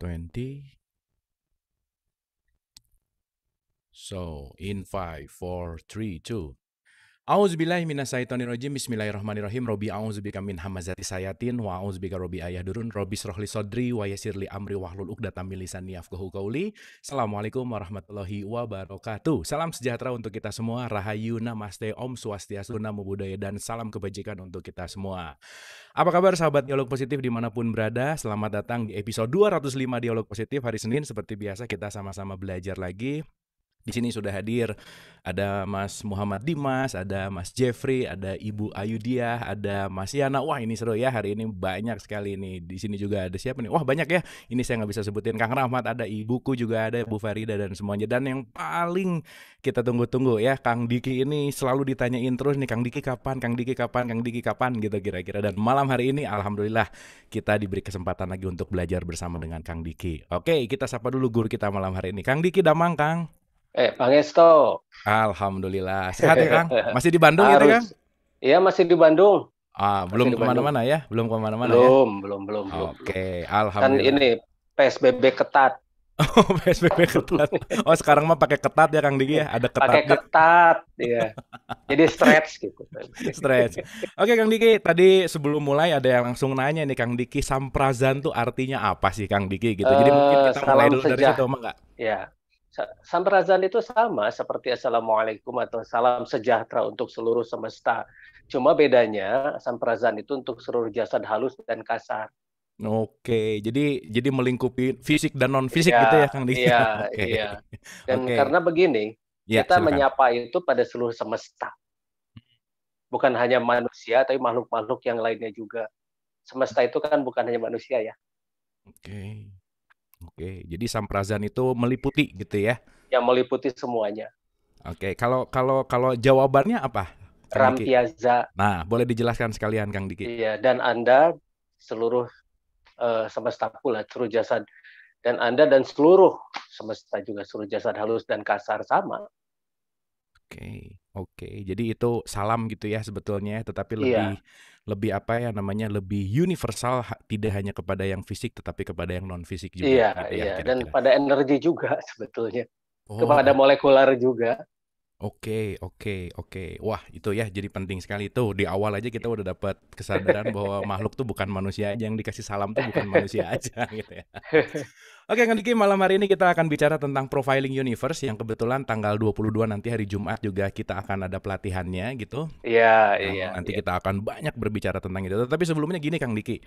20. So in 5, 4, 3, 2, Auzubillahi minasyaitonirrajim. Bismillahirrahmanirrahim. Robi audzubika min hamazati sayatin wa auzubika robi ayahdurun robi srohli sodri wa yasirli amri wahlul uqdatam min lisani yafqahu qauli. Assalamualaikum warahmatullahi wabarakatuh. Salam sejahtera untuk kita semua. Rahayu namaste om swastiastu namo buddhaya dan salam kebajikan untuk kita semua. Apa kabar sahabat dialog positif dimanapun berada? Selamat datang di episode 205 dialog positif hari Senin. Seperti biasa kita sama-sama belajar lagi di sini sudah hadir ada Mas Muhammad Dimas, ada Mas Jeffrey, ada Ibu Ayudia, ada Mas Yana. Wah ini seru ya hari ini banyak sekali nih Di sini juga ada siapa nih? Wah banyak ya. Ini saya nggak bisa sebutin. Kang Rahmat ada Ibuku juga ada Bu Farida dan semuanya. Dan yang paling kita tunggu-tunggu ya Kang Diki ini selalu ditanyain terus nih Kang Diki kapan, Kang Diki kapan, Kang Diki kapan gitu kira-kira. Dan malam hari ini Alhamdulillah kita diberi kesempatan lagi untuk belajar bersama dengan Kang Diki. Oke kita sapa dulu guru kita malam hari ini. Kang Diki Damang Kang. Eh, Esto. Alhamdulillah. Sehat ya, Kang? Masih di Bandung gitu, Harus. gitu, Kang? Iya, masih di Bandung. Ah, ya? belum kemana-mana ya? Belum kemana-mana belum, ya? Belum, belum, belum. Oke, okay. alhamdulillah. Kan ini PSBB ketat. Oh, PSBB ketat. Oh, sekarang mah pakai ketat ya Kang Diki ya? Ada ketat. Pakai ketat, ya. Jadi stretch gitu. stretch. Oke Kang Diki, tadi sebelum mulai ada yang langsung nanya nih Kang Diki, samprazan tuh artinya apa sih Kang Diki gitu. Jadi mungkin eh, kita mulai dulu dari situ, emang nggak? Ya, Salam azan itu sama seperti assalamualaikum atau salam sejahtera untuk seluruh semesta. Cuma bedanya samprazan itu untuk seluruh jasad halus dan kasar. Oke, jadi jadi melingkupi fisik dan non fisik ya, gitu ya Kang Dika. Iya, okay. iya. Dan okay. karena begini, ya, kita silakan. menyapa itu pada seluruh semesta. Bukan hanya manusia, tapi makhluk-makhluk yang lainnya juga. Semesta itu kan bukan hanya manusia ya. Oke. Okay. Oke, jadi Samprazan itu meliputi gitu ya? Yang meliputi semuanya. Oke, kalau kalau kalau jawabannya apa? Rampiaza. Nah, boleh dijelaskan sekalian Kang Diki. Iya, dan Anda seluruh uh, semesta pula, seluruh jasad dan Anda dan seluruh semesta juga seluruh jasad halus dan kasar sama. Oke, oke. Jadi itu salam gitu ya sebetulnya, tetapi iya. lebih iya lebih apa ya namanya lebih universal tidak hanya kepada yang fisik tetapi kepada yang non fisik juga. Iya, gitu ya iya. Kira -kira. dan pada energi juga sebetulnya. Oh. Kepada eh. molekular juga. Oke, oke, oke. Wah, itu ya jadi penting sekali itu Di awal aja kita udah dapat kesadaran bahwa makhluk tuh bukan manusia aja yang dikasih salam tuh bukan manusia aja gitu ya. Oke, Kang Diki, malam hari ini kita akan bicara tentang profiling universe yang kebetulan tanggal 22 nanti hari Jumat juga kita akan ada pelatihannya gitu. Iya, yeah, iya. Yeah, nanti yeah. kita akan banyak berbicara tentang itu. Tapi sebelumnya gini Kang Diki,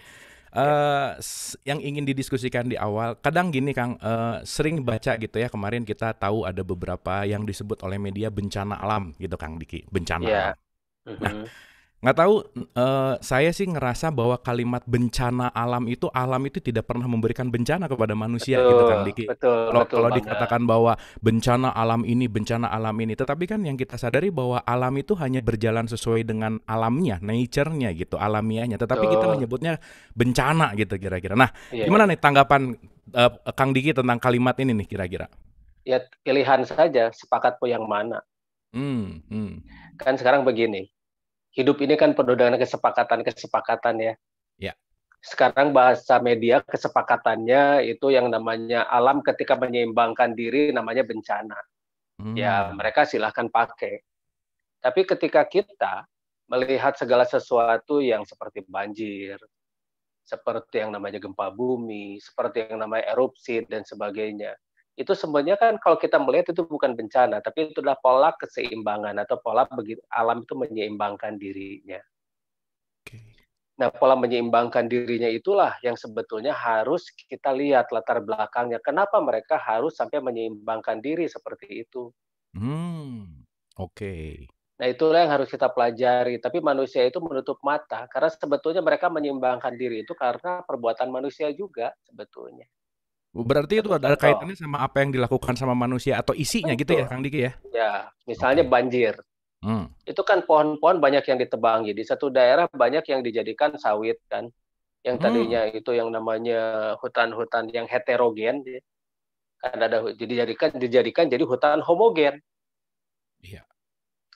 Uh, yang ingin didiskusikan di awal, kadang gini Kang, uh, sering baca gitu ya kemarin kita tahu ada beberapa yang disebut oleh media bencana alam gitu Kang Diki, bencana yeah. alam. Nah, mm -hmm nggak tahu uh, saya sih ngerasa bahwa kalimat bencana alam itu alam itu tidak pernah memberikan bencana kepada manusia gitu betul, gitu kan Diki. Betul. Kalau betul kalau dikatakan bahwa bencana alam ini bencana alam ini tetapi kan yang kita sadari bahwa alam itu hanya berjalan sesuai dengan alamnya, nature-nya gitu, alamiahnya. Tetapi betul. kita menyebutnya bencana gitu kira-kira. Nah, yeah. gimana iya. nih tanggapan uh, Kang Diki tentang kalimat ini nih kira-kira? Ya pilihan saja sepakat po yang mana. Hmm, hmm. Kan sekarang begini, hidup ini kan penuh dengan kesepakatan-kesepakatan ya. Ya. Sekarang bahasa media kesepakatannya itu yang namanya alam ketika menyeimbangkan diri namanya bencana. Hmm. Ya, mereka silahkan pakai. Tapi ketika kita melihat segala sesuatu yang seperti banjir, seperti yang namanya gempa bumi, seperti yang namanya erupsi dan sebagainya, itu sebenarnya kan kalau kita melihat itu bukan bencana, tapi itu adalah pola keseimbangan atau pola begitu alam itu menyeimbangkan dirinya. Okay. Nah, pola menyeimbangkan dirinya itulah yang sebetulnya harus kita lihat latar belakangnya. Kenapa mereka harus sampai menyeimbangkan diri seperti itu? Hmm, oke. Okay. Nah, itulah yang harus kita pelajari. Tapi manusia itu menutup mata karena sebetulnya mereka menyeimbangkan diri itu karena perbuatan manusia juga sebetulnya. Berarti itu ada kaitannya sama apa yang dilakukan sama manusia atau isinya Betul. gitu ya, Kang Diki ya? Ya, misalnya okay. banjir. Hmm. Itu kan pohon-pohon banyak yang ditebang. Jadi satu daerah banyak yang dijadikan sawit kan. Yang hmm. tadinya hmm. itu yang namanya hutan-hutan yang heterogen ya. kan ada dijadikan dijadikan jadi hutan homogen. Iya.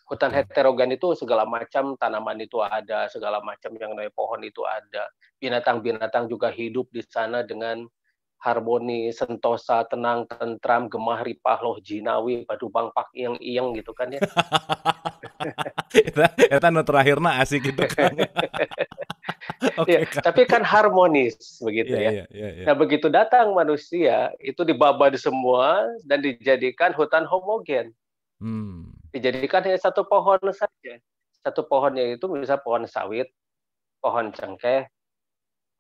Hutan hmm. heterogen itu segala macam tanaman itu ada, segala macam yang namanya pohon itu ada. Binatang-binatang juga hidup di sana dengan harmoni, sentosa, tenang, tentram, gemah, ripah, loh, jinawi, bang pak, yang iyang gitu kan ya. Eta terakhir nah asik gitu kan. okay, ya, ya Tapi kan harmonis begitu yeah, ya. Yeah, yeah, yeah. Nah begitu datang manusia itu di semua dan dijadikan hutan homogen. Hmm. Dijadikan hanya satu pohon saja. Satu pohonnya itu bisa pohon sawit, pohon cengkeh,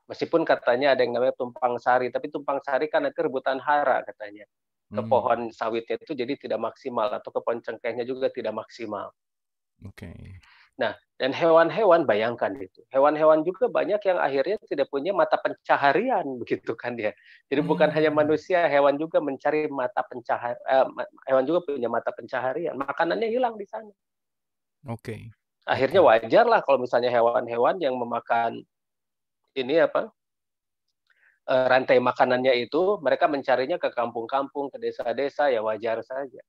Meskipun katanya ada yang namanya tumpang sari, tapi tumpang sari kan nanti rebutan hara katanya. Ke hmm. pohon sawitnya itu jadi tidak maksimal atau ke pohon cengkehnya juga tidak maksimal. Oke. Okay. Nah, dan hewan-hewan bayangkan itu. Hewan-hewan juga banyak yang akhirnya tidak punya mata pencaharian begitu kan dia. Ya. Jadi hmm. bukan hanya hmm. manusia, hewan juga mencari mata pencaharian. eh, hewan juga punya mata pencaharian. Makanannya hilang di sana. Oke. Okay. Akhirnya wajarlah kalau misalnya hewan-hewan yang memakan ini apa eh, rantai makanannya itu mereka mencarinya ke kampung-kampung ke desa-desa ya wajar saja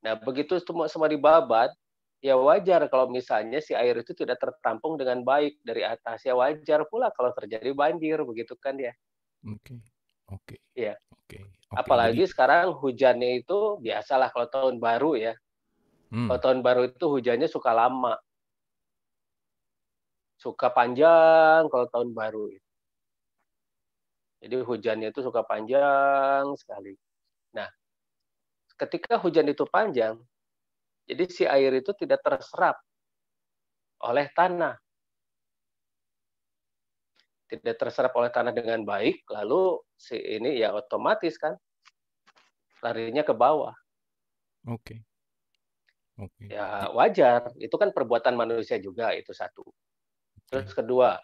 nah begitu semua semua dibabat ya wajar kalau misalnya si air itu tidak tertampung dengan baik dari atas ya wajar pula kalau terjadi banjir begitu kan ya oke oke ya oke apalagi Jadi... sekarang hujannya itu biasalah kalau tahun baru ya hmm. kalau tahun baru itu hujannya suka lama suka panjang kalau tahun baru. itu Jadi hujannya itu suka panjang sekali. Nah, ketika hujan itu panjang, jadi si air itu tidak terserap oleh tanah. Tidak terserap oleh tanah dengan baik, lalu si ini ya otomatis kan larinya ke bawah. Oke. Okay. Okay. Ya wajar, itu kan perbuatan manusia juga itu satu. Terus kedua,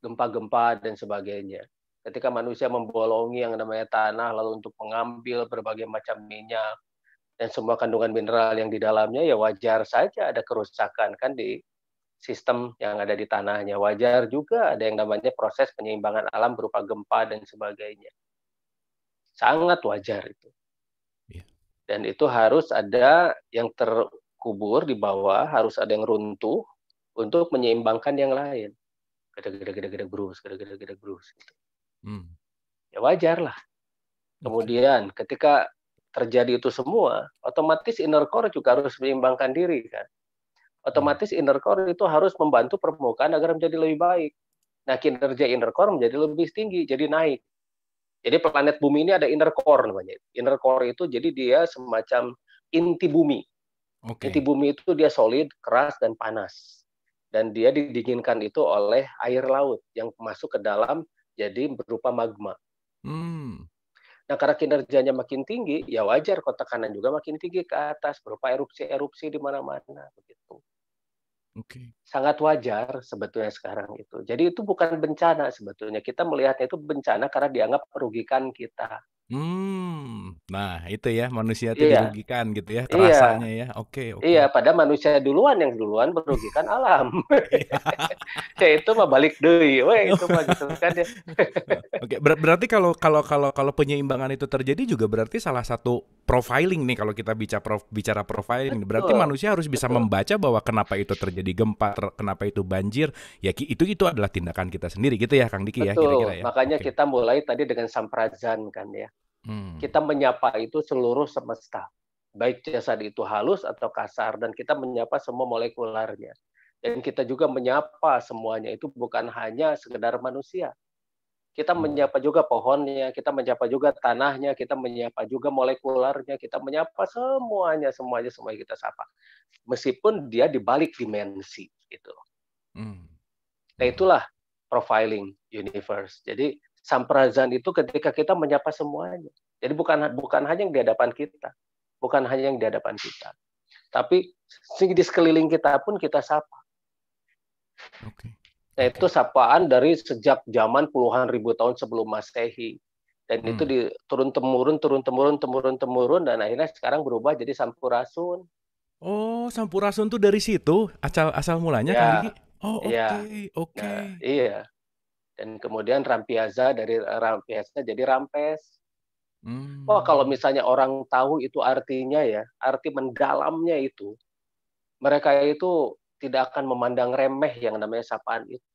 gempa-gempa dan sebagainya. Ketika manusia membolongi yang namanya tanah lalu untuk mengambil berbagai macam minyak dan semua kandungan mineral yang di dalamnya ya wajar saja ada kerusakan kan di sistem yang ada di tanahnya. Wajar juga ada yang namanya proses penyeimbangan alam berupa gempa dan sebagainya. Sangat wajar itu. Iya. Dan itu harus ada yang terkubur di bawah, harus ada yang runtuh, untuk menyeimbangkan yang lain. Gede-gede-gede brus, gede-gede brus. Gitu. Hmm. Ya wajar lah. Kemudian ketika terjadi itu semua, otomatis inner core juga harus menyeimbangkan diri kan. Otomatis hmm. inner core itu harus membantu permukaan agar menjadi lebih baik. Nah, kinerja inner core menjadi lebih tinggi, jadi naik. Jadi planet bumi ini ada inner core namanya. Inner core itu jadi dia semacam inti bumi. Okay. Inti bumi itu dia solid, keras, dan panas dan dia didinginkan itu oleh air laut yang masuk ke dalam jadi berupa magma. Hmm. Nah karena kinerjanya makin tinggi, ya wajar kota tekanan juga makin tinggi ke atas berupa erupsi-erupsi di mana-mana begitu. Okay. Sangat wajar sebetulnya sekarang itu. Jadi itu bukan bencana sebetulnya. Kita melihatnya itu bencana karena dianggap merugikan kita. Hmm, nah itu ya manusia itu Iya. dirugikan gitu ya, Iya. ya. Oke iya, oke. Iya, pada manusia duluan yang duluan merugikan alam. Iya. Ya itu mah balik deui itu mah gitu kan ya. Oke, ber berarti kalau kalau kalau kalau penyeimbangan itu terjadi juga berarti salah satu profiling nih kalau kita bicara prof, bicara profiling Betul. berarti manusia harus bisa Betul. membaca bahwa kenapa itu terjadi gempa kenapa itu banjir ya itu itu adalah tindakan kita sendiri gitu ya Kang Diki ya, Betul. ya kira-kira ya makanya okay. kita mulai tadi dengan samprazan kan ya hmm. kita menyapa itu seluruh semesta baik jasad itu halus atau kasar dan kita menyapa semua molekularnya dan kita juga menyapa semuanya itu bukan hanya sekedar manusia kita hmm. menyapa juga pohonnya, kita menyapa juga tanahnya, kita menyapa juga molekularnya, kita menyapa semuanya, semuanya, semuanya kita sapa. Meskipun dia dibalik dimensi gitu. Hmm. Nah hmm. itulah profiling universe. Jadi samprazan itu ketika kita menyapa semuanya. Jadi bukan bukan hanya yang di hadapan kita, bukan hanya yang di hadapan kita, tapi di sekeliling kita pun kita sapa. Oke. Okay yaitu nah, sapaan dari sejak zaman puluhan ribu tahun sebelum Masehi. Dan hmm. itu turun temurun turun temurun temurun temurun dan akhirnya sekarang berubah jadi Sampurasun. Oh, Sampurasun tuh dari situ asal asal mulanya ya. kan Oh, ya. oke, nah, oke. iya. Dan kemudian Rampiaza dari Rampiaza jadi Rampes. Hmm. Oh, kalau misalnya orang tahu itu artinya ya, arti mendalamnya itu mereka itu tidak akan memandang remeh yang namanya sapaan itu.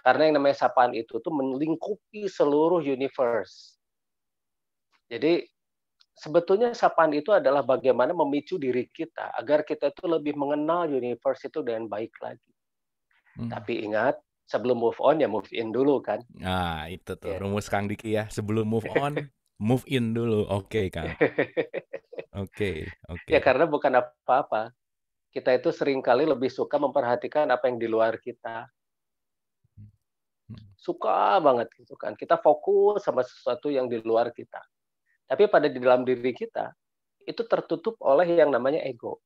Karena yang namanya sapaan itu tuh melingkupi seluruh universe. Jadi sebetulnya sapaan itu adalah bagaimana memicu diri kita agar kita itu lebih mengenal universe itu dengan baik lagi. Hmm. Tapi ingat sebelum move on ya move in dulu kan. Nah, itu tuh yeah. rumus Kang Diki ya. Sebelum move on, move in dulu. Oke, okay, Kang. Oke, okay, oke. Okay. Ya karena bukan apa-apa kita itu seringkali lebih suka memperhatikan apa yang di luar kita. Hmm. Suka banget gitu kan. Kita fokus sama sesuatu yang di luar kita. Tapi pada di dalam diri kita, itu tertutup oleh yang namanya ego.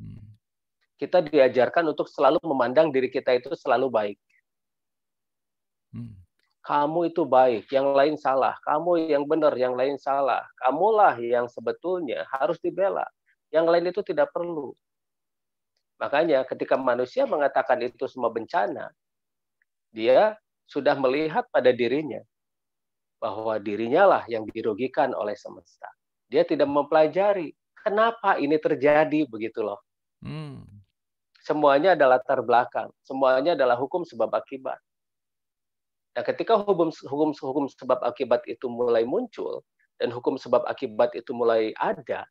Hmm. Kita diajarkan untuk selalu memandang diri kita itu selalu baik. Hmm. Kamu itu baik, yang lain salah. Kamu yang benar, yang lain salah. Kamulah yang sebetulnya harus dibela. Yang lain itu tidak perlu. Makanya ketika manusia mengatakan itu semua bencana, dia sudah melihat pada dirinya bahwa dirinya lah yang dirugikan oleh semesta. Dia tidak mempelajari kenapa ini terjadi begitu loh. Hmm. Semuanya adalah latar belakang, semuanya adalah hukum sebab akibat. Nah, ketika hukum hukum hukum sebab akibat itu mulai muncul dan hukum sebab akibat itu mulai ada,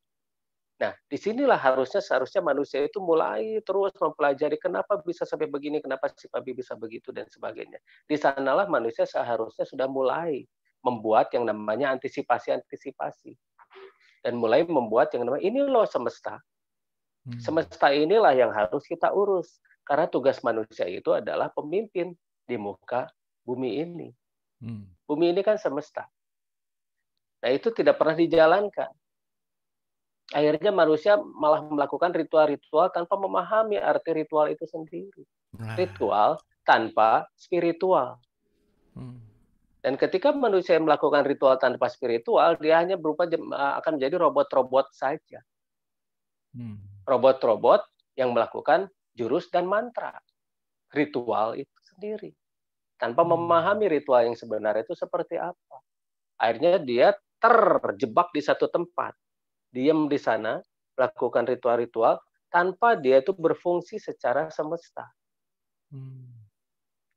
Nah, disinilah harusnya seharusnya manusia itu mulai terus mempelajari kenapa bisa sampai begini, kenapa si babi bisa begitu dan sebagainya. Di sanalah manusia seharusnya sudah mulai membuat yang namanya antisipasi-antisipasi dan mulai membuat yang namanya ini loh semesta. Hmm. Semesta inilah yang harus kita urus karena tugas manusia itu adalah pemimpin di muka bumi ini. Hmm. Bumi ini kan semesta. Nah, itu tidak pernah dijalankan akhirnya manusia malah melakukan ritual-ritual tanpa memahami arti ritual itu sendiri. Nah. Ritual tanpa spiritual. Hmm. Dan ketika manusia melakukan ritual tanpa spiritual, dia hanya berupa eh, akan menjadi robot-robot saja. robot hmm. Robot-robot yang melakukan jurus dan mantra. Ritual itu sendiri. Tanpa hmm. memahami ritual yang sebenarnya itu seperti apa. Akhirnya dia terjebak di satu tempat diam di sana, lakukan ritual-ritual tanpa dia itu berfungsi secara semesta. Hmm.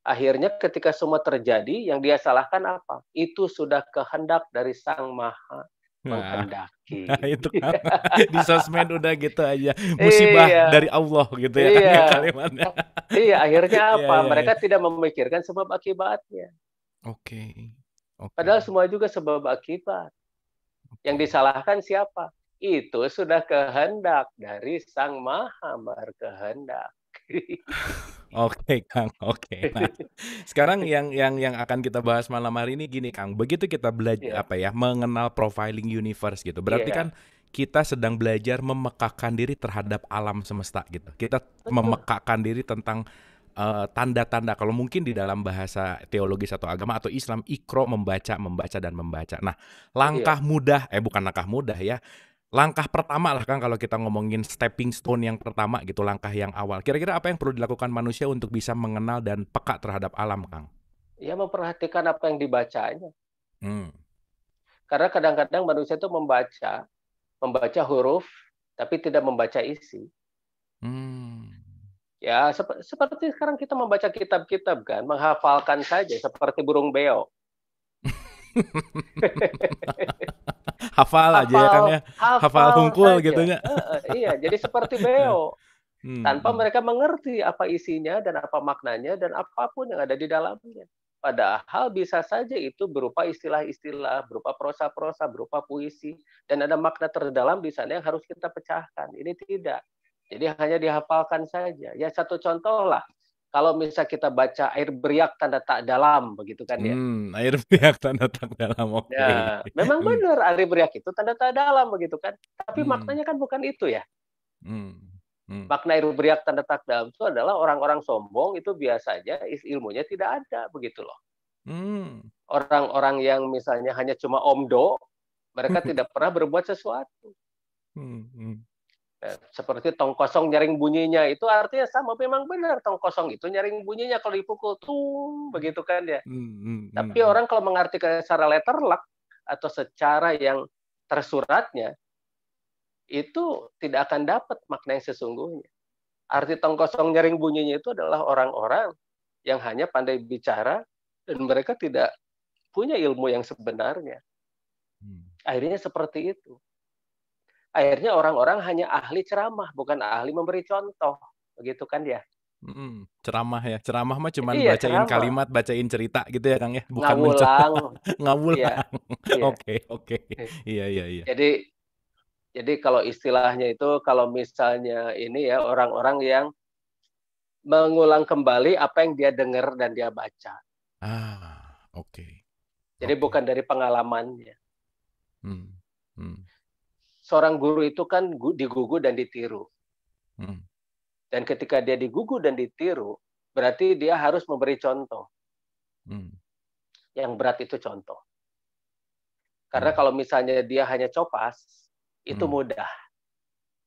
Akhirnya ketika semua terjadi, yang dia salahkan apa? Itu sudah kehendak dari Sang Maha nah. menghendaki. Nah, itu kan di sosmed udah gitu aja iya. musibah iya. dari Allah gitu ya iya. kalimatnya. iya, akhirnya iya, apa? Iya, iya, Mereka tidak memikirkan sebab akibatnya. Oke. Okay. Okay. Padahal semua juga sebab akibat. Yang disalahkan siapa? itu sudah kehendak dari Sang Maha Berkehendak. Oke okay, Kang, oke. Okay. Nah, sekarang yang yang yang akan kita bahas malam hari ini gini Kang, begitu kita belajar iya. yeah. apa ya mengenal profiling universe gitu, berarti yeah. kan kita sedang belajar memekakan diri terhadap alam semesta gitu. Kita Betul. memekakan diri tentang eh, tanda-tanda uh, kalau mungkin di dalam bahasa teologis atau agama atau Islam ikro membaca, membaca dan membaca. Nah, iya. langkah yeah. mudah eh bukan langkah mudah ya langkah pertama lah kan kalau kita ngomongin stepping stone yang pertama gitu, langkah yang awal. Kira-kira apa yang perlu dilakukan manusia untuk bisa mengenal dan peka terhadap alam, Kang? Ya memperhatikan apa yang dibacanya. Hmm. Karena kadang-kadang manusia itu membaca, membaca huruf, tapi tidak membaca isi. Hmm. Ya sep seperti sekarang kita membaca kitab-kitab kan, menghafalkan saja seperti burung beo. hafal, aja ya kan ya. Hafal, hafal hungkul gitu ya. iya, jadi seperti beo. Hmm. Tanpa mereka mengerti apa isinya dan apa maknanya dan apapun yang ada di dalamnya. Padahal bisa saja itu berupa istilah-istilah, berupa prosa-prosa, berupa puisi, dan ada makna terdalam di sana yang harus kita pecahkan. Ini tidak. Jadi hanya dihafalkan saja. Ya satu contoh lah, kalau misalnya kita baca air beriak tanda tak dalam begitu kan ya. Hmm, air beriak tanda tak dalam. Oke. Okay. Ya, memang hmm. benar air beriak itu tanda tak dalam begitu kan. Tapi hmm. maknanya kan bukan itu ya. Hmm. Hmm. Makna air beriak tanda tak dalam itu adalah orang-orang sombong itu biasa biasanya ilmunya tidak ada begitu loh. orang hmm. Orang-orang yang misalnya hanya cuma omdo, mereka tidak pernah berbuat sesuatu. Hmm. hmm seperti tong kosong nyaring bunyinya itu artinya sama memang benar tong kosong itu nyaring bunyinya kalau dipukul tuh hmm. begitu kan ya. Hmm, hmm, hmm, Tapi hmm. orang kalau mengartikan secara letter luck atau secara yang tersuratnya itu tidak akan dapat makna yang sesungguhnya. Arti tong kosong nyaring bunyinya itu adalah orang-orang yang hanya pandai bicara dan mereka tidak punya ilmu yang sebenarnya. Hmm. Akhirnya seperti itu akhirnya orang-orang hanya ahli ceramah bukan ahli memberi contoh begitu kan ya Hmm, ceramah ya, ceramah mah cuman iya, bacain ceramah. kalimat, bacain cerita gitu ya Kang ya, bukan ngawulang, iya. ngawulang. Iya. Oke oke, iya iya iya. Jadi jadi kalau istilahnya itu kalau misalnya ini ya orang-orang yang mengulang kembali apa yang dia dengar dan dia baca. Ah, oke. Okay. Jadi okay. bukan dari pengalamannya. Hmm. Hmm seorang guru itu kan digugu dan ditiru. Hmm. Dan ketika dia digugu dan ditiru, berarti dia harus memberi contoh. Hmm. Yang berat itu contoh. Karena hmm. kalau misalnya dia hanya copas, itu hmm. mudah.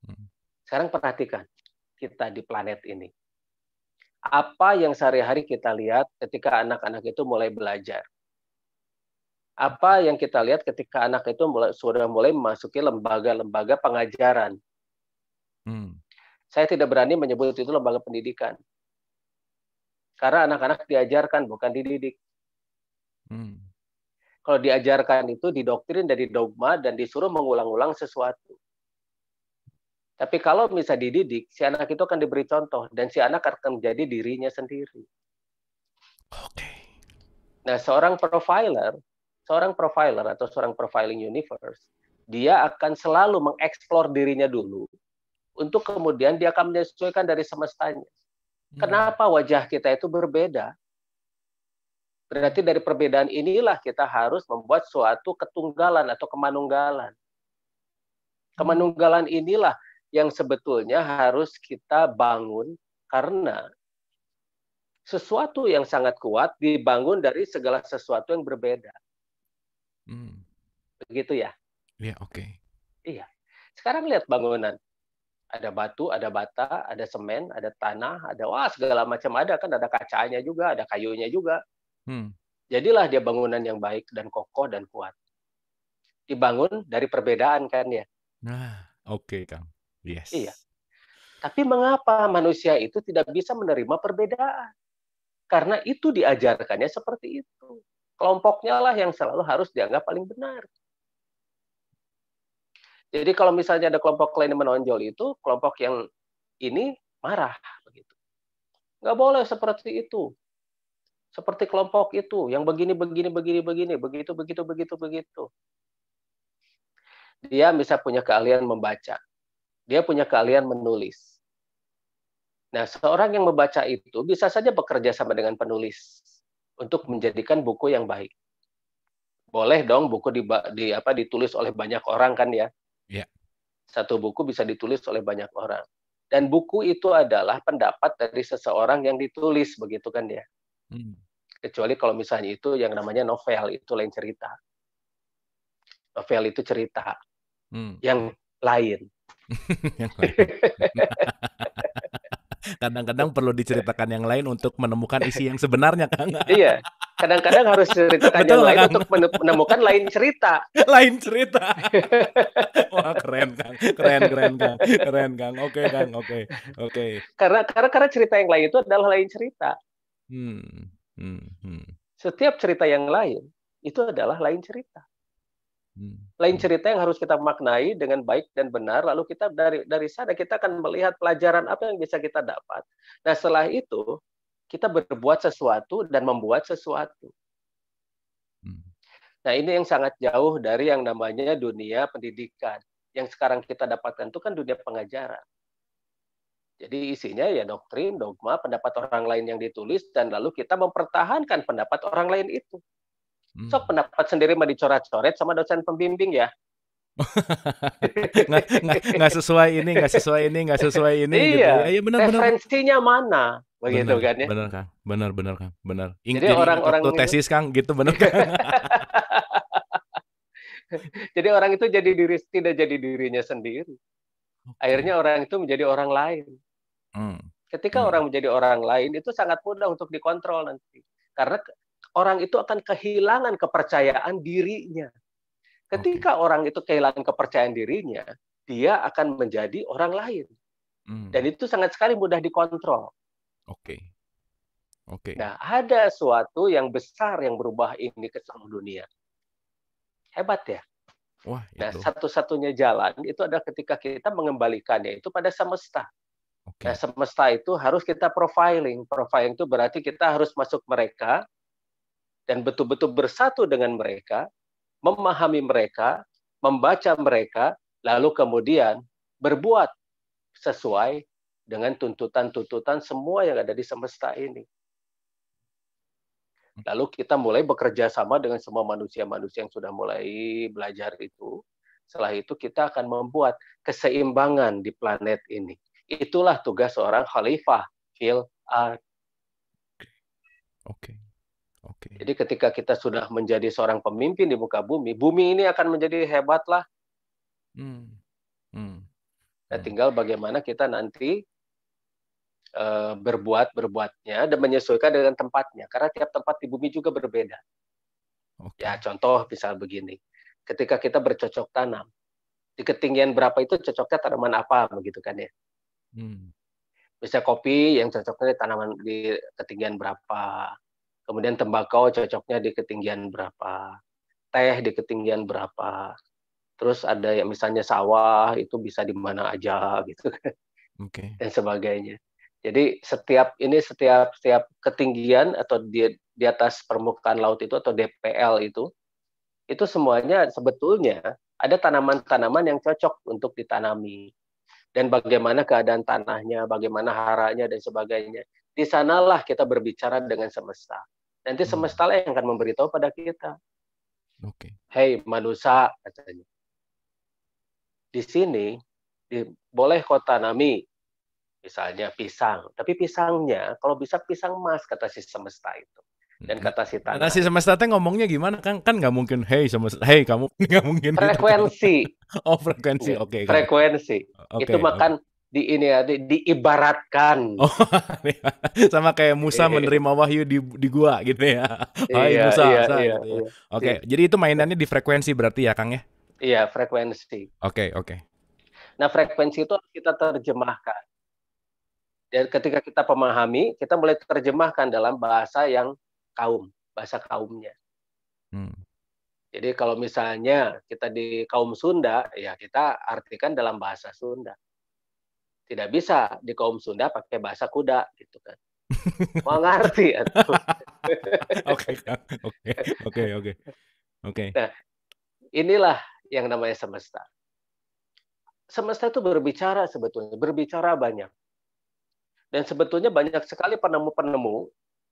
Hmm. Sekarang perhatikan kita di planet ini. Apa yang sehari-hari kita lihat ketika anak-anak itu mulai belajar? apa yang kita lihat ketika anak itu mulai, sudah mulai memasuki lembaga-lembaga pengajaran. Hmm. Saya tidak berani menyebut itu lembaga pendidikan. Karena anak-anak diajarkan, bukan dididik. Hmm. Kalau diajarkan itu didoktrin dari dogma dan disuruh mengulang-ulang sesuatu. Tapi kalau bisa dididik, si anak itu akan diberi contoh dan si anak akan menjadi dirinya sendiri. Oke. Okay. Nah, seorang profiler seorang profiler atau seorang profiling universe, dia akan selalu mengeksplor dirinya dulu untuk kemudian dia akan menyesuaikan dari semestanya. Hmm. Kenapa wajah kita itu berbeda? Berarti dari perbedaan inilah kita harus membuat suatu ketunggalan atau kemanunggalan. Hmm. Kemanunggalan inilah yang sebetulnya harus kita bangun karena sesuatu yang sangat kuat dibangun dari segala sesuatu yang berbeda. Hmm. Begitu ya? Iya, yeah, oke. Okay. Iya. Sekarang lihat bangunan. Ada batu, ada bata, ada semen, ada tanah, ada wah segala macam ada kan ada kacanya juga, ada kayunya juga. Hmm. Jadilah dia bangunan yang baik dan kokoh dan kuat. Dibangun dari perbedaan kan ya. Nah, oke okay, Kang. Yes. Iya. Tapi mengapa manusia itu tidak bisa menerima perbedaan? Karena itu diajarkannya seperti itu kelompoknya lah yang selalu harus dianggap paling benar. Jadi kalau misalnya ada kelompok lain yang menonjol itu, kelompok yang ini marah begitu. Nggak boleh seperti itu. Seperti kelompok itu yang begini begini begini begini begitu begitu begitu begitu. Dia bisa punya keahlian membaca. Dia punya keahlian menulis. Nah, seorang yang membaca itu bisa saja bekerja sama dengan penulis untuk menjadikan buku yang baik. Boleh dong buku di, di apa ditulis oleh banyak orang kan ya? Yeah. Satu buku bisa ditulis oleh banyak orang. Dan buku itu adalah pendapat dari seseorang yang ditulis begitu kan ya? Hmm. Kecuali kalau misalnya itu yang namanya novel itu lain cerita. Novel itu cerita hmm. yang lain. Kadang-kadang perlu diceritakan yang lain untuk menemukan isi yang sebenarnya, Kang. iya. Kadang-kadang harus ceritakan Betul, yang lain kan? untuk menemukan lain cerita. Lain cerita. Wah, keren, Kang. Keren, keren, Kang. Keren, Kang. Oke, Kang. Oke. Oke. Karena karena karena cerita yang lain itu adalah lain cerita. Hmm. Hmm. hmm. Setiap cerita yang lain itu adalah lain cerita. Hmm. lain cerita yang harus kita maknai dengan baik dan benar lalu kita dari dari sana kita akan melihat pelajaran apa yang bisa kita dapat nah setelah itu kita berbuat sesuatu dan membuat sesuatu hmm. nah ini yang sangat jauh dari yang namanya dunia pendidikan yang sekarang kita dapatkan itu kan dunia pengajaran jadi isinya ya doktrin, dogma, pendapat orang lain yang ditulis, dan lalu kita mempertahankan pendapat orang lain itu. Hmm. So pendapat sendiri mah dicoret-coret sama dosen pembimbing ya. nggak, nggak, nggak sesuai ini, nggak sesuai ini, nggak sesuai ini. Gitu. iya, gitu. ya, benar, referensinya benar. mana? Begitu benar, kan ya? Benar Kang, benar benar Kang, benar. Ing, jadi orang-orang itu tesis Kang gitu benar kan? jadi orang itu jadi diri tidak jadi dirinya sendiri. Akhirnya orang itu menjadi orang lain. Hmm. Ketika hmm. orang menjadi orang lain itu sangat mudah untuk dikontrol nanti. Karena orang itu akan kehilangan kepercayaan dirinya. Ketika okay. orang itu kehilangan kepercayaan dirinya, dia akan menjadi orang lain. Hmm. Dan itu sangat sekali mudah dikontrol. Oke. Okay. Oke. Okay. Nah, ada suatu yang besar yang berubah ini ke seluruh dunia. Hebat ya? Wah, nah, itu. Nah, satu-satunya jalan itu adalah ketika kita mengembalikannya itu pada semesta. Okay. Nah, semesta itu harus kita profiling. Profiling itu berarti kita harus masuk mereka, dan betul-betul bersatu dengan mereka, memahami mereka, membaca mereka, lalu kemudian berbuat sesuai dengan tuntutan-tuntutan semua yang ada di semesta ini. Hmm. Lalu kita mulai bekerja sama dengan semua manusia-manusia yang sudah mulai belajar itu. Setelah itu kita akan membuat keseimbangan di planet ini. Itulah tugas seorang khalifah Oke. Okay. Okay. Jadi ketika kita sudah menjadi seorang pemimpin di muka bumi, bumi ini akan menjadi hebat lah. Hmm. Hmm. Nah, tinggal bagaimana kita nanti uh, eh, berbuat berbuatnya dan menyesuaikan dengan tempatnya, karena tiap tempat di bumi juga berbeda. Okay. Ya contoh misal begini, ketika kita bercocok tanam, di ketinggian berapa itu cocoknya tanaman apa begitu kan ya? Hmm. Bisa kopi yang cocoknya di tanaman di ketinggian berapa, Kemudian tembakau cocoknya di ketinggian berapa, teh di ketinggian berapa. Terus ada yang misalnya sawah itu bisa di mana aja gitu kan. Okay. Dan sebagainya. Jadi setiap ini setiap setiap ketinggian atau di di atas permukaan laut itu atau DPL itu itu semuanya sebetulnya ada tanaman-tanaman yang cocok untuk ditanami dan bagaimana keadaan tanahnya, bagaimana haranya dan sebagainya. Di sanalah kita berbicara dengan semesta. Nanti hmm. semesta lah yang akan memberitahu pada kita. Oke. Okay. Hei manusia katanya. Di sini di, boleh kota nami, misalnya pisang, tapi pisangnya kalau bisa pisang emas kata si semesta itu dan hmm. kata si tanah. Nah, si semesta itu ngomongnya gimana kan kan nggak mungkin hey semesta hey kamu nggak mungkin gitu. frekuensi. Gitu. oh frekuensi iya, oke okay, frekuensi okay. itu makan di ini ya di, diibaratkan oh, iya. sama kayak Musa eh. menerima wahyu di di gua gitu ya iya, Hai iya, Musa, iya, Musa iya, gitu ya. iya, oke iya. jadi itu mainannya di frekuensi berarti ya Kang ya iya frekuensi oke oke nah frekuensi itu kita terjemahkan dan ketika kita pemahami kita mulai terjemahkan dalam bahasa yang kaum bahasa kaumnya hmm. jadi kalau misalnya kita di kaum Sunda ya kita artikan dalam bahasa Sunda tidak bisa di kaum Sunda pakai bahasa kuda gitu kan. Mau ngerti Oke, oke, oke, oke. Oke. Nah, inilah yang namanya semesta. Semesta itu berbicara sebetulnya, berbicara banyak. Dan sebetulnya banyak sekali penemu-penemu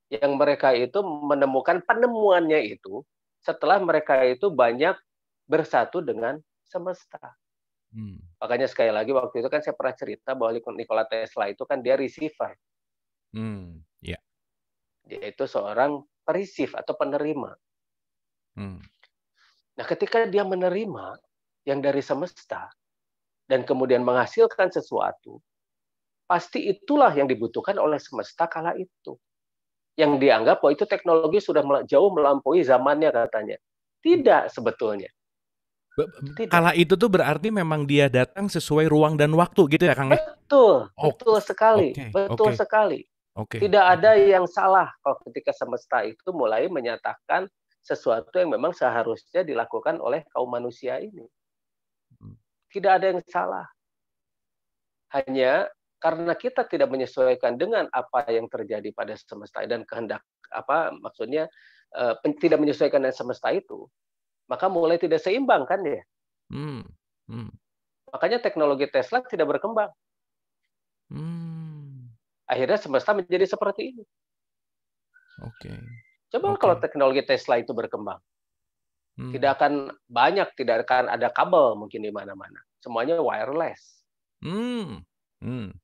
yang mereka itu menemukan penemuannya itu setelah mereka itu banyak bersatu dengan semesta. Hmm. Makanya sekali lagi waktu itu kan saya pernah cerita bahwa Nikola Tesla itu kan dia receiver. Hmm. Yeah. Dia itu seorang perisif atau penerima. Hmm. Nah, ketika dia menerima yang dari semesta dan kemudian menghasilkan sesuatu, pasti itulah yang dibutuhkan oleh semesta kala itu. Yang dianggap bahwa itu teknologi sudah jauh melampaui zamannya katanya. Tidak sebetulnya. Kala itu tuh berarti memang dia datang sesuai ruang dan waktu gitu ya Kang? Ya? Betul, oh. betul sekali, okay. betul okay. sekali. Okay. Tidak ada yang salah kalau ketika semesta itu mulai menyatakan sesuatu yang memang seharusnya dilakukan oleh kaum manusia ini. Hmm. Tidak ada yang salah. Hanya karena kita tidak menyesuaikan dengan apa yang terjadi pada semesta dan kehendak apa maksudnya eh, tidak menyesuaikan dengan semesta itu, maka mulai tidak seimbang kan ya. Hmm. Hmm. Makanya teknologi Tesla tidak berkembang. Hmm. Akhirnya semesta menjadi seperti ini. Oke. Okay. Coba okay. kalau teknologi Tesla itu berkembang, hmm. tidak akan banyak, tidak akan ada kabel mungkin di mana-mana. Semuanya wireless. Hmm. Hmm.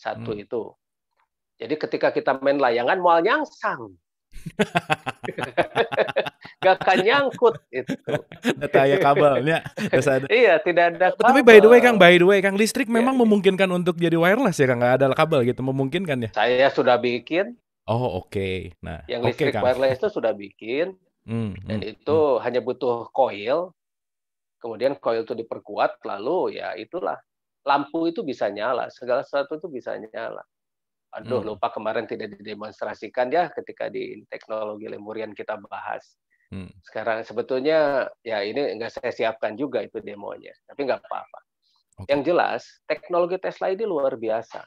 Satu hmm. itu. Jadi ketika kita main layangan, mual nyangsang. gak akan nyangkut itu. Data ya kabelnya. iya, tidak ada kabel. Tapi by the way Kang, by the way Kang, listrik iya, memang iya. memungkinkan untuk jadi wireless ya Kang, nggak ada kabel gitu, memungkinkan ya? Saya sudah bikin. Oh oke, okay. nah. Yang okay, listrik Kang. wireless itu sudah bikin, hmm, hmm dan hmm. itu hmm. hanya butuh coil. Kemudian coil itu diperkuat, lalu ya itulah lampu itu bisa nyala, segala sesuatu itu bisa nyala. Aduh, hmm. lupa kemarin tidak didemonstrasikan ya ketika di teknologi Lemurian kita bahas. Hmm. Sekarang sebetulnya ya ini nggak saya siapkan juga itu demonya, tapi nggak apa-apa. Okay. Yang jelas teknologi Tesla ini luar biasa.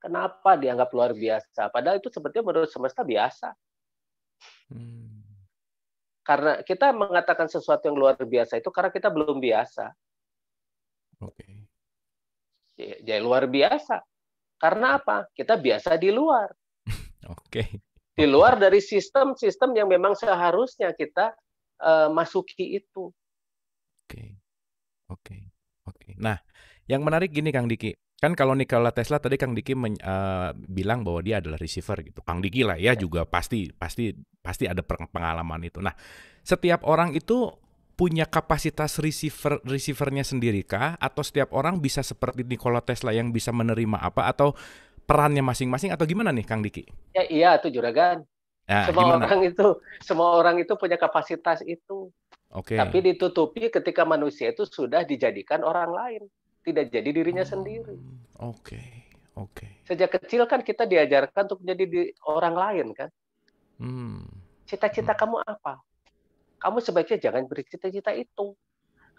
Kenapa dianggap luar biasa? Padahal itu sebetulnya menurut semesta biasa. Hmm. Karena kita mengatakan sesuatu yang luar biasa itu karena kita belum biasa. Oke. Okay. Ya, ya Jadi luar biasa. Karena apa? Kita biasa di luar. Oke. Okay di luar dari sistem-sistem yang memang seharusnya kita uh, masuki itu. Oke, okay. oke, okay. oke. Okay. Nah, yang menarik gini Kang Diki, kan kalau Nikola Tesla tadi Kang Diki men, uh, bilang bahwa dia adalah receiver gitu. Kang Diki lah ya, ya. juga pasti pasti pasti ada pengalaman itu. Nah, setiap orang itu punya kapasitas receiver receivernya sendiri kah atau setiap orang bisa seperti Nikola Tesla yang bisa menerima apa atau perannya masing-masing atau gimana nih Kang Diki? Ya iya tuh juragan. Nah, semua gimana? orang itu semua orang itu punya kapasitas itu. Oke. Okay. Tapi ditutupi ketika manusia itu sudah dijadikan orang lain, tidak jadi dirinya oh. sendiri. Oke. Okay. Oke. Okay. Sejak kecil kan kita diajarkan untuk menjadi di orang lain kan? Hmm. Cita-cita hmm. kamu apa? Kamu sebaiknya jangan bercita-cita itu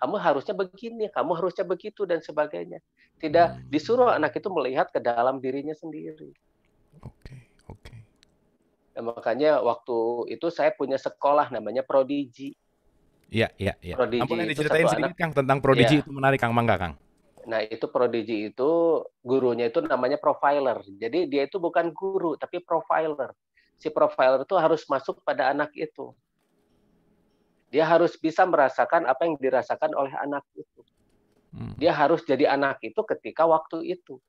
kamu harusnya begini, kamu harusnya begitu dan sebagainya. Tidak hmm. disuruh anak itu melihat ke dalam dirinya sendiri. Oke, okay, oke. Okay. Ya, makanya waktu itu saya punya sekolah namanya Prodigi. Iya, iya, iya. Prodigy Ampun, diceritain sedikit anak... Kang tentang Prodigi ya. itu menarik Kang Mangga Kang. Nah, itu Prodigi itu gurunya itu namanya profiler. Jadi dia itu bukan guru tapi profiler. Si profiler itu harus masuk pada anak itu. Dia harus bisa merasakan apa yang dirasakan oleh anak itu. Hmm. Dia harus jadi anak itu ketika waktu itu.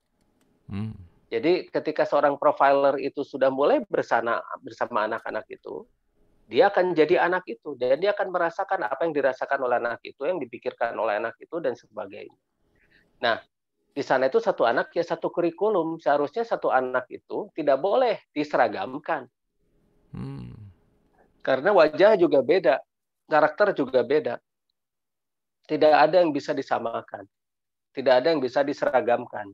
Hmm. Jadi ketika seorang profiler itu sudah mulai bersana bersama anak-anak itu, dia akan jadi anak itu dan dia akan merasakan apa yang dirasakan oleh anak itu, yang dipikirkan oleh anak itu dan sebagainya. Nah, di sana itu satu anak ya satu kurikulum, seharusnya satu anak itu tidak boleh diseragamkan. Hmm. Karena wajah juga beda karakter juga beda. Tidak ada yang bisa disamakan. Tidak ada yang bisa diseragamkan.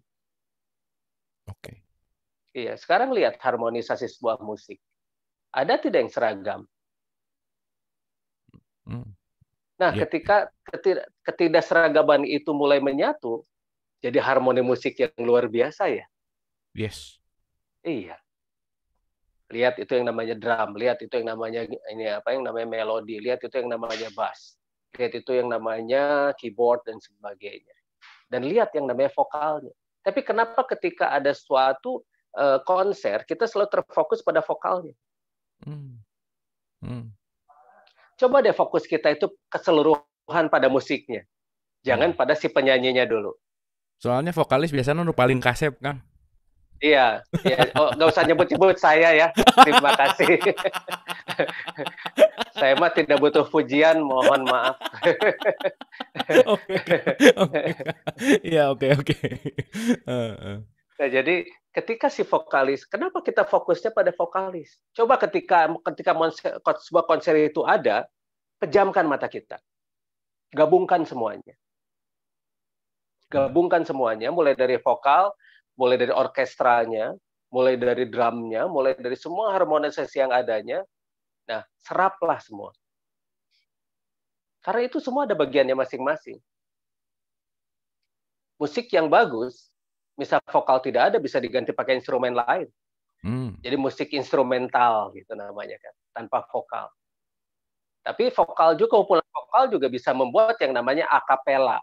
Oke. Okay. Iya, sekarang lihat harmonisasi sebuah musik. Ada tidak yang seragam? Hmm. Nah, yeah. ketika ketid ketidakseragaman itu mulai menyatu, jadi harmoni musik yang luar biasa ya. Yes. Iya lihat itu yang namanya drum, lihat itu yang namanya ini apa yang namanya melodi, lihat itu yang namanya bass, lihat itu yang namanya keyboard dan sebagainya. Dan lihat yang namanya vokalnya. Tapi kenapa ketika ada suatu uh, konser kita selalu terfokus pada vokalnya? Hmm. Hmm. Coba deh fokus kita itu keseluruhan pada musiknya. Jangan hmm. pada si penyanyinya dulu. Soalnya vokalis biasanya nu paling kasep, kan Iya, iya. Oh, nggak usah nyebut-nyebut saya ya. Terima kasih. saya mah tidak butuh pujian, mohon maaf. Iya, oke, oke. Nah, jadi ketika si vokalis, kenapa kita fokusnya pada vokalis? Coba ketika ketika monser, sebuah konser itu ada, pejamkan mata kita, gabungkan semuanya, gabungkan semuanya, mulai dari vokal, mulai dari orkestranya, mulai dari drumnya, mulai dari semua harmonisasi yang adanya. Nah, seraplah semua. Karena itu semua ada bagiannya masing-masing. Musik yang bagus, misal vokal tidak ada, bisa diganti pakai instrumen lain. Hmm. Jadi musik instrumental gitu namanya kan, tanpa vokal. Tapi vokal juga kumpulan vokal juga bisa membuat yang namanya akapela.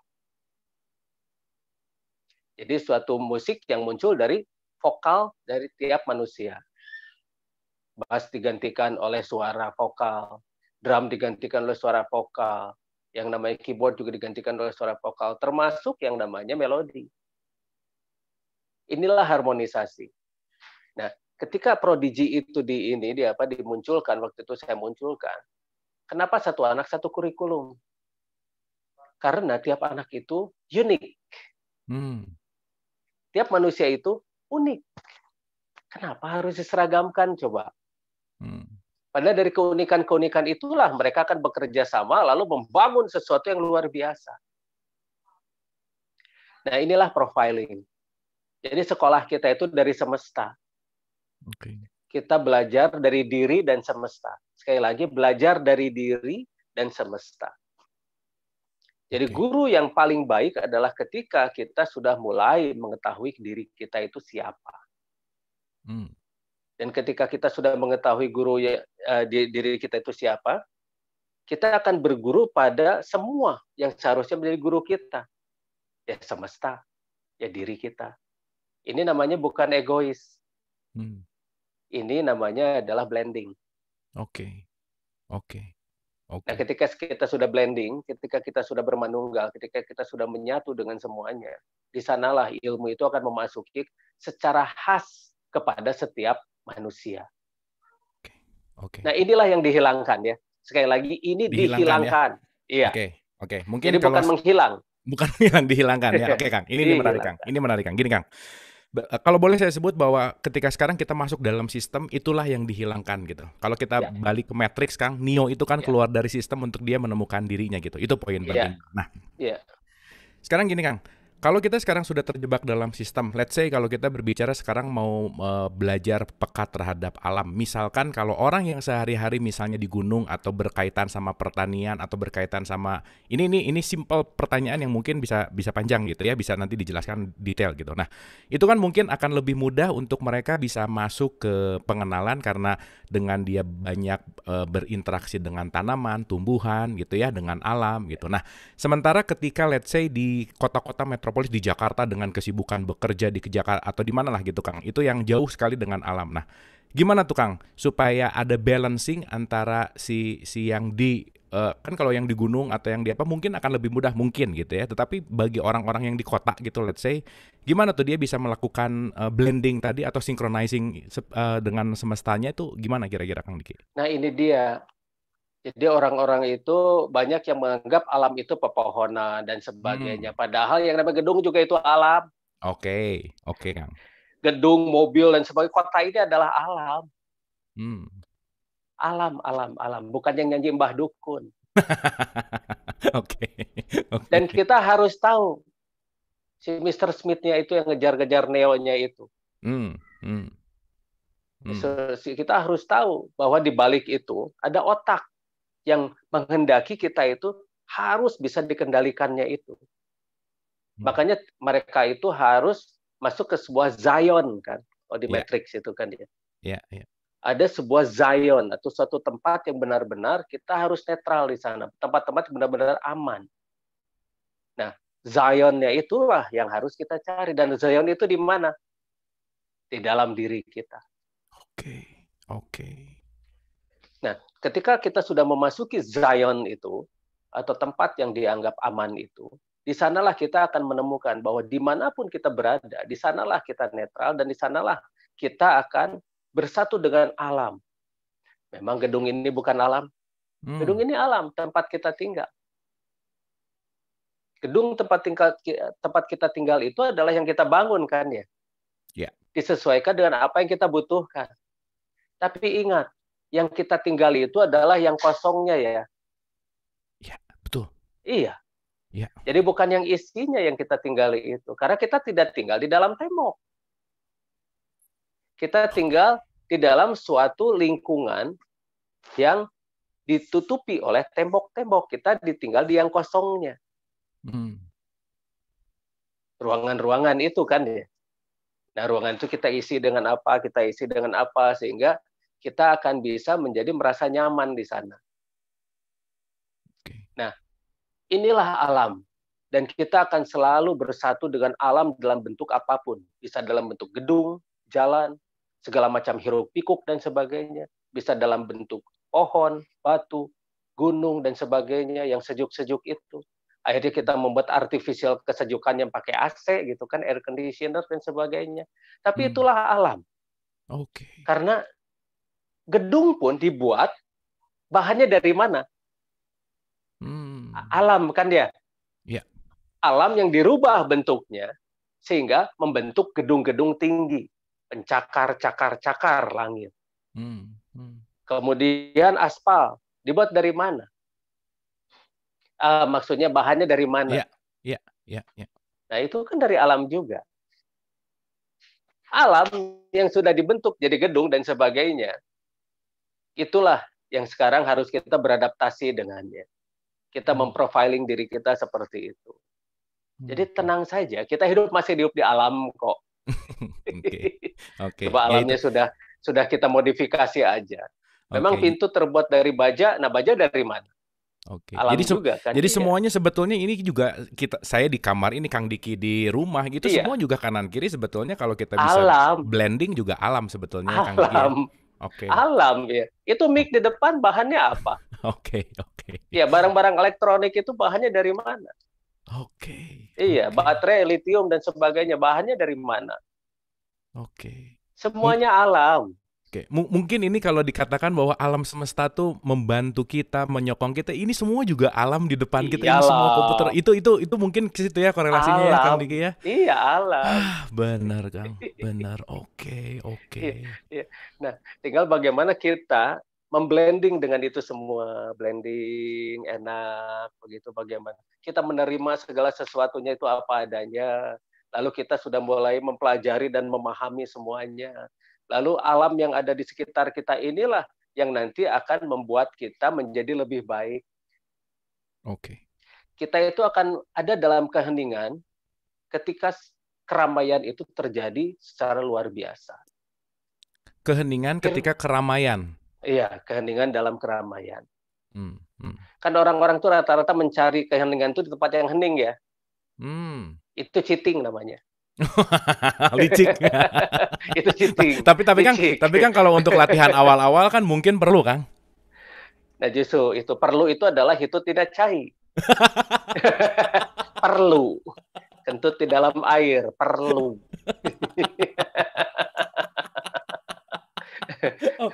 Jadi suatu musik yang muncul dari vokal dari tiap manusia. Bass digantikan oleh suara vokal, drum digantikan oleh suara vokal, yang namanya keyboard juga digantikan oleh suara vokal, termasuk yang namanya melodi. Inilah harmonisasi. Nah, ketika prodigi itu di ini di apa dimunculkan waktu itu saya munculkan, kenapa satu anak satu kurikulum? Karena tiap anak itu unik. Hmm. Tiap manusia itu unik. Kenapa harus diseragamkan coba? Hmm. Padahal dari keunikan-keunikan itulah mereka akan bekerja sama lalu membangun sesuatu yang luar biasa. Nah inilah profiling. Jadi sekolah kita itu dari semesta. Okay. Kita belajar dari diri dan semesta. Sekali lagi belajar dari diri dan semesta. Jadi guru yang paling baik adalah ketika kita sudah mulai mengetahui diri kita itu siapa. Hmm. Dan ketika kita sudah mengetahui guru ya, uh, diri kita itu siapa, kita akan berguru pada semua yang seharusnya menjadi guru kita. Ya semesta, ya diri kita. Ini namanya bukan egois. Hmm. Ini namanya adalah blending. Oke. Okay. Oke. Okay. Okay. Nah, ketika kita sudah blending, ketika kita sudah bermanunggal, ketika kita sudah menyatu dengan semuanya, di sanalah ilmu itu akan memasuki secara khas kepada setiap manusia. Okay. Okay. Nah, inilah yang dihilangkan ya. Sekali lagi ini dihilangkan. Ya? dihilangkan. Ya? Iya. Oke. Okay. Oke, okay. mungkin Jadi kalau bukan menghilang. Bukan menghilang, dihilangkan ya. Oke, okay, Kang. Ini, ini menarik, iya. Kang. Ini menarik, Kang. Gini, Kang. Eh, kalau boleh saya sebut bahwa ketika sekarang kita masuk dalam sistem itulah yang dihilangkan gitu. Kalau kita ya. balik ke Matrix Kang, Neo itu kan ya. keluar dari sistem untuk dia menemukan dirinya gitu. Itu poin ya. penting. Ya. Nah. Ya. Sekarang gini Kang, kalau kita sekarang sudah terjebak dalam sistem, let's say kalau kita berbicara sekarang mau uh, belajar peka terhadap alam, misalkan kalau orang yang sehari-hari misalnya di gunung atau berkaitan sama pertanian atau berkaitan sama ini ini ini simple pertanyaan yang mungkin bisa bisa panjang gitu ya, bisa nanti dijelaskan detail gitu. Nah, itu kan mungkin akan lebih mudah untuk mereka bisa masuk ke pengenalan karena dengan dia banyak uh, berinteraksi dengan tanaman, tumbuhan gitu ya, dengan alam gitu. Nah, sementara ketika let's say di kota-kota metropolitan metropolis di Jakarta dengan kesibukan bekerja di Jakarta atau di mana lah gitu Kang. Itu yang jauh sekali dengan alam. Nah, gimana tuh Kang supaya ada balancing antara si si yang di uh, kan kalau yang di gunung atau yang di apa mungkin akan lebih mudah mungkin gitu ya. Tetapi bagi orang-orang yang di kota gitu let's say gimana tuh dia bisa melakukan uh, blending tadi atau synchronizing uh, dengan semestanya itu gimana kira-kira Kang Diki? Nah, ini dia jadi orang-orang itu banyak yang menganggap alam itu pepohonan dan sebagainya. Hmm. Padahal yang namanya gedung juga itu alam. Oke, okay. oke okay, Kang. Gedung, mobil dan sebagainya. Kota ini adalah alam. Hmm. Alam, alam, alam. Bukan yang nyanyi Mbah Dukun. oke. okay. okay. Dan kita harus tahu si Mr. Smithnya itu yang ngejar-ngejar neonya itu. Hmm. Hmm. Hmm. Kita harus tahu bahwa di balik itu ada otak yang menghendaki kita itu harus bisa dikendalikannya itu. Hmm. Makanya mereka itu harus masuk ke sebuah Zion kan, oh di yeah. Matrix itu kan dia. Ya? Yeah, yeah. Ada sebuah Zion atau suatu tempat yang benar-benar kita harus netral di sana, tempat-tempat benar-benar aman. Nah, Zionnya itulah yang harus kita cari dan Zion itu di mana? Di dalam diri kita. Oke, okay. oke. Okay ketika kita sudah memasuki Zion itu atau tempat yang dianggap aman itu, di sanalah kita akan menemukan bahwa dimanapun kita berada, di sanalah kita netral dan di sanalah kita akan bersatu dengan alam. Memang gedung ini bukan alam. Hmm. Gedung ini alam, tempat kita tinggal. Gedung tempat tinggal tempat kita tinggal itu adalah yang kita bangun kan ya. Yeah. Disesuaikan dengan apa yang kita butuhkan. Tapi ingat, yang kita tinggali itu adalah yang kosongnya ya. Ya, betul. Iya. Ya. Jadi bukan yang isinya yang kita tinggali itu. Karena kita tidak tinggal di dalam tembok. Kita tinggal di dalam suatu lingkungan yang ditutupi oleh tembok-tembok. Kita ditinggal di yang kosongnya. ruangan hmm. Ruangan-ruangan itu kan ya. Nah, ruangan itu kita isi dengan apa, kita isi dengan apa, sehingga kita akan bisa menjadi merasa nyaman di sana. Nah, inilah alam dan kita akan selalu bersatu dengan alam dalam bentuk apapun. Bisa dalam bentuk gedung, jalan, segala macam hiruk pikuk dan sebagainya. Bisa dalam bentuk pohon, batu, gunung dan sebagainya yang sejuk-sejuk itu. Akhirnya kita membuat artificial kesejukan yang pakai AC gitu kan, air conditioner dan sebagainya. Tapi hmm. itulah hmm. alam. Oke. Okay. Karena gedung pun dibuat bahannya dari mana? Hmm. Alam kan dia? ya? Alam yang dirubah bentuknya sehingga membentuk gedung-gedung tinggi, pencakar-cakar-cakar langit. Hmm. Hmm. Kemudian aspal dibuat dari mana? Uh, maksudnya bahannya dari mana? Ya. Ya. Ya. Ya. Nah itu kan dari alam juga. Alam yang sudah dibentuk jadi gedung dan sebagainya itulah yang sekarang harus kita beradaptasi dengannya. Kita hmm. memprofiling diri kita seperti itu. Hmm. Jadi tenang saja, kita hidup masih hidup di alam kok. Oke. okay. Okay. Coba ya, alamnya itu. sudah sudah kita modifikasi aja. Memang okay. pintu terbuat dari baja, nah baja dari mana? Oke. Alam jadi juga kan. Jadi iya. semuanya sebetulnya ini juga kita saya di kamar ini Kang Diki di rumah gitu iya. semua juga kanan kiri sebetulnya kalau kita bisa alam. blending juga alam sebetulnya alam. Kang Diki. Ya? Oke. Okay. Alam ya. Itu mic di depan bahannya apa? Oke, oke. Okay. Ya, barang-barang elektronik itu bahannya dari mana? Oke. Okay, iya, okay. baterai, lithium dan sebagainya bahannya dari mana? Oke. Okay. Semuanya alam. Oke, M mungkin ini kalau dikatakan bahwa alam semesta tuh membantu kita, menyokong kita. Ini semua juga alam di depan Iyalah. kita, ini semua komputer. Itu itu itu mungkin ke situ ya korelasinya alam. ya Kang Diki ya. Iya, alam. Ah, benar Kang, benar. Oke, okay, oke. Okay. Iya, iya. Nah, tinggal bagaimana kita memblending dengan itu semua, blending enak begitu bagaimana. Kita menerima segala sesuatunya itu apa adanya. Lalu kita sudah mulai mempelajari dan memahami semuanya Lalu alam yang ada di sekitar kita inilah yang nanti akan membuat kita menjadi lebih baik. Oke. Okay. Kita itu akan ada dalam keheningan ketika keramaian itu terjadi secara luar biasa. Keheningan ketika keramaian. Iya, keheningan dalam keramaian. Hmm, hmm. Kan orang-orang tuh rata-rata mencari keheningan itu di tempat yang hening ya. Hmm. Itu cheating namanya. licik itu cheating tapi tapi kan tapi kan kalau untuk latihan awal-awal kan mungkin perlu kan nah justru itu perlu itu adalah itu tidak cai perlu kentut di dalam air perlu oh.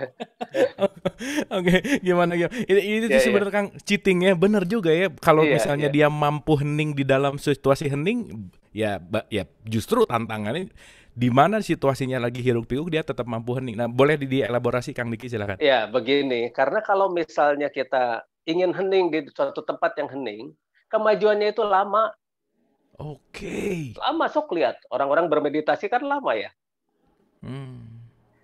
Oke, okay, gimana ya? Ini itu yeah, sebenarnya yeah. Kang cheating ya, bener juga ya. Kalau yeah, misalnya yeah. dia mampu hening di dalam situasi hening, ya ya justru tantangannya di mana situasinya lagi hiruk pikuk dia tetap mampu hening. Nah, boleh di dielaborasi Kang Diki silakan. Ya, begini, karena kalau misalnya kita ingin hening di suatu tempat yang hening, kemajuannya itu lama. Oke. Okay. Lama sok lihat orang-orang bermeditasi kan lama ya. Hmm.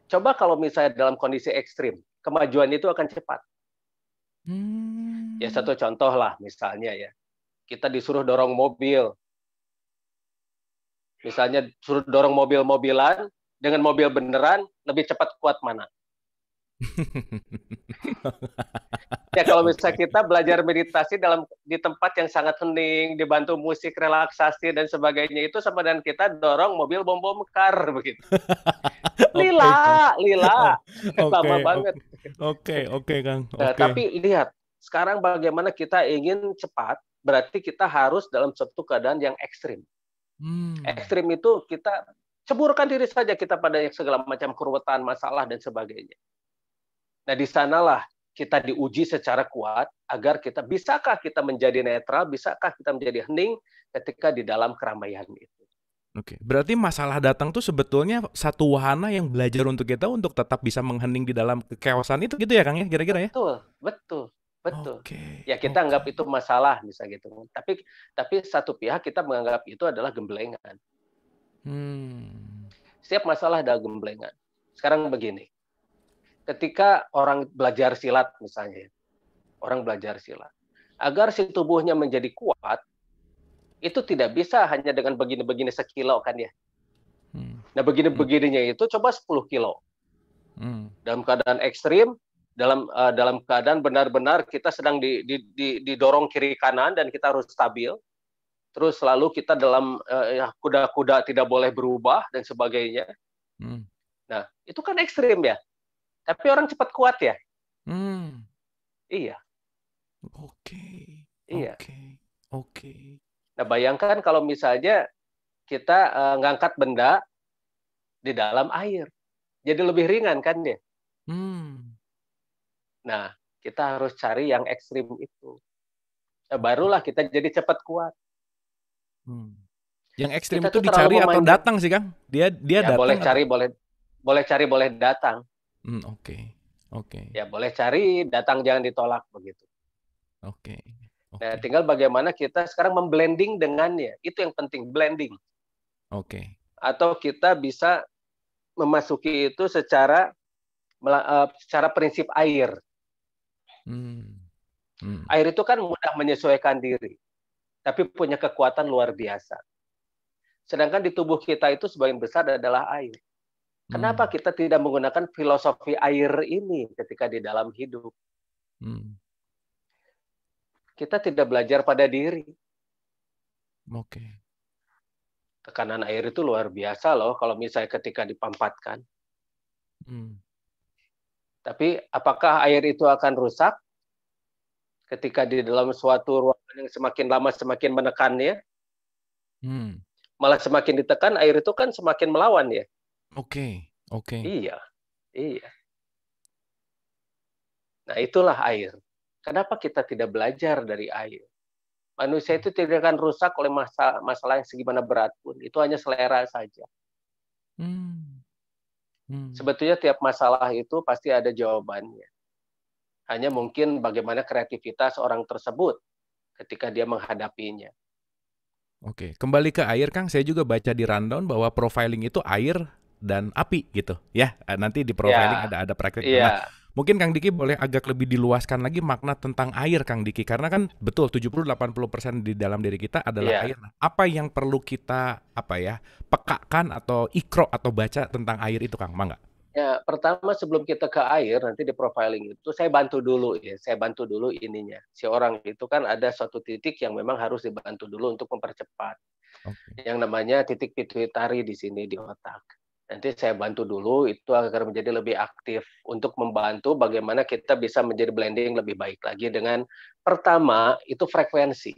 Coba kalau misalnya dalam kondisi ekstrim, kemajuan itu akan cepat. Hmm. Ya satu hmm. contoh lah misalnya ya, kita disuruh dorong mobil, misalnya suruh dorong mobil-mobilan dengan mobil beneran lebih cepat kuat mana? ya kalau misalnya kita belajar meditasi dalam di tempat yang sangat hening, dibantu musik relaksasi dan sebagainya itu sama dengan kita dorong mobil bom bom kar begitu. lila, okay, lila, okay, lama okay, banget. Oke, okay, oke okay, Kang. Okay. Nah, tapi lihat sekarang bagaimana kita ingin cepat, berarti kita harus dalam suatu keadaan yang ekstrim. Hmm. Ekstrim itu kita ceburkan diri saja kita pada segala macam keruwetan, masalah dan sebagainya. Nah, di sanalah kita diuji secara kuat agar kita bisakah kita menjadi netral, bisakah kita menjadi hening ketika di dalam keramaian itu. Oke, berarti masalah datang tuh sebetulnya satu wahana yang belajar untuk kita untuk tetap bisa menghening di dalam kekewasan itu gitu ya Kang ya kira-kira ya? Betul, betul. Betul. Oke. Ya kita Oke. anggap itu masalah bisa gitu. Tapi tapi satu pihak kita menganggap itu adalah gemblengan. Hmm. Setiap masalah ada gemblengan. Sekarang begini, ketika orang belajar silat misalnya, orang belajar silat, agar si tubuhnya menjadi kuat, itu tidak bisa hanya dengan begini-begini sekilo kan ya. Hmm. Nah begini-begininya hmm. itu coba 10 kilo. Hmm. Dalam keadaan ekstrim, dalam uh, dalam keadaan benar-benar kita sedang di, di, di, didorong kiri kanan dan kita harus stabil. Terus selalu kita dalam kuda eh, ya, kuda-kuda tidak boleh berubah dan sebagainya. Hmm. Nah itu kan ekstrim ya. Tapi orang cepat kuat ya. Hmm. Iya. Oke. Okay. Iya. Oke. Okay. Oke. Okay. Nah bayangkan kalau misalnya kita uh, ngangkat benda di dalam air, jadi lebih ringan kan dia. Ya? Hmm. Nah kita harus cari yang ekstrim itu. Nah, barulah kita jadi cepat kuat. Hmm. Yang ekstrim kita itu dicari atau datang sih kang? Dia dia ya, datang. Boleh cari boleh boleh cari boleh datang. Hmm, oke. Okay. Okay. Ya boleh cari, datang jangan ditolak begitu. Oke. Okay. Okay. Nah, tinggal bagaimana kita sekarang memblending dengannya. Itu yang penting, blending. Oke. Okay. Atau kita bisa memasuki itu secara eh, secara prinsip air. Hmm. Hmm. Air itu kan mudah menyesuaikan diri, tapi punya kekuatan luar biasa. Sedangkan di tubuh kita itu sebagian besar adalah air. Kenapa hmm. kita tidak menggunakan filosofi air ini ketika di dalam hidup? Hmm. Kita tidak belajar pada diri. Oke. Okay. Tekanan air itu luar biasa loh kalau misalnya ketika dipampatkan. Hmm. Tapi apakah air itu akan rusak ketika di dalam suatu ruangan yang semakin lama semakin menekannya? Hmm. Malah semakin ditekan air itu kan semakin melawan ya. Oke, oke. Iya, iya. Nah, itulah air. Kenapa kita tidak belajar dari air? Manusia itu tidak akan rusak oleh masalah, masalah yang segimana berat pun. Itu hanya selera saja. Hmm. Hmm. Sebetulnya tiap masalah itu pasti ada jawabannya. Hanya mungkin bagaimana kreativitas orang tersebut ketika dia menghadapinya. Oke, kembali ke air, Kang. Saya juga baca di rundown bahwa profiling itu air dan api gitu ya nanti di profiling yeah. ada ada praktek yeah. nah, Mungkin Kang Diki boleh agak lebih diluaskan lagi makna tentang air Kang Diki karena kan betul 70-80% di dalam diri kita adalah yeah. air. Nah, apa yang perlu kita apa ya pekakan atau ikro atau baca tentang air itu Kang Mangga? Ya, pertama sebelum kita ke air nanti di profiling itu saya bantu dulu ya, saya bantu dulu ininya. Si orang itu kan ada suatu titik yang memang harus dibantu dulu untuk mempercepat. Okay. Yang namanya titik pituitari di sini di otak nanti saya bantu dulu itu agar menjadi lebih aktif untuk membantu bagaimana kita bisa menjadi blending lebih baik lagi dengan pertama itu frekuensi.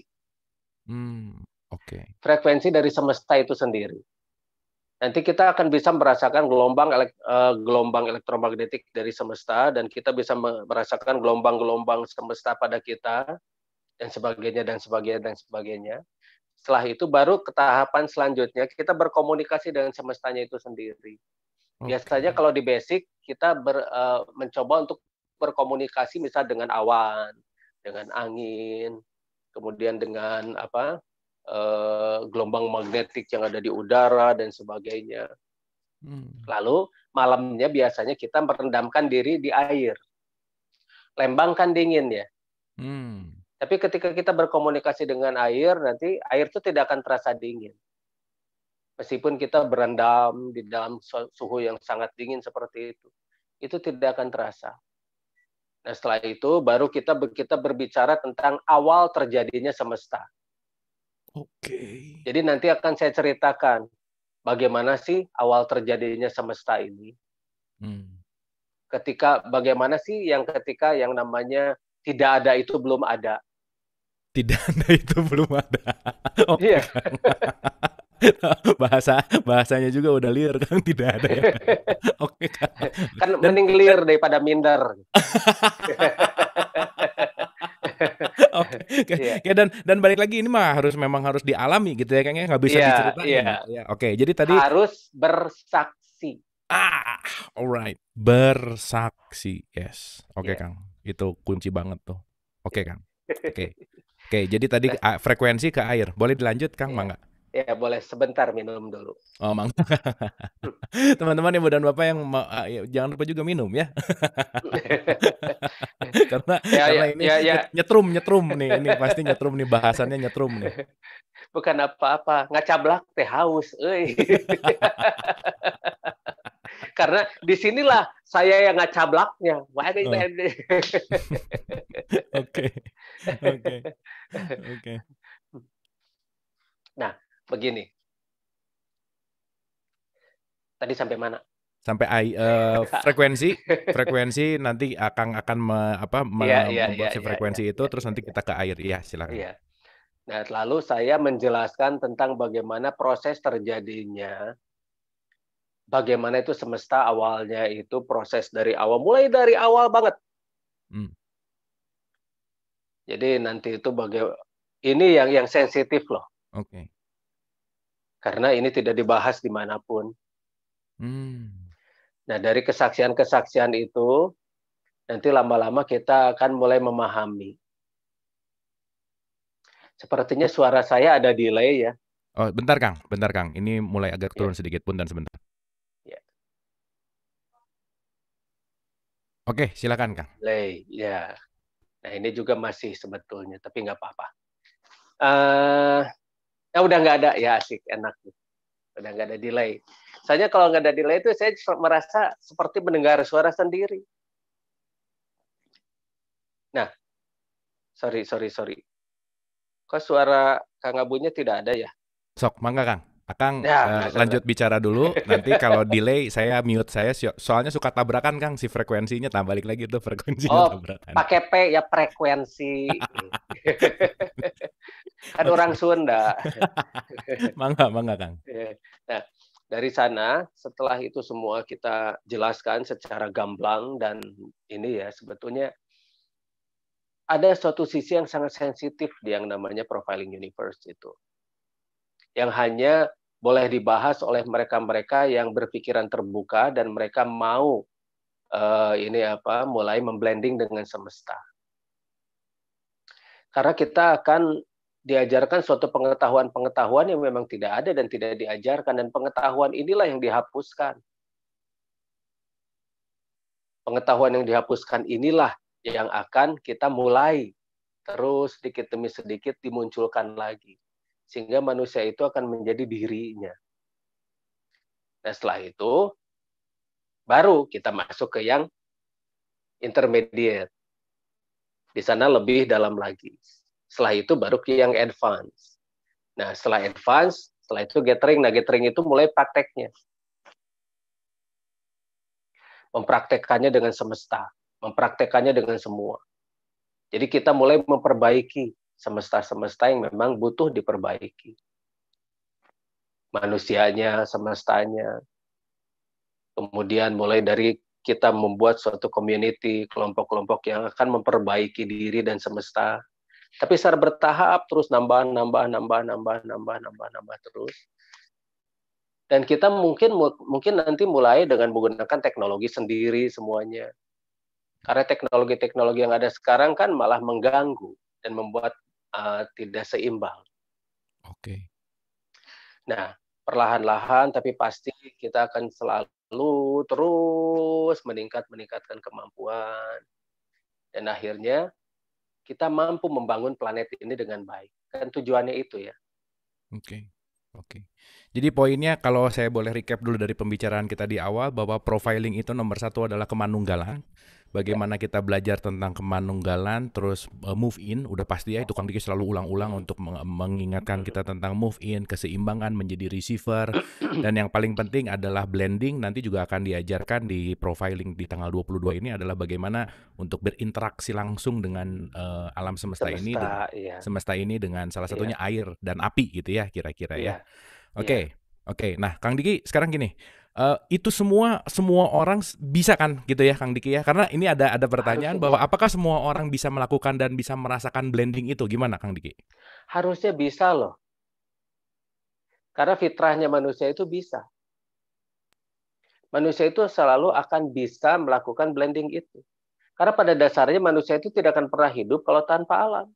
Hmm, oke. Okay. Frekuensi dari semesta itu sendiri. Nanti kita akan bisa merasakan gelombang elek, eh, gelombang elektromagnetik dari semesta dan kita bisa merasakan gelombang-gelombang semesta pada kita dan sebagainya dan sebagainya dan sebagainya. Setelah itu baru ke tahapan selanjutnya kita berkomunikasi dengan semestanya itu sendiri. Okay. Biasanya kalau di basic kita ber, uh, mencoba untuk berkomunikasi misal dengan awan, dengan angin, kemudian dengan apa uh, gelombang magnetik yang ada di udara dan sebagainya. Hmm. Lalu malamnya biasanya kita merendamkan diri di air. lembangkan kan dingin ya. Hmm. Tapi ketika kita berkomunikasi dengan air, nanti air itu tidak akan terasa dingin. Meskipun kita berendam di dalam suhu yang sangat dingin seperti itu, itu tidak akan terasa. Nah, setelah itu baru kita kita berbicara tentang awal terjadinya semesta. Oke. Jadi nanti akan saya ceritakan bagaimana sih awal terjadinya semesta ini. Hmm. Ketika bagaimana sih yang ketika yang namanya tidak ada itu belum ada tidak ada itu belum ada. Oh, iya. Kan? bahasa bahasanya juga udah liar kan tidak ada ya. Oke kan. Kan Dan, mending liar daripada minder. Oke. Okay. Iya. Yeah. dan dan balik lagi ini mah harus memang harus dialami gitu ya kayaknya nggak bisa yeah, diceritain. Yeah. Gitu ya. Oke, okay. jadi tadi harus bersaksi. Ah, alright. Bersaksi. Yes. Oke, okay, iya. yeah. Kang. Itu kunci banget tuh. Oke, okay, Kang. Oke. Okay. Oke, jadi tadi nah, frekuensi ke air. Boleh dilanjut Kang, iya. Mangga? Ya boleh sebentar minum dulu. Oh, mang. Teman-teman ibu dan bapak yang ya, jangan lupa juga minum ya. karena ya, karena ya, ini ya, ya. nyetrum nyetrum nih, ini pasti nyetrum nih bahasannya nyetrum nih. Bukan apa-apa, ngacablak teh haus, eh, karena disinilah saya yang nggak cablaknya. Waduh. Oh. Oke. Oke. Oke. Nah, begini. Tadi sampai mana? Sampai I, uh, eh, frekuensi, frekuensi nanti akan akan me, apa iya, me, yeah, yeah, membuat yeah, si iya, frekuensi iya, itu terus nanti kita ke air. ya. silakan. Yeah. Nah, lalu saya menjelaskan tentang bagaimana proses terjadinya bagaimana itu semesta awalnya itu proses dari awal mulai dari awal banget hmm. jadi nanti itu bagai ini yang yang sensitif loh oke okay. karena ini tidak dibahas dimanapun hmm. nah dari kesaksian-kesaksian itu nanti lama-lama kita akan mulai memahami sepertinya suara saya ada delay ya Oh, bentar Kang, bentar Kang. Ini mulai agak turun ya. sedikit pun dan sebentar. Oke, silakan Kang. Lay, ya. Nah ini juga masih sebetulnya, tapi nggak apa-apa. Uh, ya udah nggak ada, ya asik, enak. Udah nggak ada delay. Soalnya kalau nggak ada delay itu saya merasa seperti mendengar suara sendiri. Nah, sorry, sorry, sorry. Kok suara Kang Abunya tidak ada ya? Sok, mangga Kang. Akang ya, uh, lanjut bicara dulu. Nanti kalau delay saya mute saya soalnya suka tabrakan Kang si frekuensinya tambah balik lagi tuh frekuensinya oh, tabrakan. Pakai P ya frekuensi. kan okay. orang Sunda. mangga mangga Kang. Eh, nah, dari sana setelah itu semua kita jelaskan secara gamblang dan ini ya sebetulnya ada suatu sisi yang sangat sensitif di yang namanya profiling universe itu yang hanya boleh dibahas oleh mereka-mereka yang berpikiran terbuka dan mereka mau uh, ini apa mulai memblending dengan semesta. Karena kita akan diajarkan suatu pengetahuan-pengetahuan yang memang tidak ada dan tidak diajarkan dan pengetahuan inilah yang dihapuskan. Pengetahuan yang dihapuskan inilah yang akan kita mulai terus sedikit demi sedikit dimunculkan lagi sehingga manusia itu akan menjadi dirinya. Nah, setelah itu baru kita masuk ke yang intermediate. Di sana lebih dalam lagi. Setelah itu baru ke yang advance. Nah, setelah advance, setelah itu gathering. Nah, gathering itu mulai prakteknya. Mempraktekannya dengan semesta, mempraktekannya dengan semua. Jadi kita mulai memperbaiki semesta-semesta yang memang butuh diperbaiki. Manusianya, semestanya. Kemudian mulai dari kita membuat suatu community, kelompok-kelompok yang akan memperbaiki diri dan semesta. Tapi secara bertahap terus nambah, nambah, nambah, nambah, nambah, nambah, nambah terus. Dan kita mungkin mungkin nanti mulai dengan menggunakan teknologi sendiri semuanya. Karena teknologi-teknologi yang ada sekarang kan malah mengganggu dan membuat uh, tidak seimbang. Oke. Okay. Nah, perlahan-lahan tapi pasti kita akan selalu terus meningkat meningkatkan kemampuan dan akhirnya kita mampu membangun planet ini dengan baik. Kan tujuannya itu ya. Oke. Okay. Oke. Jadi poinnya kalau saya boleh recap dulu dari pembicaraan kita di awal bahwa profiling itu nomor satu adalah kemanunggalan bagaimana kita belajar tentang kemanunggalan terus uh, move in udah pasti ya tukang dikit selalu ulang-ulang untuk meng eh, mengingatkan kita tentang move in keseimbangan menjadi receiver dan yang paling penting adalah blending nanti juga akan diajarkan di profiling di tanggal 22 ini adalah bagaimana untuk berinteraksi langsung dengan uh, alam semesta, semesta ini iya. semesta ini dengan salah iya. satunya air dan api gitu ya kira-kira ya iya, oke okay. oke okay. nah Kang Diki sekarang gini Eh, itu semua semua orang bisa kan gitu ya Kang Diki ya karena ini ada ada pertanyaan harusnya. bahwa apakah semua orang bisa melakukan dan bisa merasakan blending itu gimana Kang Diki? Harusnya bisa loh karena fitrahnya manusia itu bisa manusia itu selalu akan bisa melakukan blending itu karena pada dasarnya manusia itu tidak akan pernah hidup kalau tanpa alam.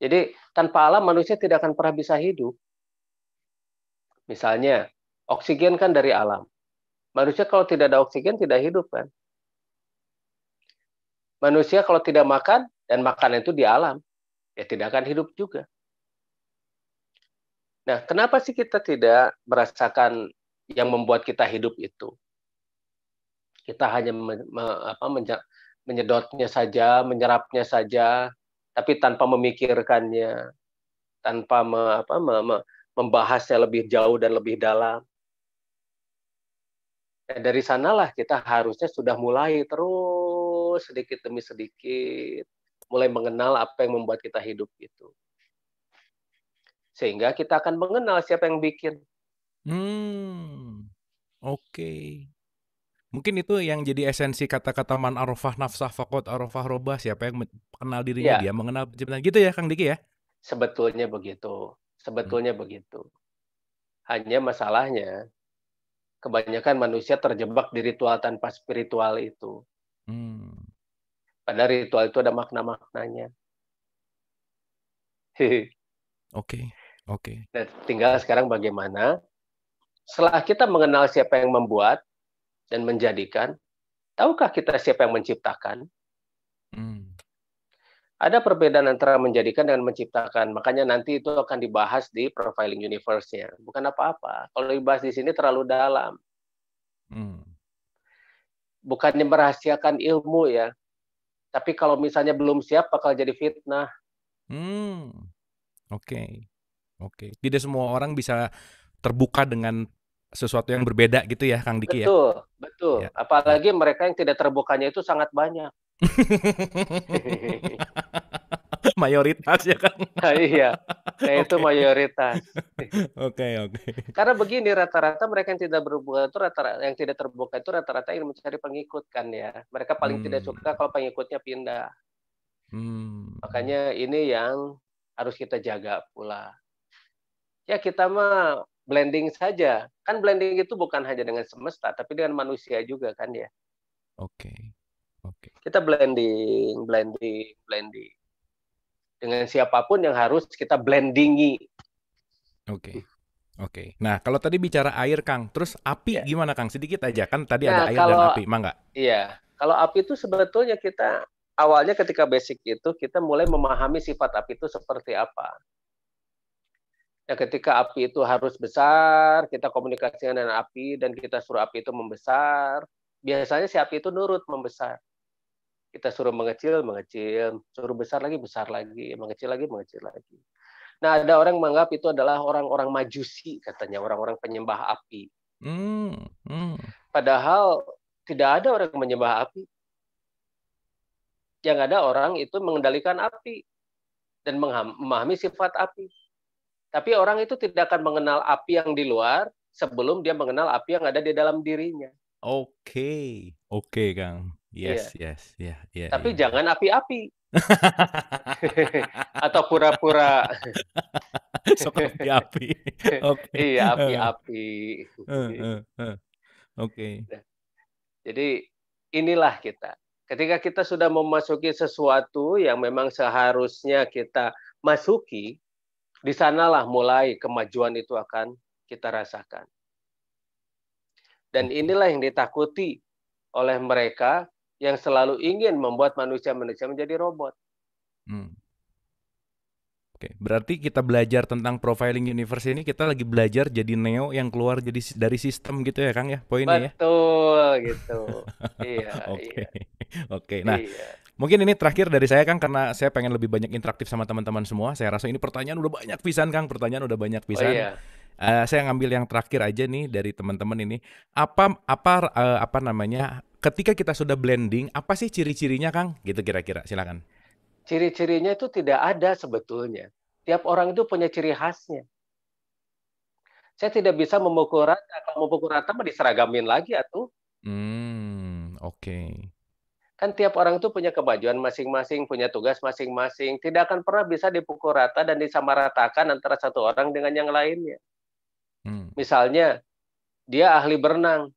Jadi tanpa alam manusia tidak akan pernah bisa hidup. Misalnya, oksigen kan dari alam. Manusia kalau tidak ada oksigen tidak hidup kan. Manusia kalau tidak makan dan makanan itu di alam, ya tidak akan hidup juga. Nah, kenapa sih kita tidak merasakan yang membuat kita hidup itu? Kita hanya menyedotnya saja, menyerapnya saja, tapi tanpa memikirkannya, tanpa me, apa, membahasnya lebih jauh dan lebih dalam. Dan dari sanalah kita harusnya sudah mulai terus sedikit demi sedikit mulai mengenal apa yang membuat kita hidup itu. Sehingga kita akan mengenal siapa yang bikin. Hmm. Oke. Okay. Mungkin itu yang jadi esensi kata-kata man arafah nafsah fakot arafah robah siapa yang kenal dirinya ya. dia mengenal gitu ya Kang Diki ya. Sebetulnya begitu. Hmm. Sebetulnya hmm. begitu. Hanya masalahnya kebanyakan manusia terjebak di ritual tanpa spiritual itu. Hmm. Padahal ritual itu ada makna-maknanya. Oke, oke. Okay. okay. tinggal sekarang bagaimana setelah kita mengenal siapa yang membuat dan menjadikan, tahukah kita siapa yang menciptakan? Hmm ada perbedaan antara menjadikan dan menciptakan. Makanya nanti itu akan dibahas di profiling universe-nya. Bukan apa-apa. Kalau dibahas di sini terlalu dalam. Hmm. Bukannya merahasiakan ilmu ya. Tapi kalau misalnya belum siap bakal jadi fitnah. Hmm. Oke. Okay. Oke. Okay. Tidak semua orang bisa terbuka dengan sesuatu yang berbeda gitu ya Kang Diki betul, ya. Betul, betul. Ya. Apalagi mereka yang tidak terbukanya itu sangat banyak mayoritas ya kan? Nah, iya, nah, itu mayoritas. Oke oke. Okay. Karena begini rata-rata mereka yang tidak berhubungan itu rata-rata yang tidak terbuka itu rata-rata ingin mencari pengikut kan ya. Mereka paling hmm. tidak suka kalau pengikutnya pindah. Hmm. Makanya ini yang harus kita jaga pula. Ya kita mah blending saja. Kan blending itu bukan hanya dengan semesta, tapi dengan manusia juga kan ya. Oke. Okay kita blending, blending, blending dengan siapapun yang harus kita blendingi. Oke. Okay. Oke. Okay. Nah, kalau tadi bicara air Kang, terus api ya. gimana Kang? Sedikit aja kan tadi nah, ada air kalau, dan api, mangga? Iya. Kalau api itu sebetulnya kita awalnya ketika basic itu kita mulai memahami sifat api itu seperti apa. Ya ketika api itu harus besar, kita komunikasikan dengan api dan kita suruh api itu membesar, biasanya si api itu nurut membesar kita suruh mengecil mengecil suruh besar lagi besar lagi mengecil lagi mengecil lagi nah ada orang menganggap itu adalah orang-orang majusi katanya orang-orang penyembah api hmm, hmm. padahal tidak ada orang yang menyembah api yang ada orang itu mengendalikan api dan memahami sifat api. Tapi orang itu tidak akan mengenal api yang di luar sebelum dia mengenal api yang ada di dalam dirinya. Oke, okay. oke okay, Kang. Iya. Yes, yeah. yes, ya, yeah, ya. Yeah, Tapi yeah. jangan api-api. Atau pura-pura sok api-api. Okay. iya, api-api. Oke. Jadi inilah kita. Ketika kita sudah memasuki sesuatu yang memang seharusnya kita masuki, di sanalah mulai kemajuan itu akan kita rasakan. Dan inilah yang ditakuti oleh mereka yang selalu ingin membuat manusia-manusia menjadi robot. Hmm. Oke, berarti kita belajar tentang profiling universe ini kita lagi belajar jadi neo yang keluar jadi dari sistem gitu ya Kang ya poinnya ya. Betul gitu. Iya, iya, Oke. Iya. Oke. Nah, iya. Mungkin ini terakhir dari saya Kang karena saya pengen lebih banyak interaktif sama teman-teman semua. Saya rasa ini pertanyaan udah banyak pisan Kang, pertanyaan udah banyak oh, pisan. Oh, iya. Uh, saya ngambil yang terakhir aja nih dari teman-teman ini. Apa apa uh, apa namanya ketika kita sudah blending, apa sih ciri-cirinya, Kang? Gitu kira-kira. Silakan. Ciri-cirinya itu tidak ada sebetulnya. Tiap orang itu punya ciri khasnya. Saya tidak bisa memukul rata. Kalau memukul rata, mah diseragamin lagi atau? Hmm, oke. Okay. Kan tiap orang itu punya kemajuan masing-masing, punya tugas masing-masing. Tidak akan pernah bisa dipukul rata dan disamaratakan antara satu orang dengan yang lainnya. Hmm. Misalnya, dia ahli berenang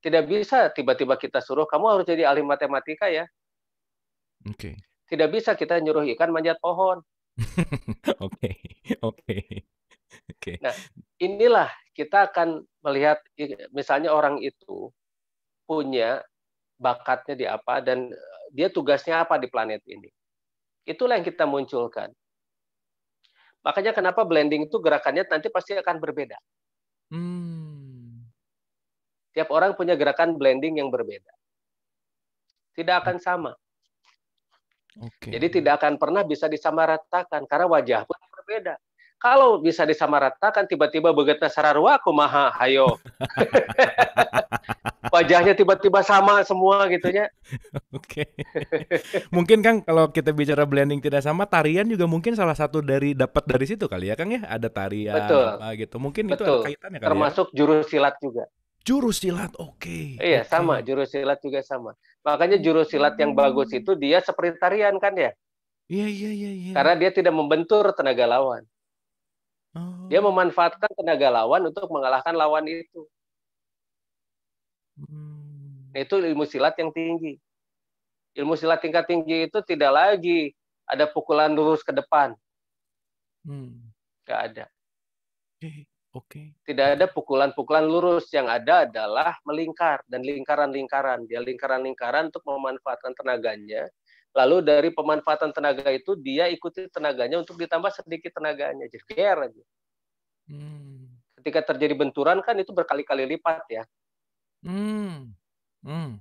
tidak bisa tiba-tiba kita suruh kamu harus jadi ahli matematika ya. Oke. Okay. Tidak bisa kita nyuruh ikan manjat pohon. Oke, oke, oke. Nah, inilah kita akan melihat misalnya orang itu punya bakatnya di apa dan e, dia tugasnya apa di planet ini. Itulah yang kita munculkan. Makanya kenapa blending itu gerakannya nanti pasti akan berbeda. Hmm. Tiap orang punya gerakan blending yang berbeda. Tidak hmm. akan sama. Okay. Jadi tidak akan pernah bisa disamaratakan karena wajah pun berbeda. Kalau bisa disamaratakan tiba-tiba begitu sararwa aku maha hayo. Wajahnya tiba-tiba sama semua gitu ya. Oke. Okay. mungkin Kang kalau kita bicara blending tidak sama tarian juga mungkin salah satu dari dapat dari situ kali ya Kang ya ada tarian Betul. apa gitu. Mungkin Betul. itu ada kaitannya kali ya. Termasuk ya. jurus silat juga. Jurus silat oke. Okay. Iya, okay. sama. jurus silat juga sama. Makanya jurus silat yang bagus itu dia tarian kan ya? Iya, iya, iya, iya. Karena dia tidak membentur tenaga lawan. Oh. Dia memanfaatkan tenaga lawan untuk mengalahkan lawan itu. Hmm. Itu ilmu silat yang tinggi. Ilmu silat tingkat tinggi itu tidak lagi ada pukulan lurus ke depan. Hmm. Gak ada. Oke. Okay. Tidak ada pukulan-pukulan lurus yang ada adalah melingkar dan lingkaran-lingkaran. Dia lingkaran-lingkaran untuk memanfaatkan tenaganya. Lalu dari pemanfaatan tenaga itu dia ikuti tenaganya untuk ditambah sedikit tenaganya. Jadi biar aja. Hmm. Ketika terjadi benturan kan itu berkali-kali lipat ya. Hmm. Hmm.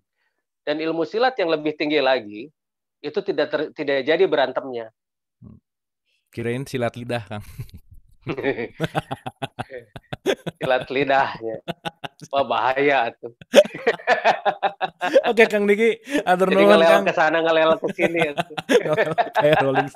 Dan ilmu silat yang lebih tinggi lagi itu tidak ter, tidak jadi berantemnya. Hmm. Kirain silat lidah, Kang. Silat lidahnya. Wah bahaya tuh. Oke Kang Diki, atur jadi nuhun Kang. ke sana ngelel ke sini. Ya. Kayak Rolling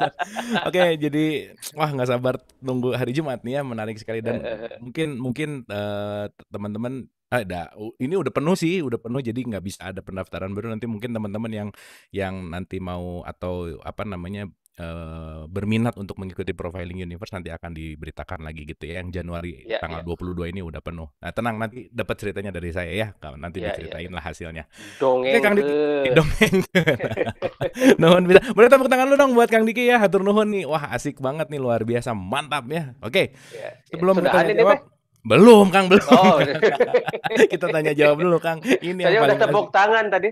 Oke, jadi wah nggak sabar nunggu hari Jumat nih ya, menarik sekali dan mungkin mungkin uh, teman-teman ada eh, ini udah penuh sih udah penuh jadi nggak bisa ada pendaftaran baru nanti mungkin teman-teman yang yang nanti mau atau apa namanya Eh, berminat untuk mengikuti profiling universe nanti akan diberitakan lagi gitu ya yang Januari ya, tanggal ya. 22 ini udah penuh. Nah, tenang nanti dapat ceritanya dari saya ya. Nanti iya, ya, diceritain ya. lah iya. hasilnya. Dongeng. Oke, Kang Diki. Dongeng. nuhun bisa. Boleh tepuk tangan lu dong buat Kang Diki ya. Hatur nuhun nih. Wah, asik banget nih luar biasa. Mantap ya. Oke. Ya, ya. Sebelum Sudah kita jawab. ini, belum, Kang, belum. Oh. Iya. Kita tanya jawab dulu, Kang. Ini Saya udah tepuk asik. tangan tadi.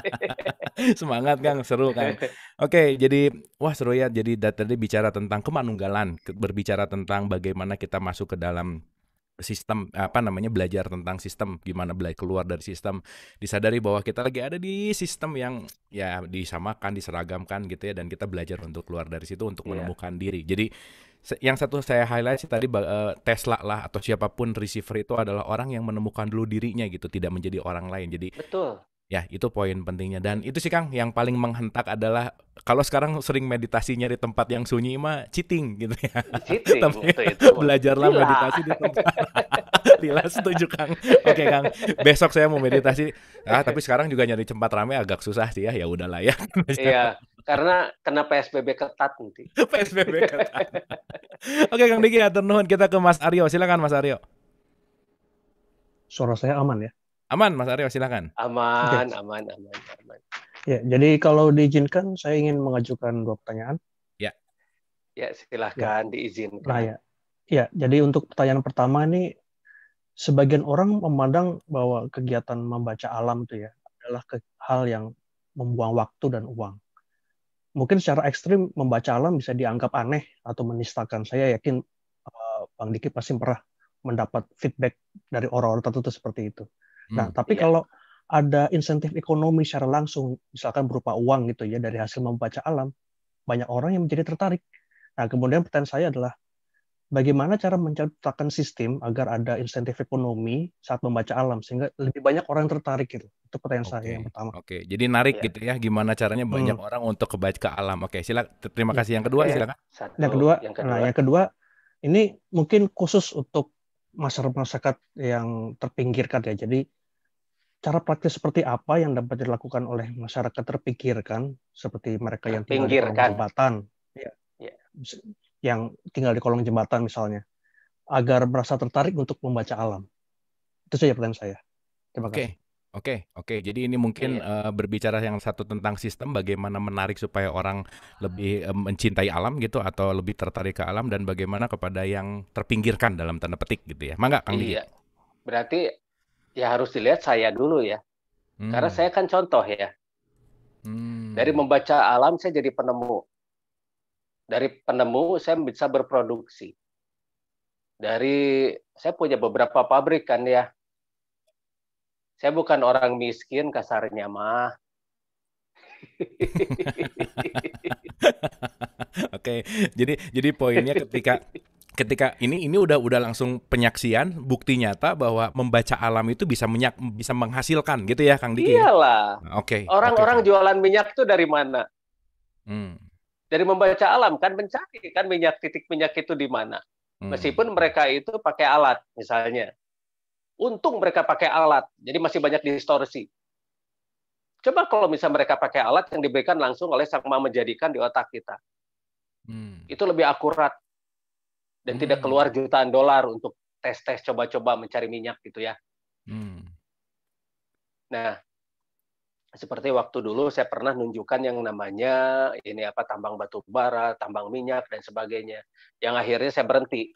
Semangat, Kang, seru, Kang. Oke, jadi wah seru ya. Jadi tadi bicara tentang kemanunggalan, berbicara tentang bagaimana kita masuk ke dalam sistem apa namanya belajar tentang sistem gimana belajar keluar dari sistem disadari bahwa kita lagi ada di sistem yang ya disamakan diseragamkan gitu ya dan kita belajar untuk keluar dari situ untuk yeah. menemukan diri jadi yang satu saya highlight sih tadi eh, Tesla lah atau siapapun receiver itu adalah orang yang menemukan dulu dirinya gitu, tidak menjadi orang lain. Jadi Betul. Ya, itu poin pentingnya dan itu sih Kang yang paling menghentak adalah kalau sekarang sering meditasi nyari tempat yang sunyi mah cheating gitu ya. Cheating. itu, itu. belajarlah Lila. meditasi di tempat. Lila setuju Kang. Oke okay, Kang, besok saya mau meditasi. Ah, tapi sekarang juga nyari tempat ramai agak susah sih ya. Ya udahlah ya. Iya karena kena PSBB ketat nanti. PSBB ketat. Oke Kang Diki, ya, nuhun kita ke Mas Aryo. Silakan Mas Aryo. Suara saya aman ya? Aman Mas Aryo, silakan. Aman, okay. aman, aman, aman. Ya, jadi kalau diizinkan saya ingin mengajukan dua pertanyaan. Ya. Ya, silahkan ya. diizinkan. Nah, ya. Ya, jadi untuk pertanyaan pertama ini sebagian orang memandang bahwa kegiatan membaca alam itu ya adalah hal yang membuang waktu dan uang mungkin secara ekstrim membaca alam bisa dianggap aneh atau menistakan. Saya yakin uh, Bang Diki pasti pernah mendapat feedback dari orang-orang tertentu seperti itu. Hmm, nah, tapi yeah. kalau ada insentif ekonomi secara langsung, misalkan berupa uang gitu ya dari hasil membaca alam, banyak orang yang menjadi tertarik. Nah, kemudian pertanyaan saya adalah bagaimana cara menciptakan sistem agar ada insentif ekonomi saat membaca alam sehingga lebih banyak orang tertarik gitu. Itu pertanyaan okay. saya yang pertama. Oke, okay. jadi narik ya. gitu ya gimana caranya hmm. banyak hmm. orang untuk kebaca alam. Oke, okay, silakan. Terima iya. kasih yang kedua ya. silakan. Satu, yang kedua, yang nah, kedua. Nah, yang kedua ini mungkin khusus untuk masyarakat yang terpinggirkan ya. Jadi cara praktis seperti apa yang dapat dilakukan oleh masyarakat terpinggirkan seperti mereka yang tinggal di perbatasan? Iya. Ya. ya yang tinggal di kolong jembatan misalnya agar merasa tertarik untuk membaca alam? Itu saja pertanyaan saya. Terima kasih. Okay. Oke, okay, oke. Okay. Jadi ini mungkin yeah. Iya. uh, berbicara yang satu tentang sistem bagaimana menarik supaya orang lebih uh, mencintai alam gitu atau lebih tertarik ke alam dan bagaimana kepada yang terpinggirkan dalam tanda petik gitu ya. Mangga Kang Iya. Yeah. Berarti ya harus dilihat saya dulu ya. Hmm. Karena saya kan contoh ya. Hmm. Dari membaca alam saya jadi penemu dari penemu saya bisa berproduksi. Dari saya punya beberapa pabrik kan ya. Saya bukan orang miskin kasarnya mah. Oke, jadi jadi poinnya ketika ketika ini ini udah udah langsung penyaksian bukti nyata bahwa membaca alam itu bisa menyak bisa menghasilkan gitu ya Kang Diki. Ya? Iyalah. Oke. Okay, Orang-orang okay. jualan minyak tuh dari mana? Hmm dari membaca alam kan mencari kan minyak titik minyak itu di mana. Hmm. Meskipun mereka itu pakai alat misalnya. Untung mereka pakai alat, jadi masih banyak distorsi. Coba kalau misalnya mereka pakai alat yang diberikan langsung oleh sang maha menjadikan di otak kita. Hmm. Itu lebih akurat dan hmm. tidak keluar jutaan dolar untuk tes-tes coba-coba mencari minyak gitu ya. Hmm. Nah, seperti waktu dulu saya pernah nunjukkan yang namanya ini apa tambang batu bara, tambang minyak dan sebagainya, yang akhirnya saya berhenti.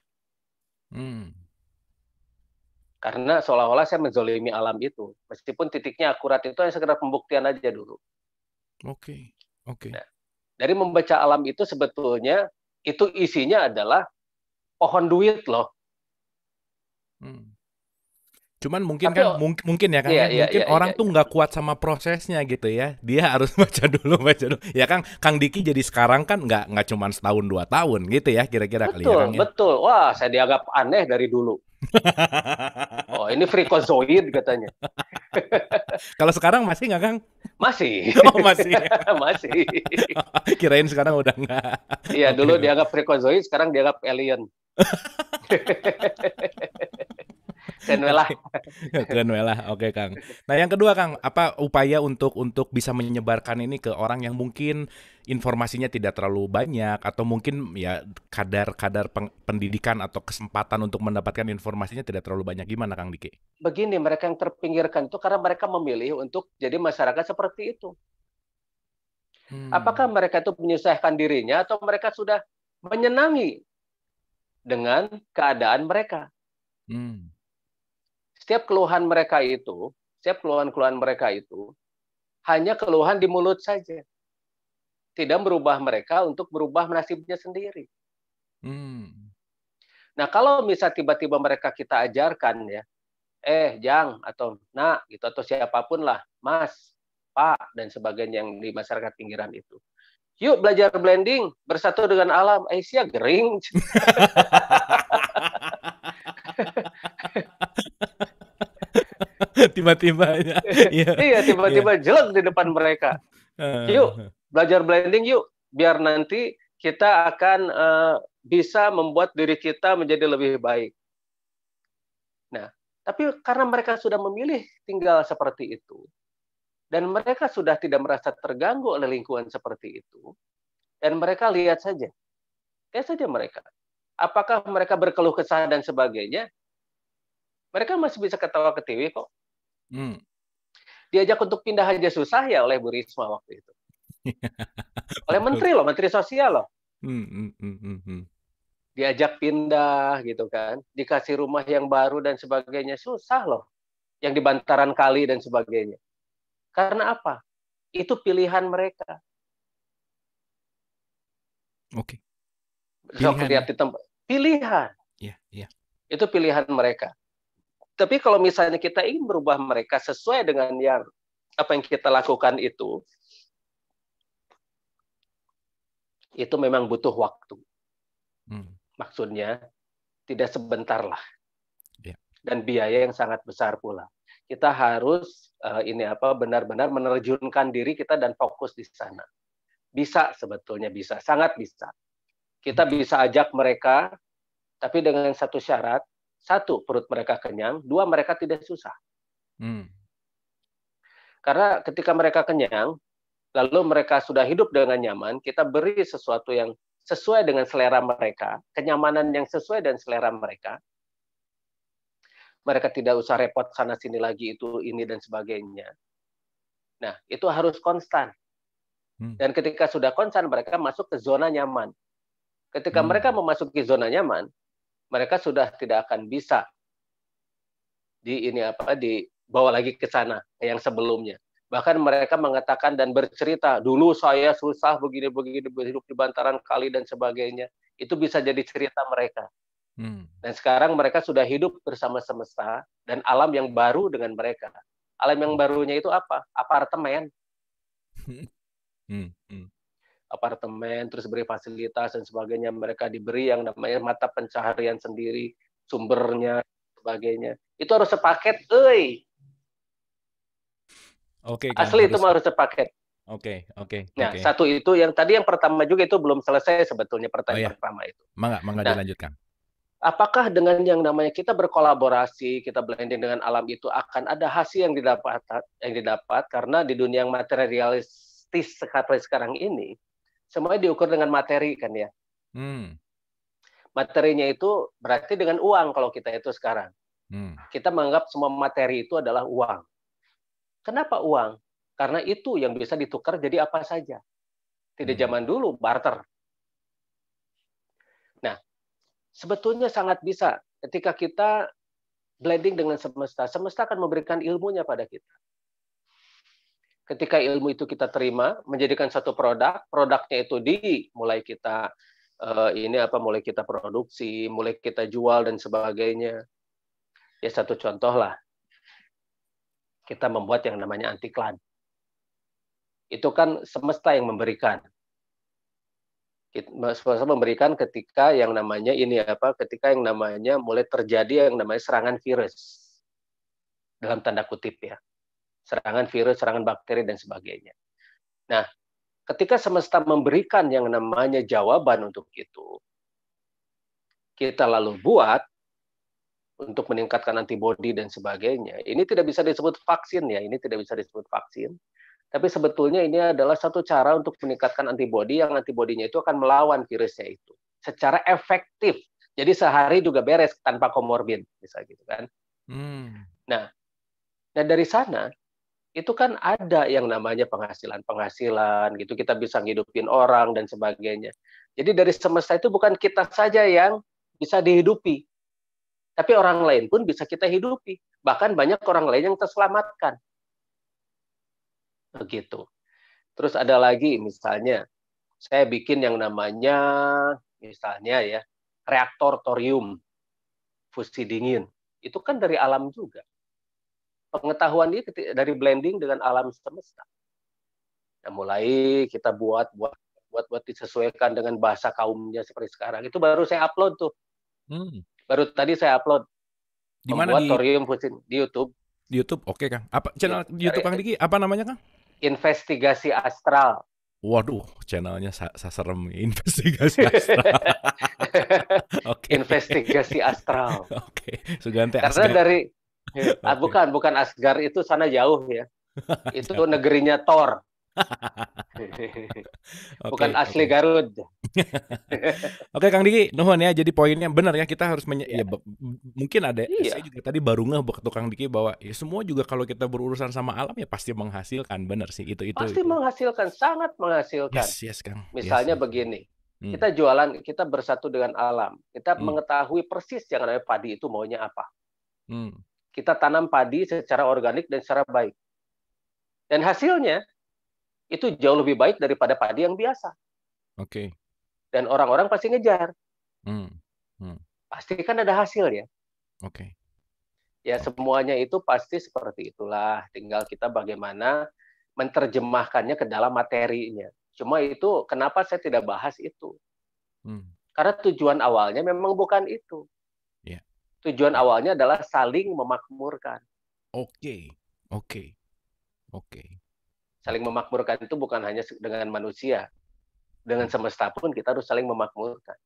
Hmm. Karena seolah-olah saya menzolimi alam itu, meskipun titiknya akurat itu hanya sekedar pembuktian aja dulu. Oke, okay. oke. Okay. Nah, dari membaca alam itu sebetulnya itu isinya adalah pohon duit loh. Hmm. Cuman mungkin Tapi, kan mung mungkin ya kan iya, iya, mungkin iya, orang iya. tuh nggak kuat sama prosesnya gitu ya. Dia harus baca dulu baca dulu. Ya Kang Kang Diki jadi sekarang kan nggak nggak cuman setahun dua tahun gitu ya kira-kira kali ya. Betul betul. Wah saya dianggap aneh dari dulu. oh ini frikozoid katanya. Kalau sekarang masih nggak Kang? Masih. Oh masih. masih. Kirain sekarang udah nggak. Iya dulu dianggap frikozoid, sekarang dianggap alien. Kenwelah. Ya, lah. Oke, okay, Kang. Nah, yang kedua, Kang, apa upaya untuk untuk bisa menyebarkan ini ke orang yang mungkin informasinya tidak terlalu banyak atau mungkin ya kadar-kadar pendidikan atau kesempatan untuk mendapatkan informasinya tidak terlalu banyak gimana, Kang Diki? Begini, mereka yang terpinggirkan itu karena mereka memilih untuk jadi masyarakat seperti itu. Hmm. Apakah mereka itu menyusahkan dirinya atau mereka sudah menyenangi dengan keadaan mereka? Hmm setiap keluhan mereka itu, setiap keluhan-keluhan mereka itu hanya keluhan di mulut saja. Tidak merubah mereka untuk merubah nasibnya sendiri. Hmm. Nah, kalau misal tiba-tiba mereka kita ajarkan ya, eh, Jang atau Nak gitu atau siapapun lah, Mas, Pak dan sebagainya yang di masyarakat pinggiran itu. Yuk belajar blending, bersatu dengan alam. eh siap gering. Iya. Iya, tiba-tiba iya tiba-tiba yeah. jelek di depan mereka yuk belajar blending yuk biar nanti kita akan uh, bisa membuat diri kita menjadi lebih baik nah tapi karena mereka sudah memilih tinggal seperti itu dan mereka sudah tidak merasa terganggu oleh lingkungan seperti itu dan mereka lihat saja lihat saja mereka apakah mereka berkeluh kesah dan sebagainya mereka masih bisa ketawa ke TV kok Hmm. Diajak untuk pindah aja susah ya oleh Bu Risma waktu itu. oleh menteri loh, menteri sosial loh. Hmm, hmm, hmm, hmm, hmm. Diajak pindah gitu kan, dikasih rumah yang baru dan sebagainya susah loh. Yang di bantaran kali dan sebagainya. Karena apa? Itu pilihan mereka. Oke. Okay. Pilihan. di tempat pilihan. Iya, yeah, Yeah. Itu pilihan mereka. Tapi kalau misalnya kita ingin merubah mereka sesuai dengan yang apa yang kita lakukan itu, itu memang butuh waktu. Hmm. Maksudnya tidak sebentar lah. Yeah. Dan biaya yang sangat besar pula. Kita harus uh, ini apa benar-benar menerjunkan diri kita dan fokus di sana. Bisa sebetulnya bisa, sangat bisa. Kita hmm. bisa ajak mereka tapi dengan satu syarat satu perut mereka kenyang, dua mereka tidak susah. Hmm. Karena ketika mereka kenyang, lalu mereka sudah hidup dengan nyaman, kita beri sesuatu yang sesuai dengan selera mereka, kenyamanan yang sesuai dengan selera mereka. Mereka tidak usah repot sana sini lagi itu ini dan sebagainya. Nah, itu harus konstan. Hmm. Dan ketika sudah konstan, mereka masuk ke zona nyaman. Ketika hmm. mereka memasuki zona nyaman, mereka sudah tidak akan bisa di ini apa dibawa lagi ke sana yang sebelumnya. Bahkan mereka mengatakan dan bercerita, dulu saya susah begini-begini hidup di bantaran kali dan sebagainya. Itu bisa jadi cerita mereka. Hmm. Dan sekarang mereka sudah hidup bersama semesta dan alam yang baru dengan mereka. Alam yang barunya itu apa? Apartemen. Hmm. Hmm apartemen, terus beri fasilitas dan sebagainya. Mereka diberi yang namanya mata pencaharian sendiri, sumbernya, sebagainya. Itu harus sepaket, euy. Oke. Okay, Asli kan, itu harus sepaket. Oke, okay, oke. Okay, nah, okay. satu itu yang tadi yang pertama juga itu belum selesai sebetulnya pertanyaan oh, iya. pertama itu. Mangga, mangga nah, dilanjutkan. Apakah dengan yang namanya kita berkolaborasi, kita blending dengan alam itu akan ada hasil yang didapat yang didapat karena di dunia yang materialistis sekarang ini semuanya diukur dengan materi kan ya. Hmm. Materinya itu berarti dengan uang kalau kita itu sekarang. Hmm. Kita menganggap semua materi itu adalah uang. Kenapa uang? Karena itu yang bisa ditukar jadi apa saja. Tidak hmm. zaman dulu barter. Nah, sebetulnya sangat bisa ketika kita blending dengan semesta. Semesta akan memberikan ilmunya pada kita ketika ilmu itu kita terima menjadikan satu produk produknya itu di mulai kita uh, ini apa mulai kita produksi mulai kita jual dan sebagainya ya satu contoh lah kita membuat yang namanya anti klan. itu kan semesta yang memberikan semesta memberikan ketika yang namanya ini apa ketika yang namanya mulai terjadi yang namanya serangan virus dalam tanda kutip ya serangan virus, serangan bakteri dan sebagainya. Nah, ketika semesta memberikan yang namanya jawaban untuk itu, kita lalu buat untuk meningkatkan antibodi dan sebagainya. Ini tidak bisa disebut vaksin ya, ini tidak bisa disebut vaksin. Tapi sebetulnya ini adalah satu cara untuk meningkatkan antibodi yang antibodinya itu akan melawan virusnya itu secara efektif. Jadi sehari juga beres tanpa komorbid, bisa gitu kan. Hmm. Nah, nah dari sana itu kan ada yang namanya penghasilan-penghasilan gitu kita bisa ngidupin orang dan sebagainya. Jadi dari semesta itu bukan kita saja yang bisa dihidupi. Tapi orang lain pun bisa kita hidupi. Bahkan banyak orang lain yang terselamatkan. Begitu. Terus ada lagi misalnya saya bikin yang namanya misalnya ya reaktor thorium fusi dingin. Itu kan dari alam juga pengetahuan dia dari blending dengan alam semesta. Dan ya, mulai kita buat buat buat buat disesuaikan dengan bahasa kaumnya seperti sekarang itu baru saya upload tuh. Hmm. Baru tadi saya upload. Di mana di Fusin di YouTube. Di YouTube. Oke, Kang. Apa iya, channel ya, YouTube Kang eh, Diki apa namanya, Kang? Investigasi Astral. Waduh, channelnya sa serem investigasi astral. okay. Investigasi astral. Oke, okay. Sugante Karena astral. dari okay. ah, bukan, bukan Asgard itu sana jauh ya. itu negerinya Thor. bukan okay, asli Garut. Oke okay, Kang Diki, nuhun ya. Jadi poinnya benar ya kita harus menye- yeah. ya, mungkin ada ya, iya. saya juga tadi baru ngeh waktu Kang Diki bahwa ya semua juga kalau kita berurusan sama alam ya pasti menghasilkan, benar sih itu itu. Pasti itu. menghasilkan, sangat menghasilkan. Yes, yes Kang. Misalnya yes, begini. Hmm. Kita jualan, kita bersatu dengan alam. Kita hmm. mengetahui persis yang namanya padi itu maunya apa. Hmm kita tanam padi secara organik dan secara baik. Dan hasilnya itu jauh lebih baik daripada padi yang biasa. Oke. Okay. Dan orang-orang pasti ngejar. Hmm. Hmm. Pasti kan ada hasil ya. Oke. Okay. Ya semuanya itu pasti seperti itulah. Tinggal kita bagaimana menerjemahkannya ke dalam materinya. Cuma itu kenapa saya tidak bahas itu? Hmm. Karena tujuan awalnya memang bukan itu tujuan awalnya adalah saling memakmurkan. Oke, okay. oke, okay. oke. Okay. Saling memakmurkan itu bukan hanya dengan manusia, dengan semesta pun kita harus saling memakmurkan.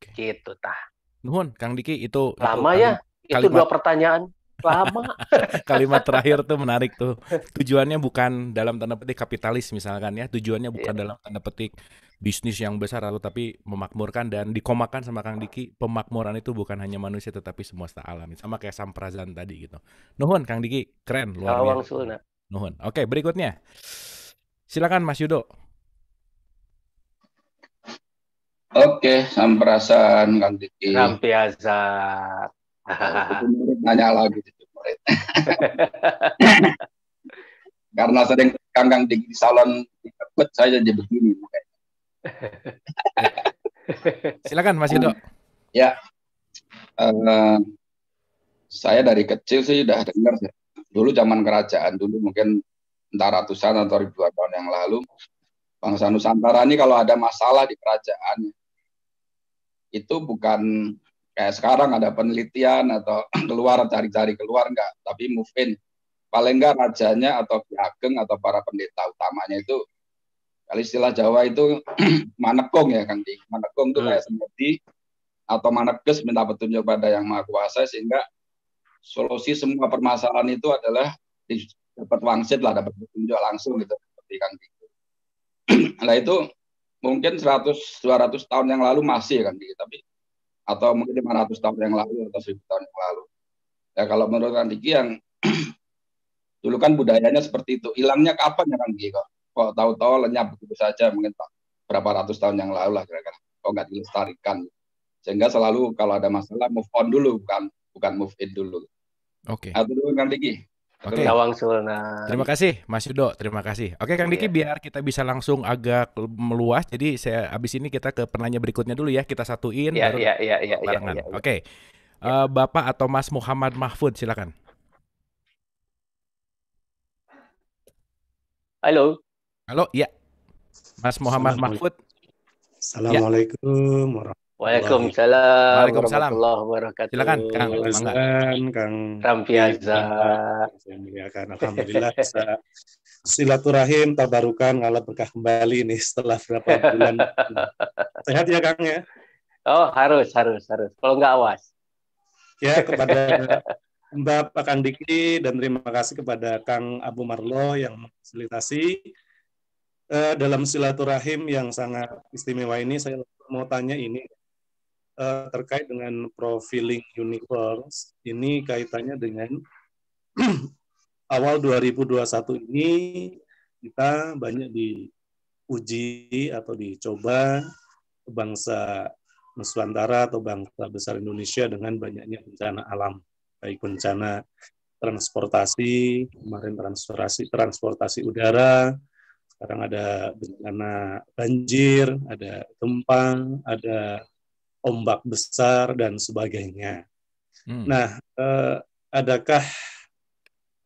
Okay. Gitu tah. Nuhun, Kang Diki itu lama ya? itu, ya. Kalimat, itu dua pertanyaan lama. kalimat terakhir tuh menarik tuh. Tujuannya bukan dalam tanda petik kapitalis misalkan ya. Tujuannya bukan yeah. dalam tanda petik bisnis yang besar atau tapi memakmurkan dan dikomakan sama Kang Diki pemakmuran itu bukan hanya manusia tetapi semesta alam sama kayak samprazan tadi gitu nuhun Kang Diki keren luar biasa nuhun oke berikutnya silakan Mas Yudo Oke, samprazan Kang Diki. Sampiasa. Nanya lagi murid. Karena sering Kang Diki di salon ikut saya jadi begini. Silakan Mas Yudo. Ya, uh, saya dari kecil sih sudah dengar sih Dulu zaman kerajaan dulu mungkin entah ratusan atau ribuan tahun yang lalu bangsa Nusantara ini kalau ada masalah di kerajaan itu bukan kayak sekarang ada penelitian atau keluar cari-cari keluar enggak, tapi move Paling enggak rajanya atau pihak geng atau para pendeta utamanya itu kalau istilah Jawa itu manekong ya Kang Di. Manekong itu hmm. kayak semedi atau manekes minta petunjuk pada yang maha kuasa sehingga solusi semua permasalahan itu adalah dapat wangsit lah, dapat petunjuk langsung gitu seperti Kang Di. nah itu mungkin 100 200 tahun yang lalu masih Kang Diki, tapi atau mungkin 500 tahun yang lalu atau 1000 tahun yang lalu. Ya kalau menurut Kang Diki yang dulu kan budayanya seperti itu, hilangnya kapan ya Kang Diki kok? kok tahu-tahu lenyap begitu saja mungkin tak berapa ratus tahun yang lalu lah kira-kira kok nggak dilestarikan sehingga selalu kalau ada masalah move on dulu bukan bukan move in dulu oke okay. atau dulu kang Diki Oke. Okay. Terima kasih Mas Yudo, terima kasih. Oke Kang Diki iya. biar kita bisa langsung agak meluas. Jadi saya abis ini kita ke penanya berikutnya dulu ya, kita satuin yeah, baru yeah, yeah, yeah, barengan. Iya, yeah, yeah, Oke. Okay. Iya. Uh, eh, Bapak atau Mas Muhammad Mahfud silakan. Halo. Halo, ya. Mas Muhammad Mahfud. Assalamualaikum ya. Waalaikumsalam. Waalaikumsalam. wabarakatuh. Silakan, Kang. Silakan, Kang. Rampiaza. Ya, kan. Alhamdulillah. silaturahim tabarukan ngalah berkah kembali ini setelah berapa bulan. Sehat ya, Kang ya? Oh, harus, harus, harus. Kalau nggak awas. Ya, kepada Mbak Pak Kang Diki dan terima kasih kepada Kang Abu Marlo yang memfasilitasi uh, dalam silaturahim yang sangat istimewa ini saya mau tanya ini uh, terkait dengan profiling universe ini kaitannya dengan awal 2021 ini kita banyak diuji atau dicoba bangsa Nusantara atau bangsa besar Indonesia dengan banyaknya bencana alam baik bencana transportasi kemarin transportasi transportasi udara sekarang ada bencana banjir, ada gempa, ada ombak besar dan sebagainya. Hmm. Nah, eh, adakah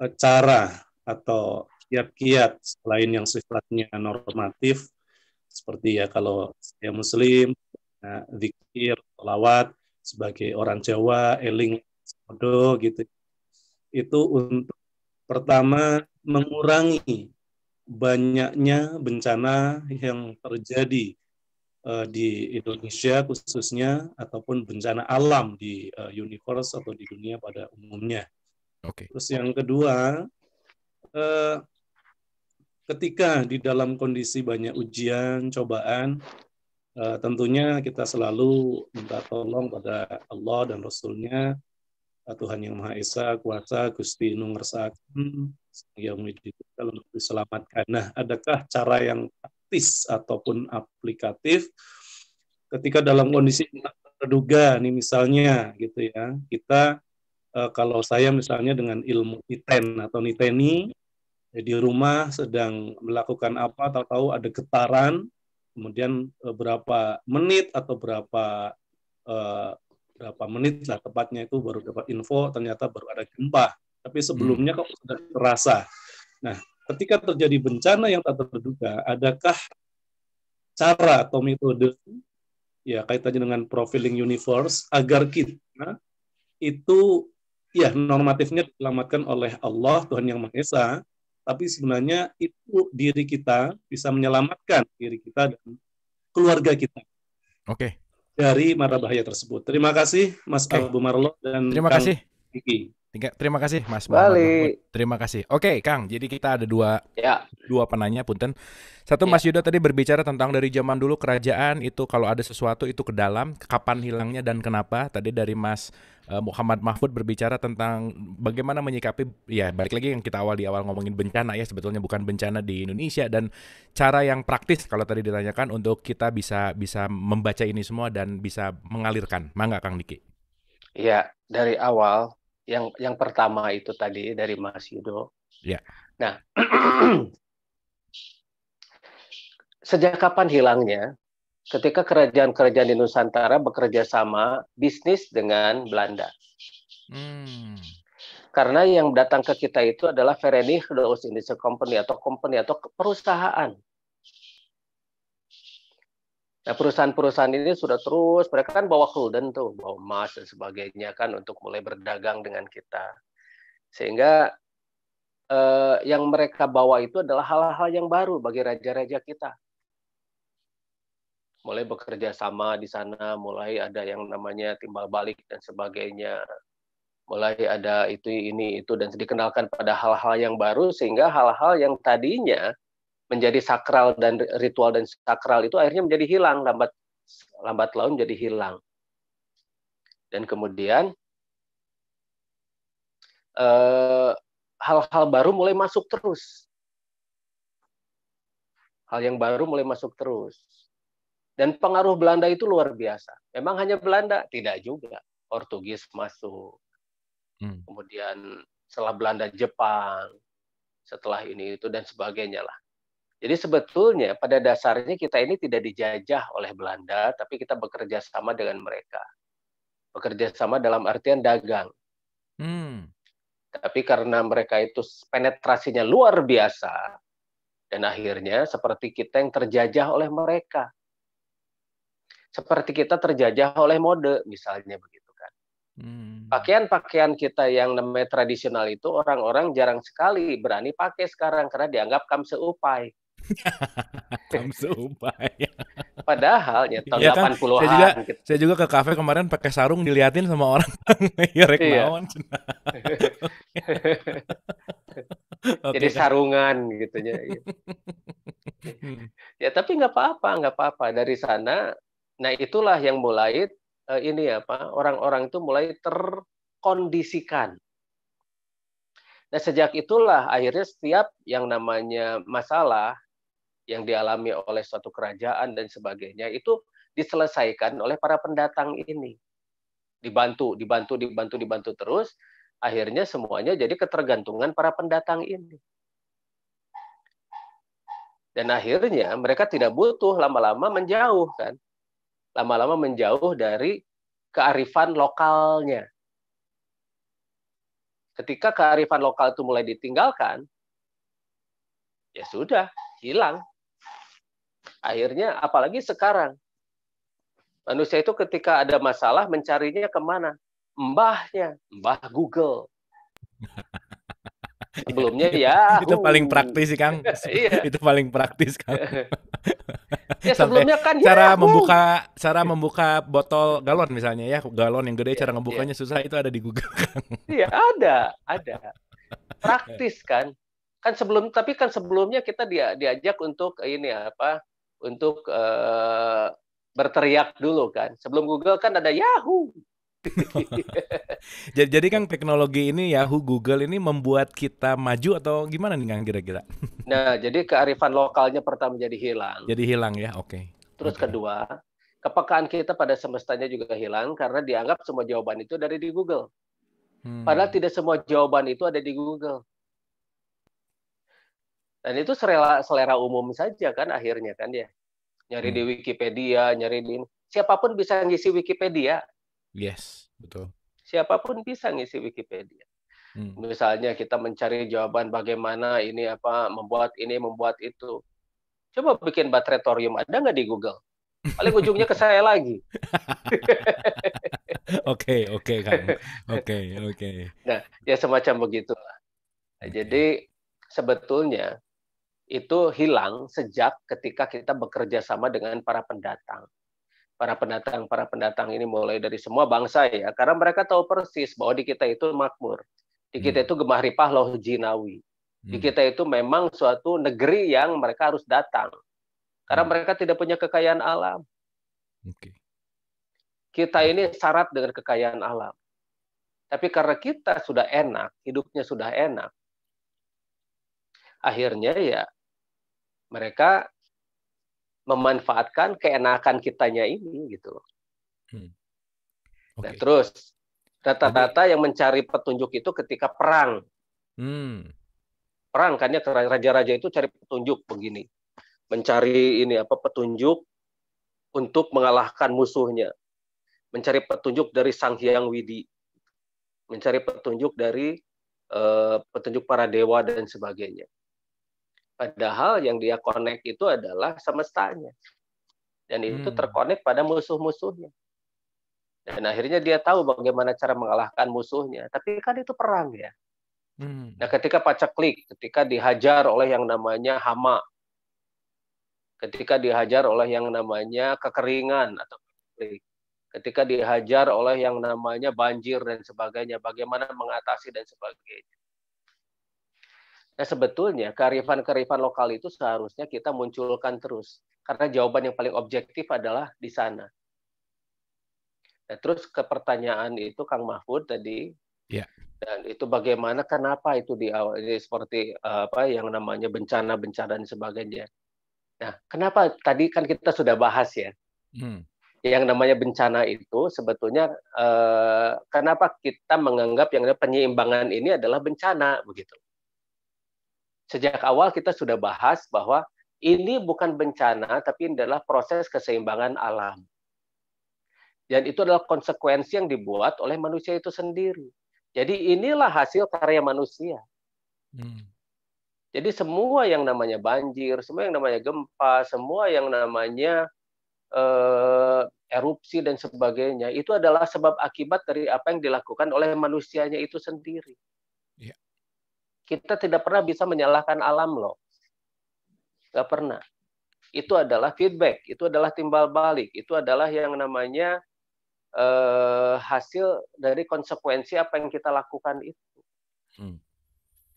eh, cara atau kiat-kiat selain yang sifatnya normatif seperti ya kalau saya muslim, nah, zikir, lawat sebagai orang Jawa, eling, modo gitu. Itu untuk pertama mengurangi banyaknya bencana yang terjadi uh, di Indonesia khususnya ataupun bencana alam di uh, universe atau di dunia pada umumnya. Oke. Okay. Terus yang kedua, uh, ketika di dalam kondisi banyak ujian, cobaan, uh, tentunya kita selalu minta tolong pada Allah dan Rasulnya Tuhan Yang Maha Esa, kuasa, Gusti Nungersakan, yang dalam diselamatkan. Nah, adakah cara yang praktis ataupun aplikatif ketika dalam kondisi terduga nih misalnya gitu ya, kita eh, kalau saya misalnya dengan ilmu niten atau niteni ya di rumah sedang melakukan apa, tahu-tahu ada getaran, kemudian beberapa eh, berapa menit atau berapa berapa menit lah tepatnya itu baru dapat info ternyata baru ada gempa. Tapi sebelumnya hmm. kok sudah terasa. Nah, ketika terjadi bencana yang tak terduga, adakah cara atau metode ya kaitannya dengan profiling universe agar kita itu ya normatifnya diselamatkan oleh Allah Tuhan yang Maha Esa, tapi sebenarnya itu diri kita bisa menyelamatkan diri kita dan keluarga kita. Oke. Okay dari mara bahaya tersebut. Terima kasih Mas okay. Abu Marlo dan Terima Kang kasih. Vicky. Terima kasih Mas Bali. Terima kasih. Oke, Kang. Jadi kita ada dua ya. dua penanya punten. Satu ya. Mas Yuda tadi berbicara tentang dari zaman dulu kerajaan itu kalau ada sesuatu itu ke dalam, kapan hilangnya dan kenapa. Tadi dari Mas eh, Muhammad Mahfud berbicara tentang bagaimana menyikapi ya balik lagi yang kita awal di awal ngomongin bencana ya sebetulnya bukan bencana di Indonesia dan cara yang praktis kalau tadi ditanyakan untuk kita bisa bisa membaca ini semua dan bisa mengalirkan. Mangga Kang Diki. Iya, dari awal yang yang pertama itu tadi dari Mas Yudo. Ya. Nah, sejak kapan hilangnya? Ketika kerajaan-kerajaan di Nusantara bekerja sama bisnis dengan Belanda. Hmm. Karena yang datang ke kita itu adalah Verenigde Oost Indische Company atau company atau perusahaan. Nah, perusahaan-perusahaan ini sudah terus, mereka kan bawa kulden tuh, bawa emas dan sebagainya kan untuk mulai berdagang dengan kita. Sehingga eh, yang mereka bawa itu adalah hal-hal yang baru bagi raja-raja kita. Mulai bekerja sama di sana, mulai ada yang namanya timbal balik dan sebagainya. Mulai ada itu, ini, itu, dan dikenalkan pada hal-hal yang baru sehingga hal-hal yang tadinya menjadi sakral dan ritual dan sakral itu akhirnya menjadi hilang lambat lambat laun jadi hilang dan kemudian eh, hal-hal eh, baru mulai masuk terus hal yang baru mulai masuk terus dan pengaruh Belanda itu luar biasa memang hanya Belanda tidak juga Portugis masuk hmm. kemudian setelah Belanda Jepang setelah ini itu dan sebagainya lah jadi sebetulnya pada dasarnya kita ini tidak dijajah oleh Belanda, tapi kita bekerja sama dengan mereka. Bekerja sama dalam artian dagang. Hmm. Tapi karena mereka itu penetrasinya luar biasa, dan akhirnya seperti kita yang terjajah oleh mereka. Seperti kita terjajah oleh mode, misalnya begitu kan. Hmm. Pakaian-pakaian hmm. kita yang namanya tradisional itu orang-orang jarang sekali berani pakai sekarang karena dianggap kamseupai. Kamsu upaya. Padahal ya tahun ya kan? 80-an. Saya juga, gitu. saya juga ke kafe kemarin pakai sarung diliatin sama orang. ya rek iya. iya. mawon. okay, Jadi sarungan gitu ya. ya tapi nggak apa-apa, nggak apa-apa. Dari sana, nah itulah yang mulai eh, ini apa orang-orang itu mulai terkondisikan. Nah sejak itulah akhirnya setiap yang namanya masalah yang dialami oleh suatu kerajaan dan sebagainya itu diselesaikan oleh para pendatang ini. Dibantu, dibantu, dibantu, dibantu terus akhirnya semuanya jadi ketergantungan para pendatang ini. Dan akhirnya mereka tidak butuh lama-lama menjauh kan. Lama-lama menjauh dari kearifan lokalnya. Ketika kearifan lokal itu mulai ditinggalkan, ya sudah, hilang Akhirnya, apalagi sekarang, manusia itu ketika ada masalah mencarinya kemana? Mbahnya, mbah Google. Sebelumnya ya. Itu paling praktis sih Kang. Itu paling praktis Kang. Iya. ya sebelumnya kan cara ya, membuka cara membuka botol galon misalnya ya galon yang gede ya, cara ngebukanya ya. susah itu ada di Google Iya ada ada praktis kan kan sebelum tapi kan sebelumnya kita dia, diajak untuk ini apa untuk uh, berteriak dulu kan. Sebelum Google kan ada Yahoo. jadi, jadi kan teknologi ini Yahoo, Google ini membuat kita maju atau gimana nih Kang kira-kira? nah, jadi kearifan lokalnya pertama jadi hilang. Jadi hilang ya, oke. Okay. Terus okay. kedua, kepekaan kita pada semestanya juga hilang karena dianggap semua jawaban itu dari di Google. Hmm. Padahal tidak semua jawaban itu ada di Google. Dan itu selera, selera umum saja kan akhirnya kan ya. Nyari hmm. di Wikipedia, nyari di siapapun bisa ngisi Wikipedia. Yes, betul. Siapapun bisa ngisi Wikipedia. Hmm. Misalnya kita mencari jawaban bagaimana ini apa membuat ini membuat itu. Coba bikin baterai thorium ada nggak di Google? Paling ujungnya ke saya lagi. Oke, oke kan. Oke, oke. Nah, ya semacam begitu. Nah, okay. Jadi sebetulnya itu hilang sejak ketika kita bekerja sama dengan para pendatang. Para pendatang, para pendatang ini mulai dari semua bangsa ya, karena mereka tahu persis bahwa di kita itu makmur, di kita hmm. itu gemah ripah loh jinawi, di hmm. kita itu memang suatu negeri yang mereka harus datang, karena hmm. mereka tidak punya kekayaan alam. Kita ini syarat dengan kekayaan alam, tapi karena kita sudah enak, hidupnya sudah enak, akhirnya ya mereka memanfaatkan keenakan kitanya ini gitu loh. Hmm. Okay. Nah, terus rata-rata yang mencari petunjuk itu ketika perang. Hmm. Perang kan ya raja-raja itu cari petunjuk begini. Mencari ini apa petunjuk untuk mengalahkan musuhnya. Mencari petunjuk dari Sang Hyang Widi. Mencari petunjuk dari uh, petunjuk para dewa dan sebagainya. Padahal yang dia connect itu adalah semestanya. Dan itu hmm. terkonek pada musuh-musuhnya. Dan akhirnya dia tahu bagaimana cara mengalahkan musuhnya. Tapi kan itu perang ya. Hmm. Nah ketika paceklik, ketika dihajar oleh yang namanya hama, ketika dihajar oleh yang namanya kekeringan atau ketika dihajar oleh yang namanya banjir dan sebagainya, bagaimana mengatasi dan sebagainya. Nah, sebetulnya kearifan-kearifan lokal itu seharusnya kita munculkan terus karena jawaban yang paling objektif adalah di sana. Nah, terus ke pertanyaan itu Kang Mahfud tadi. Ya. Dan itu bagaimana kenapa itu di awal ini seperti eh, apa yang namanya bencana-bencana dan sebagainya. Nah, kenapa tadi kan kita sudah bahas ya. Hmm. Yang namanya bencana itu sebetulnya eh, kenapa kita menganggap yang namanya penyeimbangan ini adalah bencana begitu sejak awal kita sudah bahas bahwa ini bukan bencana, tapi ini adalah proses keseimbangan alam. Dan itu adalah konsekuensi yang dibuat oleh manusia itu sendiri. Jadi inilah hasil karya manusia. Hmm. Jadi semua yang namanya banjir, semua yang namanya gempa, semua yang namanya uh, erupsi dan sebagainya, itu adalah sebab akibat dari apa yang dilakukan oleh manusianya itu sendiri. Kita tidak pernah bisa menyalahkan alam loh. Gak pernah. Itu adalah feedback, itu adalah timbal balik, itu adalah yang namanya eh, hasil dari konsekuensi apa yang kita lakukan itu. Hmm.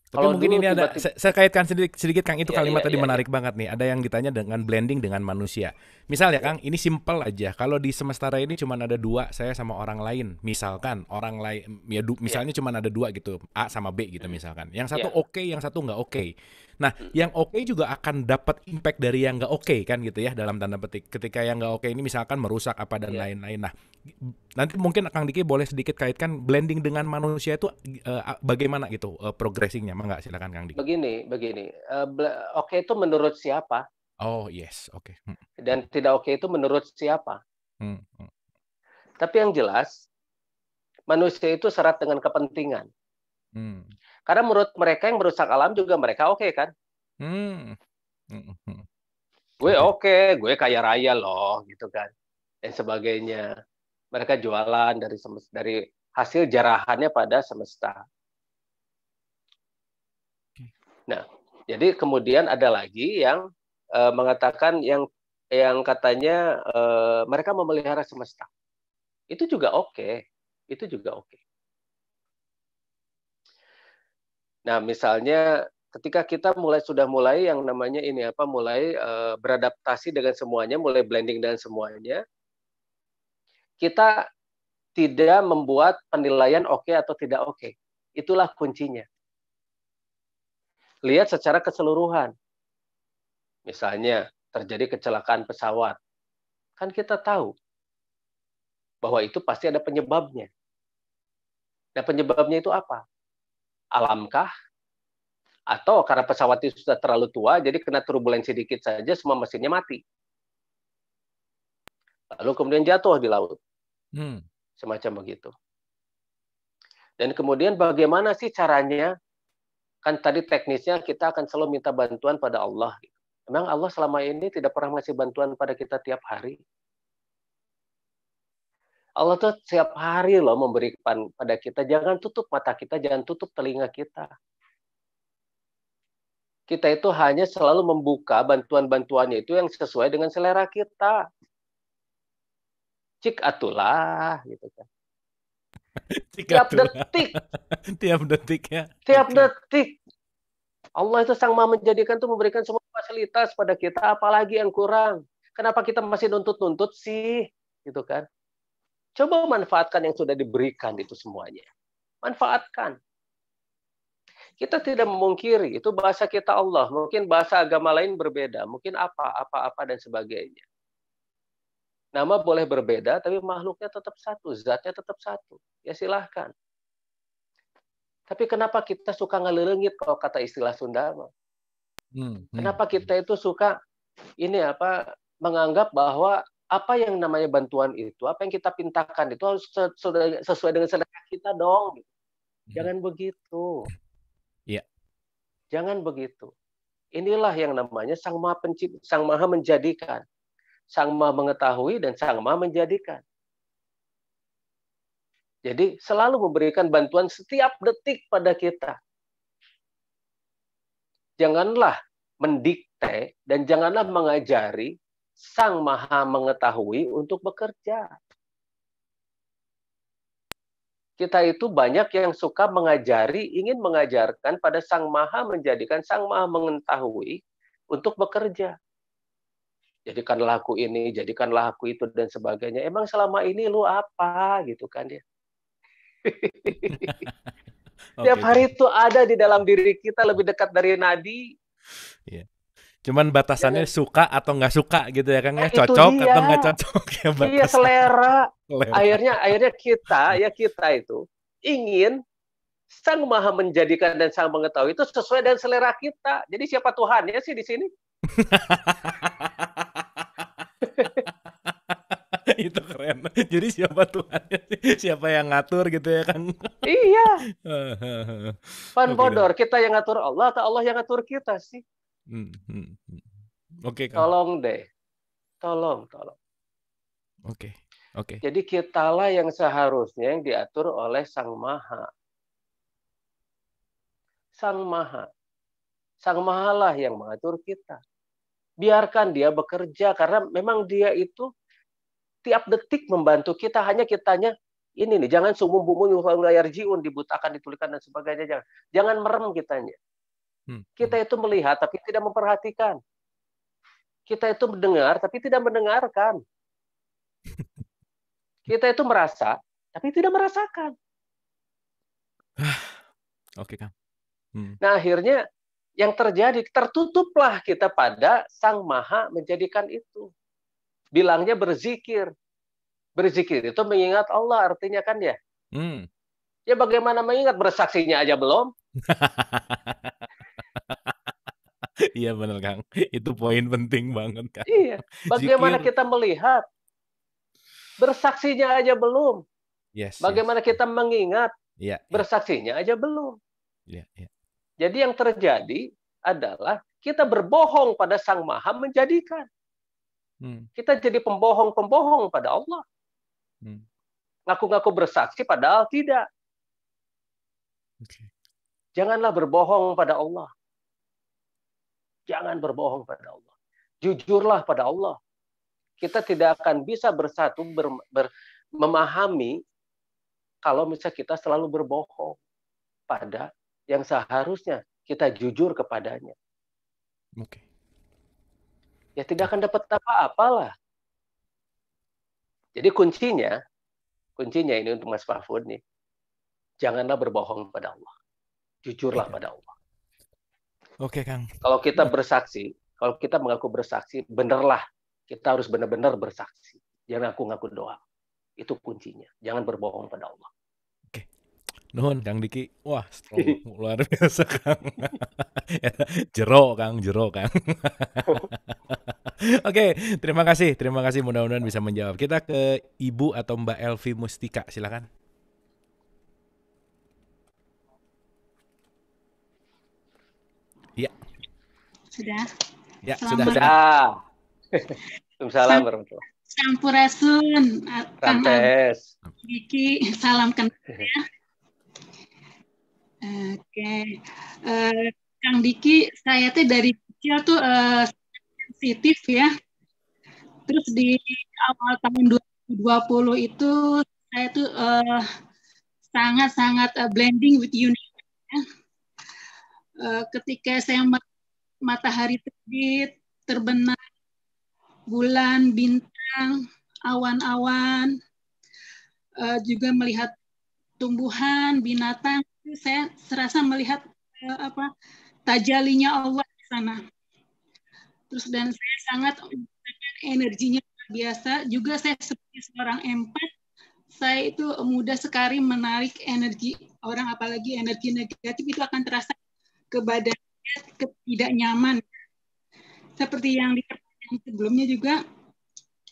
Tapi Kalau mungkin ini ada tiba saya kaitkan sedikit, sedikit Kang itu iya, iya kalimat iya, tadi iya, iya. menarik iya. banget nih. Ada yang ditanya dengan blending dengan manusia. Misal ya Kang, ini simple aja. Kalau di semestara ini cuma ada dua saya sama orang lain. Misalkan orang lain ya misalnya yeah. cuma ada dua gitu, A sama B gitu misalkan. Yang satu yeah. oke, okay, yang satu nggak oke. Okay. Nah, mm. yang oke okay juga akan dapat iya. impact dari yang nggak oke okay, kan gitu ya dalam tanda petik. Ketika yang nggak oke okay ini misalkan merusak apa dan iya. lain-lain. Yeah. Nah, nanti mungkin Kang Diki boleh sedikit kaitkan blending dengan manusia itu uh, bagaimana gitu uh, e, progressingnya, nggak silakan Kang Diki. Begini, begini. Uh, oke okay itu menurut siapa? Oh yes, oke. Okay. Hmm. Dan tidak oke okay itu menurut siapa? Hmm. Hmm. Tapi yang jelas manusia itu serat dengan kepentingan. Hmm. Karena menurut mereka yang merusak alam juga mereka oke okay, kan? Hmm. Hmm, hmm, hmm. Gue oke, okay, gue kaya raya loh gitu kan. Dan sebagainya. Mereka jualan dari semesta, dari hasil jarahannya pada semesta. Nah, jadi kemudian ada lagi yang e, mengatakan yang yang katanya e, mereka memelihara semesta. Itu juga oke. Okay. Itu juga oke. Okay. Nah, misalnya ketika kita mulai sudah mulai yang namanya ini apa mulai uh, beradaptasi dengan semuanya, mulai blending dengan semuanya, kita tidak membuat penilaian oke okay atau tidak oke. Okay. Itulah kuncinya. Lihat secara keseluruhan. Misalnya terjadi kecelakaan pesawat. Kan kita tahu bahwa itu pasti ada penyebabnya. Nah, penyebabnya itu apa? alamkah? Atau karena pesawat itu sudah terlalu tua, jadi kena turbulensi sedikit saja semua mesinnya mati. Lalu kemudian jatuh di laut. Hmm. Semacam begitu. Dan kemudian bagaimana sih caranya? Kan tadi teknisnya kita akan selalu minta bantuan pada Allah. Memang Allah selama ini tidak pernah ngasih bantuan pada kita tiap hari. Allah tuh setiap hari loh memberikan pada kita. Jangan tutup mata kita, jangan tutup telinga kita. Kita itu hanya selalu membuka bantuan-bantuannya itu yang sesuai dengan selera kita. Cik atulah gitu kan. Cik Tiap atulah. detik. Tiap detik ya. Tiap okay. detik. Allah itu sang maha menjadikan tuh memberikan semua fasilitas pada kita, apalagi yang kurang. Kenapa kita masih nuntut-nuntut sih? Gitu kan Coba manfaatkan yang sudah diberikan itu semuanya. Manfaatkan. Kita tidak memungkiri, itu bahasa kita Allah. Mungkin bahasa agama lain berbeda. Mungkin apa, apa, apa, dan sebagainya. Nama boleh berbeda, tapi makhluknya tetap satu. Zatnya tetap satu. Ya silahkan. Tapi kenapa kita suka ngelilingit kalau kata istilah Sunda? Hmm, hmm. Kenapa kita itu suka ini apa menganggap bahwa apa yang namanya bantuan itu, apa yang kita pintakan itu harus sesuai, dengan selera kita dong. Gitu. Hmm. Jangan hmm. begitu. Yeah. Jangan begitu. Inilah yang namanya Sang Maha Pencipta, Sang Maha menjadikan. Sang Maha mengetahui dan Sang Maha menjadikan. Jadi selalu memberikan bantuan setiap detik pada kita. Janganlah mendikte dan janganlah mengajari Sang Maha Mengetahui untuk bekerja. Kita itu banyak yang suka mengajari, ingin mengajarkan pada Sang Maha menjadikan Sang Maha Mengetahui untuk bekerja. Jadikanlah aku ini, jadikanlah aku itu, dan sebagainya. Emang selama ini lu apa? Gitu kan dia. Setiap okay. hari itu ada di dalam diri kita lebih dekat dari nadi. Yeah. Cuman batasannya ya, suka atau nggak suka gitu ya kan ya, nah, cocok dia. atau nggak cocok ya iya, batas. Iya selera. selera. Akhirnya akhirnya kita ya kita itu ingin Sang Maha menjadikan dan Sang mengetahui itu sesuai dengan selera kita. Jadi siapa Tuhan ya sih di sini? itu keren. Jadi siapa Tuhan, siapa yang ngatur gitu ya kan? Iya. Pan bodor, kita yang ngatur Allah atau Allah yang ngatur kita sih? Hmm, hmm, hmm, Oke. Okay, tolong tolong deh, tolong, tolong. Oke, okay, oke. Okay. Jadi kitalah yang seharusnya yang diatur oleh Sang Maha. Sang Maha, Sang Maha lah yang mengatur kita. Biarkan dia bekerja karena memang dia itu tiap detik membantu kita hanya kitanya ini nih jangan sumum bumun layar jiun dibutakan ditulikan dan sebagainya jangan jangan merem kitanya Hmm, kita hmm. itu melihat tapi tidak memperhatikan. Kita itu mendengar tapi tidak mendengarkan. Kita itu merasa tapi tidak merasakan. Ah, oke, okay, hmm. Nah, akhirnya yang terjadi tertutuplah kita pada Sang Maha menjadikan itu. Bilangnya berzikir. Berzikir itu mengingat Allah artinya kan ya. Hmm. Ya bagaimana mengingat bersaksinya aja belum. Iya benar Kang. Itu poin penting banget kan Iya. Bagaimana Jikir. kita melihat? Bersaksinya aja belum. Yes. Bagaimana yes. kita mengingat? Iya, iya. Bersaksinya aja belum. Iya, iya. Jadi yang terjadi adalah kita berbohong pada Sang Maha menjadikan. Hmm. Kita jadi pembohong-pembohong pada Allah. Hmm. Ngaku-ngaku bersaksi padahal tidak. Okay. Janganlah berbohong pada Allah. Jangan berbohong pada Allah. Jujurlah pada Allah. Kita tidak akan bisa bersatu ber, ber, memahami kalau misalnya kita selalu berbohong pada yang seharusnya kita jujur kepadanya. Oke. Ya tidak akan dapat apa-apalah. Jadi kuncinya, kuncinya ini untuk Mas Mahfud nih, janganlah berbohong pada Allah. Jujurlah okay. Iya. pada Allah. Oke, Kang. Kalau kita bersaksi, kalau kita mengaku bersaksi, benerlah kita harus benar-benar bersaksi. Jangan aku ngaku doa, Itu kuncinya. Jangan berbohong pada Allah. Oke. Nuhun Kang Diki. Wah, strong. luar biasa Kang. Ya, jero Kang, jero Kang. Oke, terima kasih. Terima kasih mudah-mudahan bisa menjawab. Kita ke Ibu atau Mbak Elvi Mustika, silakan. Sudah. Ya, Selamat. sudah. Sudah. Waalaikumsalam warahmatullahi Sampurasun. Rantes, Diki, salam kenal ya. Oke. Okay. Uh, eh, Kang Diki, saya teh dari kecil tuh uh, sensitif ya. Terus di awal tahun 2020 itu saya tuh uh, sangat-sangat uh, blending with universe. Ya. Uh, ketika saya matahari terbit, terbenam, bulan, bintang, awan-awan, uh, juga melihat tumbuhan, binatang. Saya serasa melihat uh, apa tajalinya Allah di sana. Terus dan saya sangat energinya luar biasa. Juga saya sebagai seorang empat, saya itu mudah sekali menarik energi orang, apalagi energi negatif itu akan terasa ke badan ketidaknyaman. Seperti yang di sebelumnya juga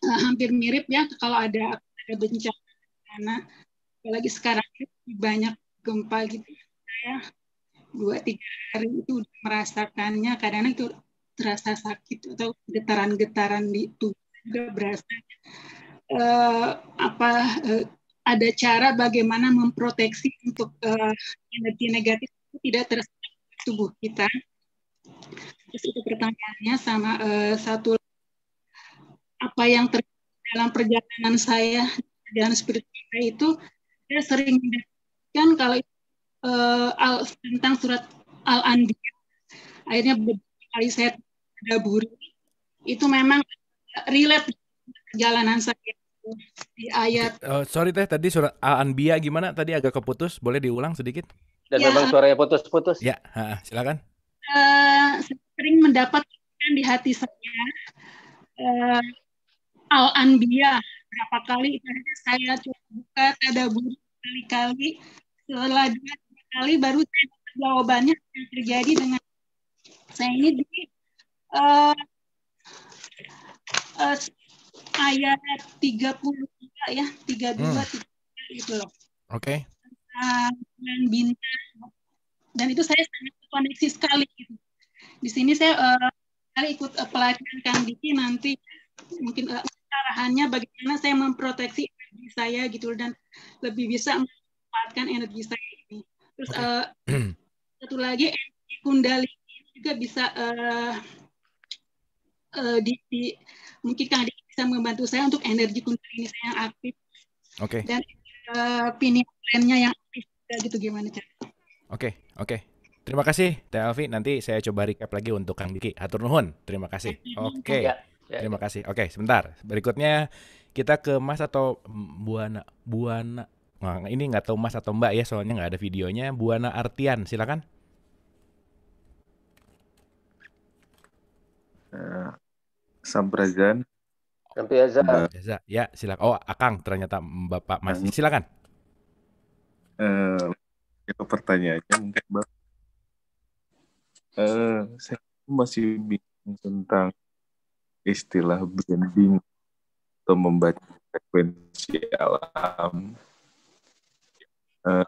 uh, hampir mirip ya kalau ada ada bencana karena apalagi sekarang banyak gempa gitu saya dua tiga hari itu udah merasakannya karena itu terasa sakit atau getaran-getaran di tubuh juga berasa uh, apa uh, ada cara bagaimana memproteksi untuk uh, energi negatif itu tidak terasa tubuh kita. Terus itu pertanyaannya sama uh, satu apa yang terjadi dalam perjalanan saya perjalanan spiritual itu saya sering mendapatkan kalau uh, al, tentang surat al anbiya akhirnya beberapa kali saya tadaburi itu memang relate perjalanan saya di ayat uh, sorry teh tadi surat al anbiya gimana tadi agak keputus boleh diulang sedikit dan ya, memang suaranya putus-putus. Ya, silakan. Uh, sering mendapat di hati saya uh, al anbiya berapa kali saya coba buka tadabur kali-kali setelah dua kali baru saya dapat jawabannya yang terjadi dengan saya ini di uh, uh, ayat 32 ya 32 hmm. 33 gitu loh. Oke. Okay uh, bintang dan itu saya sangat terkoneksi sekali gitu. Di sini saya uh, eh, kali ikut uh, pelatihan Kang Diki nanti mungkin uh, arahannya bagaimana saya memproteksi energi saya gitu dan lebih bisa memanfaatkan energi saya ini. Terus okay. uh, satu lagi energi kundalini juga bisa uh, uh, di, di mungkin Kang Diki bisa membantu saya untuk energi kundalini saya yang aktif. Okay. Dan uh, yang ya gitu gimana cara oke okay, oke okay. Terima kasih, Teh Alfi. Nanti saya coba recap lagi untuk Kang Diki. Atur nuhun. Terima kasih. Oke. Okay. Ya, ya. Terima kasih. Oke, okay, sebentar. Berikutnya kita ke Mas atau Buana Buana. Nah, ini nggak tahu Mas atau Mbak ya, soalnya nggak ada videonya. Buana Artian, silakan. Eh, Sampai Azan. Sampai Azan. Ya, silakan. Oh, Akang ternyata Bapak Mas. Silakan uh, itu pertanyaannya mungkin uh, saya masih bingung tentang istilah branding atau membaca frekuensi alam uh,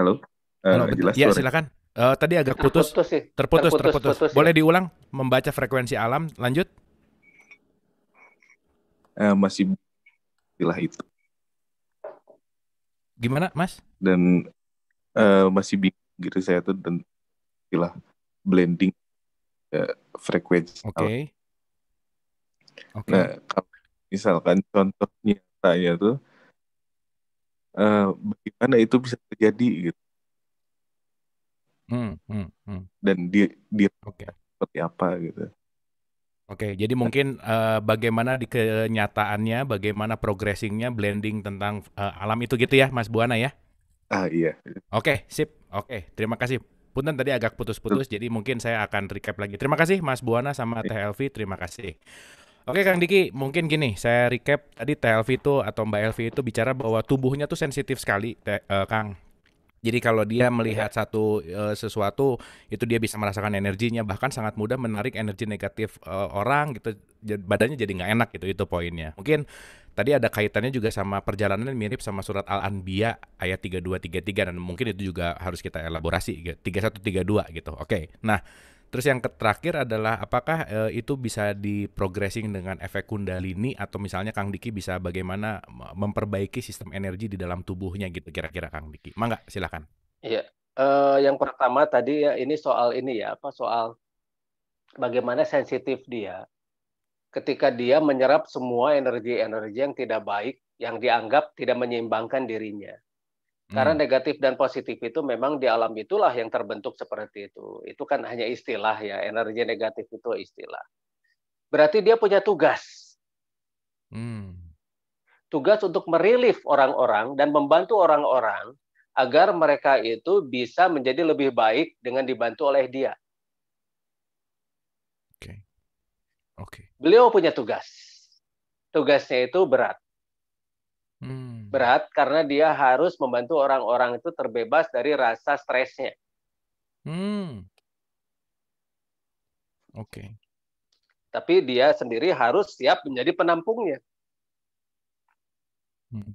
halo uh, halo jelas ya silakan uh, tadi agak putus terputus terputus, terputus, terputus. terputus ya. boleh ya. diulang membaca frekuensi alam lanjut uh, masih istilah itu Gimana, Mas? Dan uh, masih bingung gitu saya tuh dan istilah blending uh, ya, frekuensi. Oke. Okay. Oke. Okay. Nah, misalkan contohnya tanya tuh uh, bagaimana itu bisa terjadi gitu. Hmm, hmm, hmm. Dan dia dia okay. seperti apa gitu. Oke, jadi mungkin uh, bagaimana di kenyataannya, bagaimana progressingnya blending tentang, uh, alam itu gitu ya, Mas Buana ya? Ah, iya, Oke, Oke, sip. Oke, terima kasih. Punten tadi agak putus-putus, jadi mungkin saya akan recap lagi. Terima kasih Mas Buana sama Teh Elvi, terima kasih. Oke Kang Diki, mungkin gini, saya recap tadi Teh Elvi itu atau Mbak Elvi itu bicara bahwa tubuhnya tuh sensitif sekali, Teh, uh, Kang. Jadi kalau dia melihat satu uh, sesuatu itu dia bisa merasakan energinya bahkan sangat mudah menarik energi negatif uh, orang gitu badannya jadi nggak enak gitu itu poinnya. Mungkin tadi ada kaitannya juga sama perjalanan mirip sama surat Al-Anbiya ayat 3233 dan mungkin itu juga harus kita elaborasi 3132 gitu. Oke. Okay. Nah, Terus yang terakhir adalah apakah e, itu bisa diprogressing dengan efek kundalini atau misalnya Kang Diki bisa bagaimana memperbaiki sistem energi di dalam tubuhnya gitu kira-kira Kang Diki. Mangga silakan. Iya. E, yang pertama tadi ya ini soal ini ya apa soal bagaimana sensitif dia ketika dia menyerap semua energi-energi yang tidak baik yang dianggap tidak menyeimbangkan dirinya. Karena hmm. negatif dan positif itu memang di alam itulah yang terbentuk seperti itu. Itu kan hanya istilah ya, energi negatif itu istilah. Berarti dia punya tugas. Hmm. Tugas untuk merilis orang-orang dan membantu orang-orang agar mereka itu bisa menjadi lebih baik dengan dibantu oleh dia. Oke. Okay. Oke. Okay. Beliau punya tugas. Tugasnya itu berat. Hmm. Berat karena dia harus membantu orang-orang itu terbebas dari rasa stresnya. Hmm. Oke. Okay. Tapi dia sendiri harus siap menjadi penampungnya. Hmm.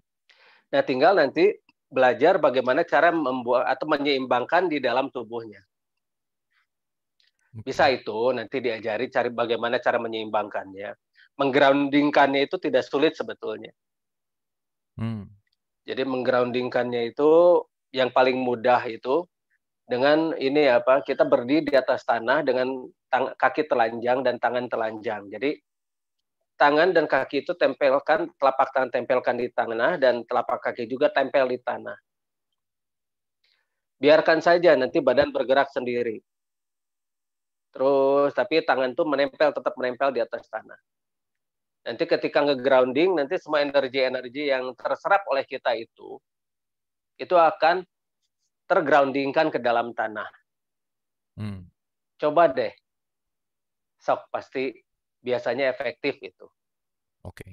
Nah, tinggal nanti belajar bagaimana cara membuat atau menyeimbangkan di dalam tubuhnya. Bisa itu nanti diajari cari bagaimana cara menyeimbangkannya. Menggroundingkannya itu tidak sulit sebetulnya. Hmm. Jadi menggroundingkannya itu yang paling mudah itu dengan ini apa kita berdiri di atas tanah dengan tang kaki telanjang dan tangan telanjang. Jadi tangan dan kaki itu tempelkan telapak tangan tempelkan di tanah dan telapak kaki juga tempel di tanah. Biarkan saja nanti badan bergerak sendiri. Terus tapi tangan tuh menempel tetap menempel di atas tanah. Nanti ketika nge grounding nanti semua energi-energi yang terserap oleh kita itu, itu akan tergroundingkan ke dalam tanah. Hmm. Coba deh, sok pasti biasanya efektif itu. Oke. Okay.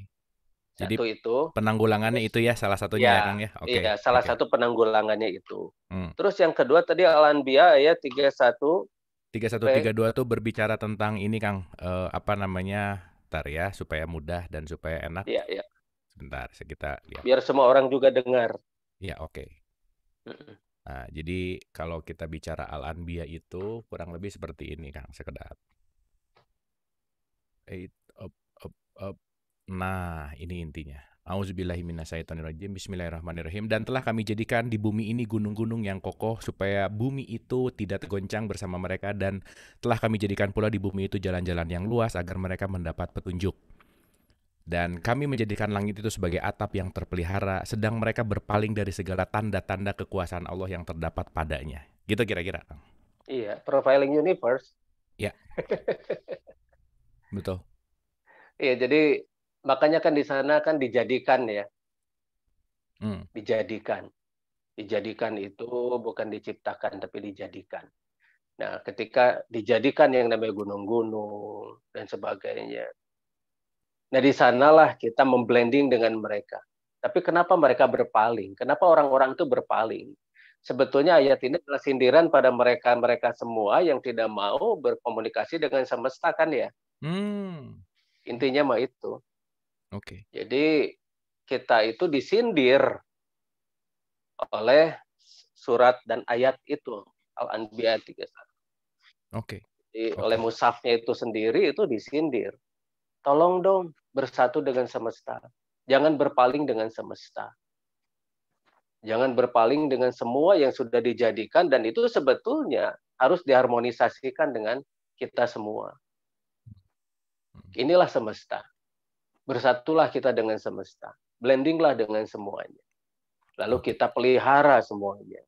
Jadi itu penanggulangannya itu ya salah satunya ya, ya Kang ya. Iya, salah okay. satu penanggulangannya itu. Hmm. Terus yang kedua tadi ya, satu tiga satu 31 3132 tuh berbicara tentang ini Kang, eh, apa namanya? Bentar ya, supaya mudah dan supaya enak. Iya, iya. Sebentar, kita lihat. Biar semua orang juga dengar. Iya, oke. Okay. Nah, jadi kalau kita bicara Al-Anbiya itu kurang lebih seperti ini, Kang sekedar. Eight, up, up, up. Nah, ini intinya. Auzubillahiminasyaitonirrojim, bismillahirrahmanirrahim. Dan telah kami jadikan di bumi ini gunung-gunung yang kokoh supaya bumi itu tidak tergoncang bersama mereka dan telah kami jadikan pula di bumi itu jalan-jalan yang luas agar mereka mendapat petunjuk. Dan kami menjadikan langit itu sebagai atap yang terpelihara sedang mereka berpaling dari segala tanda-tanda kekuasaan Allah yang terdapat padanya. Gitu kira-kira. Iya, profiling universe. Iya. Betul. Iya, jadi makanya kan di sana kan dijadikan ya hmm. dijadikan dijadikan itu bukan diciptakan tapi dijadikan nah ketika dijadikan yang namanya gunung-gunung dan sebagainya nah di sanalah kita memblending dengan mereka tapi kenapa mereka berpaling kenapa orang-orang itu berpaling sebetulnya ayat ini adalah sindiran pada mereka mereka semua yang tidak mau berkomunikasi dengan semesta kan ya hmm. intinya mah itu Oke. Okay. Jadi kita itu disindir oleh surat dan ayat itu Al-Anbiya 31. Oke. Okay. okay. oleh musafnya itu sendiri itu disindir. Tolong dong bersatu dengan semesta. Jangan berpaling dengan semesta. Jangan berpaling dengan semua yang sudah dijadikan dan itu sebetulnya harus diharmonisasikan dengan kita semua. Hmm. Inilah semesta bersatulah kita dengan semesta. Blendinglah dengan semuanya. Lalu kita pelihara semuanya.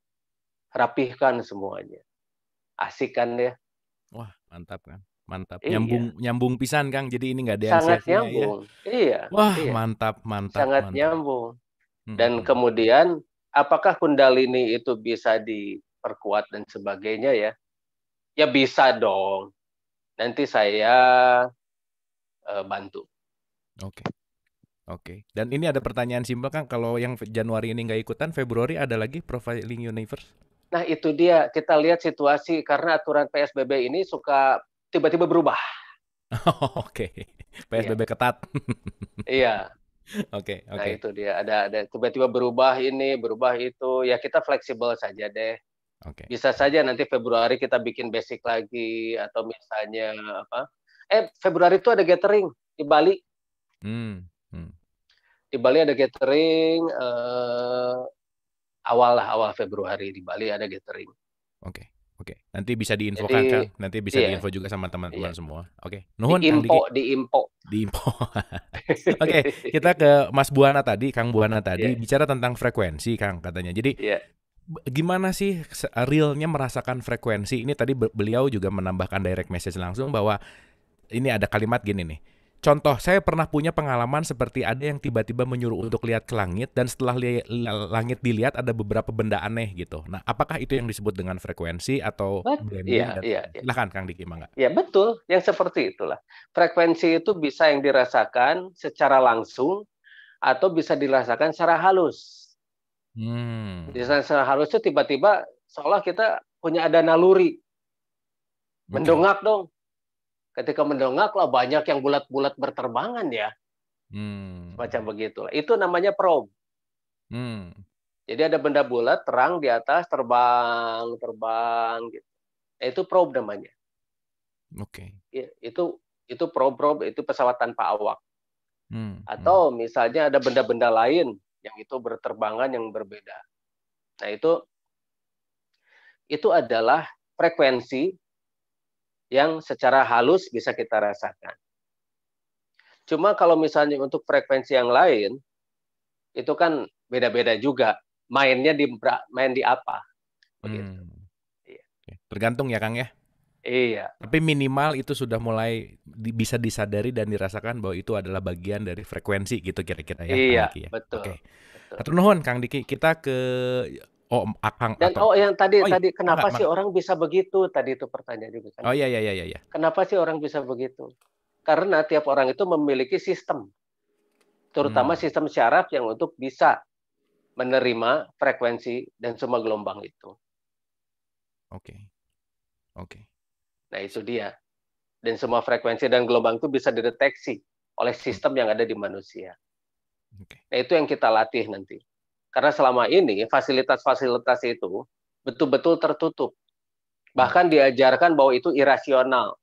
Rapihkan semuanya. Asik kan ya? Wah, mantap kan? Mantap. Iya. Nyambung nyambung pisan Kang. Jadi ini nggak ada Sangat ya. nyambung. Ya. Iya. Wah, iya. mantap, mantap. Sangat mantap. nyambung. Dan hmm. kemudian apakah kundalini itu bisa diperkuat dan sebagainya ya? Ya bisa dong. Nanti saya uh, bantu. Oke. Okay. Oke. Okay. Dan ini ada pertanyaan simpel kan kalau yang Januari ini nggak ikutan, Februari ada lagi profiling universe? Nah itu dia kita lihat situasi karena aturan PSBB ini suka tiba-tiba berubah. Oke. Okay. PSBB yeah. ketat. iya. Oke, okay, nah, oke. Okay. Nah itu dia ada ada tiba-tiba berubah ini, berubah itu. Ya kita fleksibel saja deh. Oke. Okay. Bisa saja nanti Februari kita bikin basic lagi atau misalnya apa? Eh Februari itu ada gathering di Bali. Hmm. Hmm. Di Bali ada gathering eh, awal lah awal Februari di Bali ada gathering. Oke. Okay. Oke, okay. nanti bisa diinfokan kan? Nanti bisa iya. diinfo juga sama teman-teman iya. semua. Oke, okay. nuhun diimpo, diimpo, diimpo. Oke, kita ke Mas Buana tadi, Kang Buana iya. tadi yeah. bicara tentang frekuensi, Kang katanya. Jadi yeah. gimana sih realnya merasakan frekuensi? Ini tadi beliau juga menambahkan direct message langsung bahwa ini ada kalimat gini nih Contoh, saya pernah punya pengalaman seperti ada yang tiba-tiba menyuruh untuk lihat ke langit dan setelah li langit dilihat ada beberapa benda aneh gitu. Nah, apakah itu yang disebut dengan frekuensi atau blending? Iya, iya, iya. Silahkan Kang Diki, mangga. Ya betul, yang seperti itulah. Frekuensi itu bisa yang dirasakan secara langsung atau bisa dirasakan secara halus. Hmm. Secara halus itu tiba-tiba seolah kita punya ada naluri. Mendongak dong, ketika lah banyak yang bulat-bulat berterbangan ya. Hmm. Macam begitulah. Itu namanya probe. Hmm. Jadi ada benda bulat terang di atas terbang, terbang gitu. Eh, itu probe namanya. Oke. Okay. Iya, itu itu probe probe itu pesawat tanpa awak. Hmm, hmm. Atau misalnya ada benda-benda lain yang itu berterbangan yang berbeda. Nah, itu itu adalah frekuensi yang secara halus bisa kita rasakan. Cuma kalau misalnya untuk frekuensi yang lain, itu kan beda-beda juga. Mainnya di main di apa? Begitu. Hmm. Iya. Tergantung ya Kang ya. Iya. Tapi minimal itu sudah mulai di, bisa disadari dan dirasakan bahwa itu adalah bagian dari frekuensi gitu kira-kira ya. Iya, Kang Diki, ya? betul. Oke. Okay. Kang Diki, kita ke Oh, akang Dan atau... oh yang tadi oh, iya, tadi kenapa enggak, sih orang bisa begitu? Tadi itu pertanyaan juga kan. Oh iya, iya iya iya iya. Kenapa sih orang bisa begitu? Karena tiap orang itu memiliki sistem. Terutama hmm. sistem syaraf yang untuk bisa menerima frekuensi dan semua gelombang itu. Oke. Okay. Oke. Okay. Nah, itu dia. Dan semua frekuensi dan gelombang itu bisa dideteksi oleh hmm. sistem yang ada di manusia. Okay. Nah, itu yang kita latih nanti. Karena selama ini fasilitas-fasilitas itu betul-betul tertutup. Bahkan hmm. diajarkan bahwa itu irasional.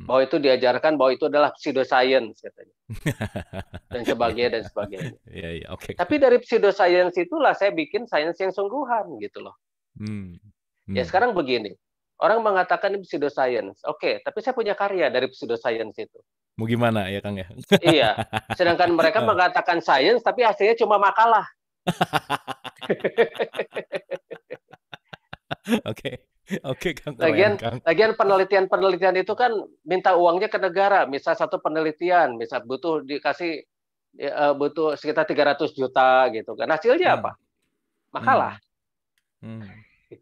Hmm. Bahwa itu diajarkan bahwa itu adalah pseudoscience katanya. dan sebagainya dan sebagainya. Yeah, yeah, oke. Tapi dari pseudoscience itulah saya bikin sains yang sungguhan gitu loh. Hmm. Hmm. Ya sekarang begini. Orang mengatakan ini pseudoscience. Oke, okay, tapi saya punya karya dari pseudoscience itu. Mau gimana ya Kang ya? iya. Sedangkan mereka oh. mengatakan sains tapi hasilnya cuma makalah. Oke. Oke, Kang. Lagian, lagian penelitian-penelitian itu kan minta uangnya ke negara. Misal satu penelitian, misal butuh dikasih uh, butuh sekitar 300 juta gitu kan. Hasilnya hmm. apa? Mahal Hmm. Hmm.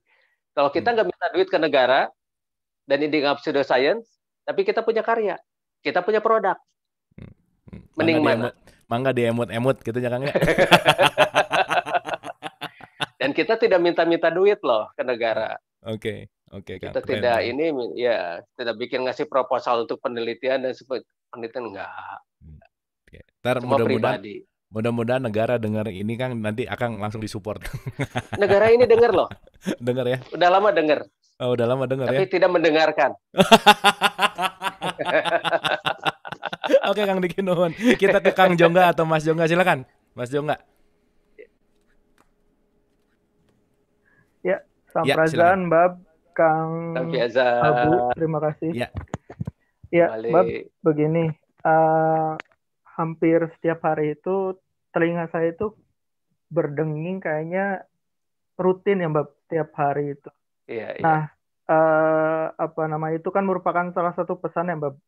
Kalau kita hmm. nggak minta duit ke negara dan ini nggak science, tapi kita punya karya, kita punya produk. Hmm. Hmm. Mending mangga mana? Diemut, mangga diemut-emut gitu ya Kang ya? Dan kita tidak minta-minta duit loh ke negara. Oke, okay. oke. Okay, kita keren. tidak ini ya tidak bikin ngasih proposal untuk penelitian dan seperti penelitian enggak. Hmm, okay. Ntar mudah-mudahan mudah-mudahan negara dengar ini kan nanti akan langsung disupport. negara ini dengar loh. dengar ya. Udah lama dengar. Oh, udah lama dengar Tapi ya. Tapi tidak mendengarkan. Oke Kang Diki Nuhun. Kita ke Kang Jongga atau Mas Jongga silakan. Mas Jongga. Kang ya, Prazan, Mbak, Kang Abu, terima kasih. Ya, ya Mbak, begini, uh, hampir setiap hari itu telinga saya itu berdenging kayaknya rutin ya Mbak setiap hari itu. Iya, iya. Nah, eh, apa nama itu kan merupakan salah satu pesan ya Mbak.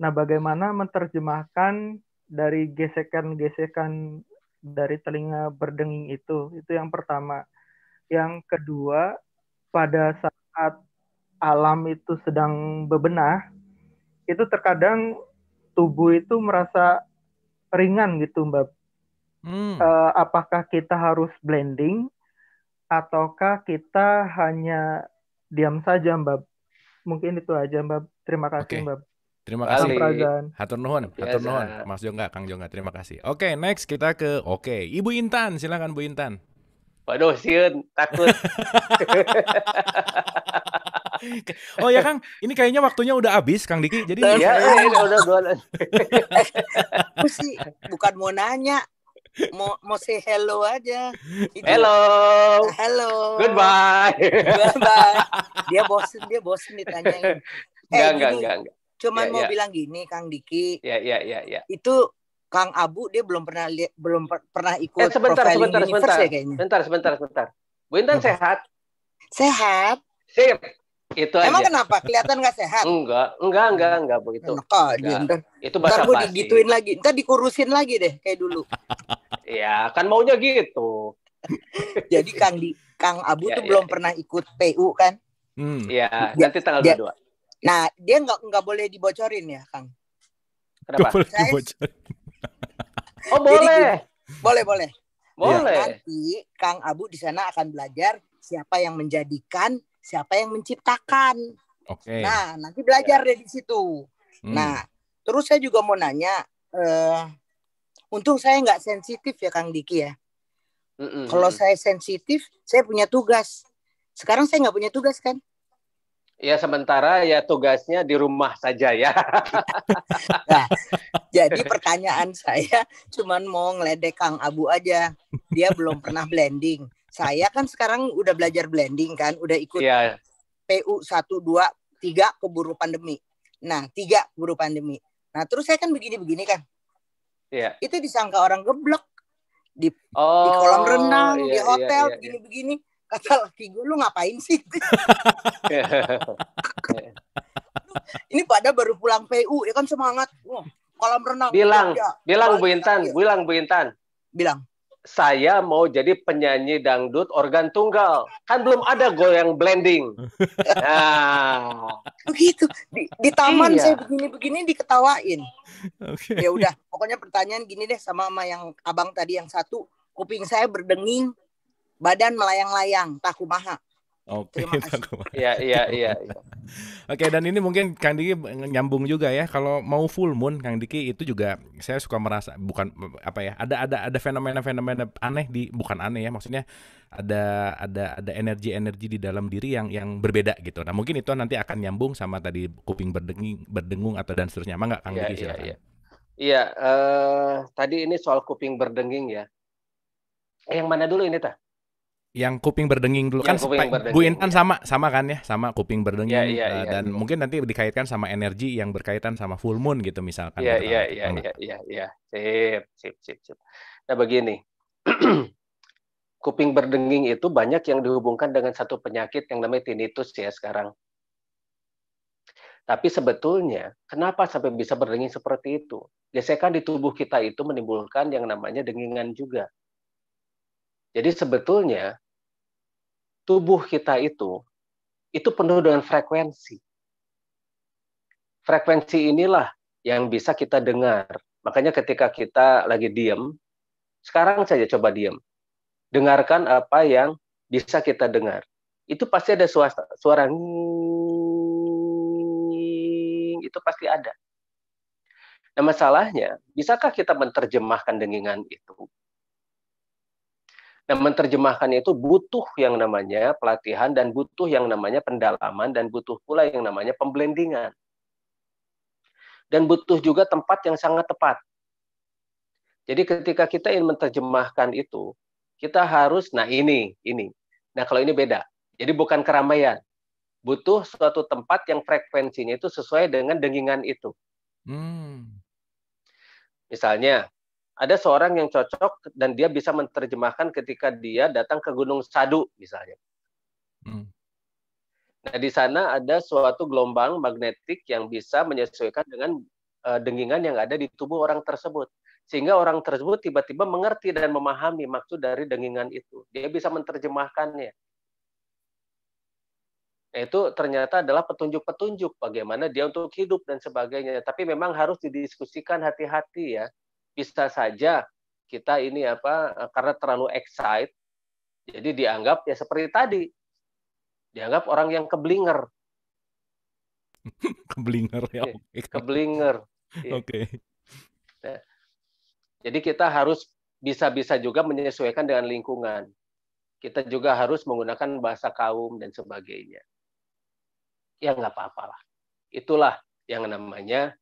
Nah, bagaimana menerjemahkan dari gesekan-gesekan dari telinga berdenging itu? Itu yang pertama. Yang kedua, pada saat alam itu sedang bebenah, itu terkadang tubuh itu merasa ringan gitu Mbak. Hmm. Uh, apakah kita harus blending ataukah kita hanya diam saja Mbak? Mungkin itu aja Mbak. Terima kasih okay. Mbak. Terima kasih. Hatur nuhun, iya, hatur nuhun. Mas Jongga, Kang Jongga, terima kasih. Oke, okay, next kita ke oke, okay. Ibu Intan, silakan Bu Intan. Waduh, siun, takut. oh ya Kang, ini kayaknya waktunya udah habis Kang Diki. Jadi ya, ya, udah gua. Iya. sih bukan mau nanya, mau mau say hello aja. Itu. Hello. Hello. Goodbye. Goodbye. Dia bosen, dia bosen ditanyain. Eh, enggak, enggak, enggak, enggak. Cuman ya, mau ya. bilang gini Kang Diki. Ya, ya, ya, ya. Itu Kang Abu dia belum pernah belum per pernah ikut eh, sebentar, sebentar, sebentar, ya kayaknya. Sebentar, sebentar, sebentar. Bu Intan hmm. sehat? Sehat. Sip. Itu Emang aja. kenapa? Kelihatan nggak sehat? Enggak, enggak, enggak, enggak bu itu. Enggak. enggak. Itu bahasa basi. digituin lagi, Entar dikurusin lagi deh kayak dulu. Iya, kan maunya gitu. Jadi Kang di Kang Abu ya, tuh ya, belum ya. pernah ikut PU kan? Hmm. Iya, hmm. nanti tanggal dia, 22. Nah, dia nggak nggak boleh dibocorin ya, Kang. Kenapa? Gak boleh dibocorin. Oh boleh. Jadi, boleh boleh. Boleh. Iya. Nanti Kang Abu di sana akan belajar siapa yang menjadikan, siapa yang menciptakan. Oke. Okay. Nah nanti belajar ya. deh di situ. Hmm. Nah terus saya juga mau nanya, uh, untung saya nggak sensitif ya Kang Diki ya. Mm -mm. Kalau saya sensitif, saya punya tugas. Sekarang saya nggak punya tugas kan? Ya sementara ya tugasnya di rumah saja ya. nah, jadi pertanyaan saya cuman mau ngeledek Kang Abu aja. Dia belum pernah blending. Saya kan sekarang udah belajar blending kan, udah ikut ya. PU 1 2 3 keburu pandemi. Nah, tiga keburu pandemi. Nah, terus saya kan begini-begini kan. Iya. Itu disangka orang geblek di, oh, di kolam oh, renang, iya, di iya, hotel begini-begini. iya, iya kata laki gue lu ngapain sih ini pada baru pulang PU ya kan semangat kolam renang bilang ya, bilang Bu iya, Intan ya. bilang Bu Intan bilang saya mau jadi penyanyi dangdut organ tunggal. Kan belum ada yang blending. Nah. Begitu. Di, di taman iya. saya begini-begini diketawain. Okay. Ya udah, pokoknya pertanyaan gini deh sama sama yang abang tadi yang satu, kuping saya berdenging, badan melayang-layang maha. Oke, okay, ya ya. iya. iya, iya. Oke, dan ini mungkin Kang Diki nyambung juga ya. Kalau mau full moon Kang Diki itu juga saya suka merasa bukan apa ya, ada ada ada fenomena-fenomena aneh di bukan aneh ya, maksudnya ada ada ada energi-energi di dalam diri yang yang berbeda gitu. Nah, mungkin itu nanti akan nyambung sama tadi kuping berdenging berdengung atau dan seterusnya. Mangga nggak Kang iya, Diki silakan. Iya, iya. Iya, uh, tadi ini soal kuping berdenging ya. Eh, yang mana dulu ini tah? yang kuping berdenging dulu yang kan Bu Intan ya. sama sama kan ya sama kuping berdenging ya, ya, ya, dan ya. mungkin nanti dikaitkan sama energi yang berkaitan sama full moon gitu misalkan. Iya gitu. iya gitu, iya, iya iya iya sip sip sip sip. Nah begini kuping berdenging itu banyak yang dihubungkan dengan satu penyakit yang namanya tinnitus ya sekarang. Tapi sebetulnya kenapa sampai bisa berdenging seperti itu? Gesekan di tubuh kita itu menimbulkan yang namanya dengingan juga. Jadi sebetulnya tubuh kita itu itu penuh dengan frekuensi. Frekuensi inilah yang bisa kita dengar. Makanya ketika kita lagi diem, sekarang saja coba diem. Dengarkan apa yang bisa kita dengar. Itu pasti ada suara, suara itu pasti ada. Nah masalahnya, bisakah kita menerjemahkan dengingan itu Nah, menerjemahkan itu butuh yang namanya pelatihan dan butuh yang namanya pendalaman dan butuh pula yang namanya pemblendingan. Dan butuh juga tempat yang sangat tepat. Jadi ketika kita ingin menerjemahkan itu, kita harus nah ini, ini. Nah, kalau ini beda. Jadi bukan keramaian. Butuh suatu tempat yang frekuensinya itu sesuai dengan dengingan itu. Hmm. Misalnya, ada seorang yang cocok dan dia bisa menerjemahkan ketika dia datang ke Gunung Sadu misalnya. Hmm. Nah di sana ada suatu gelombang magnetik yang bisa menyesuaikan dengan uh, eh, dengingan yang ada di tubuh orang tersebut sehingga orang tersebut tiba-tiba mengerti dan memahami maksud dari dengingan itu. Dia bisa menerjemahkannya. Itu ternyata adalah petunjuk-petunjuk bagaimana dia untuk hidup dan sebagainya. Tapi memang harus didiskusikan hati-hati ya bisa saja kita ini apa eh, karena terlalu excited jadi dianggap ya seperti tadi dianggap orang yang keblinger keblinger ya iya, okay. keblinger iya. oke okay. Ya. nah, jadi kita harus bisa-bisa juga menyesuaikan dengan lingkungan kita juga harus menggunakan bahasa kaum dan sebagainya ya nggak apa-apalah itulah yang namanya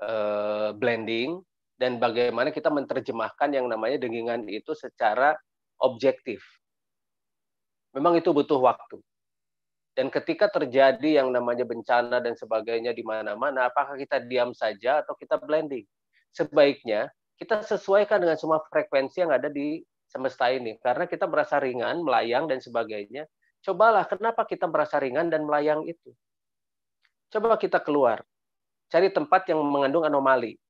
uh, blending dan bagaimana kita menerjemahkan yang namanya dengingan itu secara objektif. Memang itu butuh waktu. Dan ketika terjadi yang namanya bencana dan sebagainya di mana-mana, apakah kita diam saja atau kita blending? Sebaiknya kita sesuaikan dengan semua frekuensi yang ada di semesta ini. Karena kita merasa ringan, melayang, dan sebagainya. Cobalah kenapa kita merasa ringan dan melayang itu. Coba kita keluar. Cari tempat yang mengandung anomali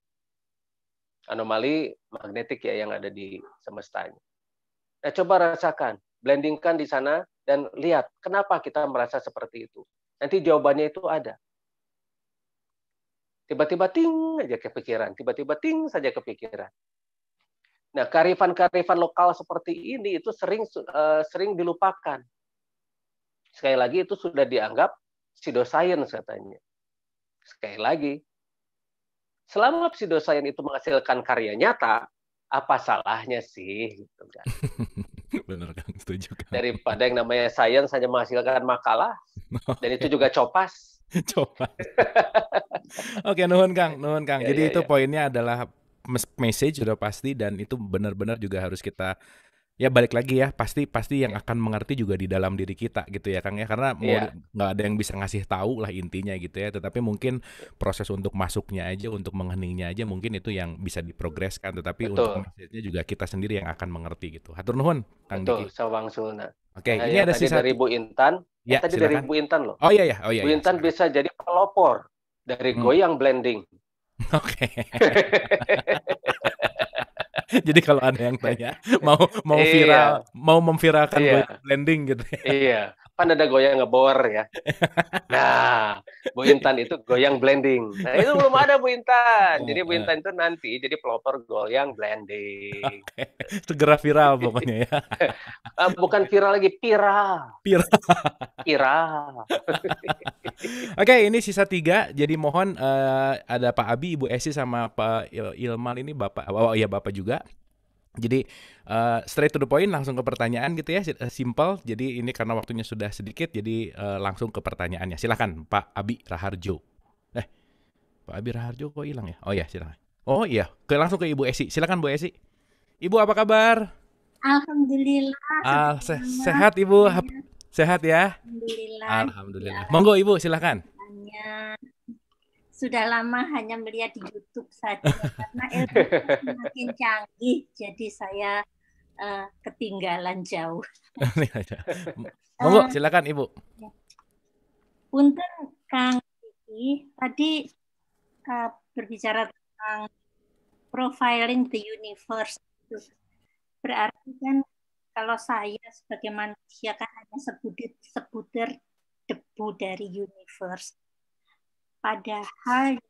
anomali magnetik ya yang ada di semestanya. Nah, coba rasakan, blendingkan di sana dan lihat kenapa kita merasa seperti itu. Nanti jawabannya itu ada. Tiba-tiba ting aja kepikiran, tiba-tiba ting saja kepikiran. Nah, karifan-karifan lokal seperti ini itu sering eh, sering dilupakan. Sekali lagi itu sudah dianggap pseudoscience katanya. Sekali lagi, selama pseudosains itu menghasilkan karya nyata, apa salahnya sih? Gitu kan. Bener kan, setuju kan. Daripada yang namanya sains saja menghasilkan makalah, dan itu juga copas. copas. Oke, okay, nuhun Kang, nuhun Kang. Ya, Jadi ya, itu ya. poinnya adalah message sudah pasti dan itu benar-benar juga harus kita ya balik lagi ya pasti pasti yang akan mengerti juga di dalam diri kita gitu ya Kang ya karena mau yeah. nggak ada yang bisa ngasih tahu lah intinya gitu ya tetapi mungkin proses untuk masuknya aja untuk mengheningnya aja mungkin itu yang bisa diprogreskan tetapi Betul. untuk message juga kita sendiri yang akan mengerti gitu hatur nuhun Kang Betul, Diki sawang sulna Oke, okay, nah, ini ada tadi sisa dari Bu Intan. Ya, ya tadi silakan. dari Bu Intan loh. Oh iya ya, oh iya. Bu iya, Intan silakan. bisa jadi pelopor dari hmm. goyang blending. Oke. Okay. Jadi kalau ada yang tanya mau mau iya. viral, iya. mau memviralkan iya. blending gitu. Ya. Iya kan ada goyang ngebor ya. Nah, Bu Intan itu goyang blending. Nah, itu belum ada Bu Intan. Jadi Bu oh, Intan eh. itu nanti jadi pelopor goyang blending. Segera viral pokoknya ya. Eh, bukan viral lagi, viral. Viral. Viral. Oke, ini sisa tiga. Jadi mohon uh, ada Pak Abi, Ibu Esi sama Pak Ilmal ini Bapak. Oh iya Bapak juga. Jadi uh, straight to the point langsung ke pertanyaan gitu ya eh, simple. Jadi ini karena waktunya sudah sedikit jadi uh, langsung ke pertanyaannya. Silahkan Pak Abi Raharjo. Eh Pak Abi Raharjo kok hilang ya? Oh iya, silakan. Oh iya, ke langsung ke Ibu Esi. Silakan Bu Esi. Ibu apa kabar? Alhamdulillah. Uh, se sehat Ibu. Sehat ya? Alhamdulillah. Alhamdulillah. Monggo Ibu silakan sudah lama hanya melihat di YouTube saja karena ilmu semakin canggih jadi saya uh, ketinggalan jauh. Iya, iya. Monggo uh, silakan Ibu. Ya. Punten Kang Diki, tadi uh, berbicara tentang profiling the universe itu berarti kan kalau saya sebagai manusia kan hanya sebutir sebutir debu dari universe Padahal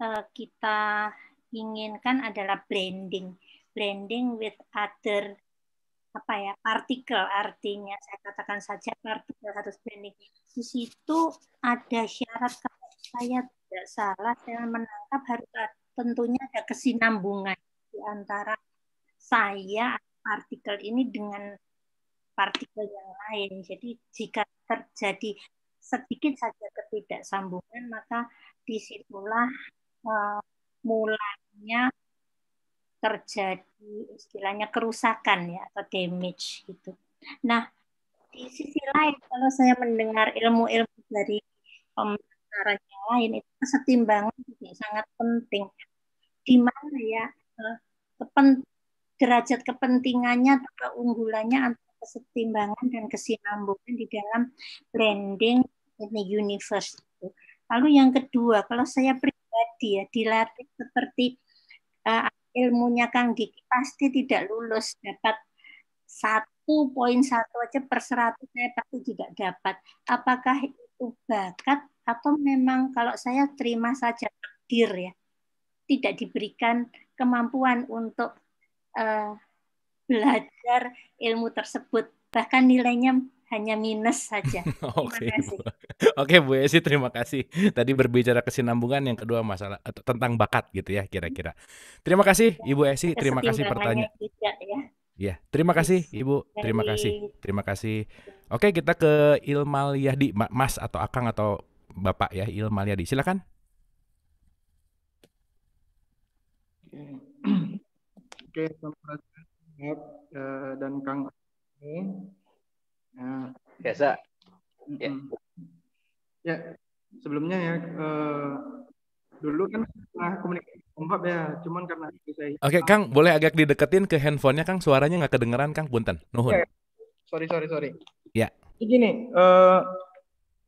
uh, kita inginkan adalah blending, blending with other apa ya partikel artinya saya katakan saja partikel harus blending di situ ada syarat kalau saya tidak salah saya menangkap harus tentunya ada kesinambungan di antara saya partikel ini dengan partikel yang lain jadi jika terjadi sedikit saja ketidaksambungan maka disitulah uh, mulanya terjadi istilahnya kerusakan ya atau damage itu. Nah di sisi lain kalau saya mendengar ilmu-ilmu dari pembelajaran yang lain itu kesetimbangan juga sangat penting. Di mana ya eh, kepen, derajat kepentingannya atau keunggulannya antara kesetimbangan dan kesinambungan di dalam branding, ini universe itu. Lalu yang kedua, kalau saya pribadi ya dilatih seperti uh, ilmunya Kang Diki pasti tidak lulus dapat satu poin satu aja per seratus saya pasti tidak dapat. Apakah itu bakat atau memang kalau saya terima saja takdir ya, tidak diberikan kemampuan untuk uh, belajar ilmu tersebut bahkan nilainya hanya minus saja. Oke, Oke Bu Esi, terima kasih. Tadi berbicara kesinambungan yang kedua masalah tentang bakat gitu ya kira-kira. Terima kasih ya, Ibu Esi, terima kasih pertanyaan. Ya. Iya ya. terima kasih Ibu. Terima kasih. Terima kasih. Ya. Oke, kita ke Ilmal Yadi, Mas atau Akang atau Bapak ya, Ilmal Yadi. Silakan. Oke, terima Yep. uh, dan Kang ini. Nah, ya. biasa. Ya. Yeah. ya, sebelumnya ya uh, dulu kan pernah komunikasi kompak ya, cuman karena saya Oke, okay, Kang, boleh agak dideketin ke handphonenya Kang, suaranya nggak kedengeran Kang, punten. Nuhun. Okay. Sorry, sorry, sorry. Ya. Yeah. gini, uh,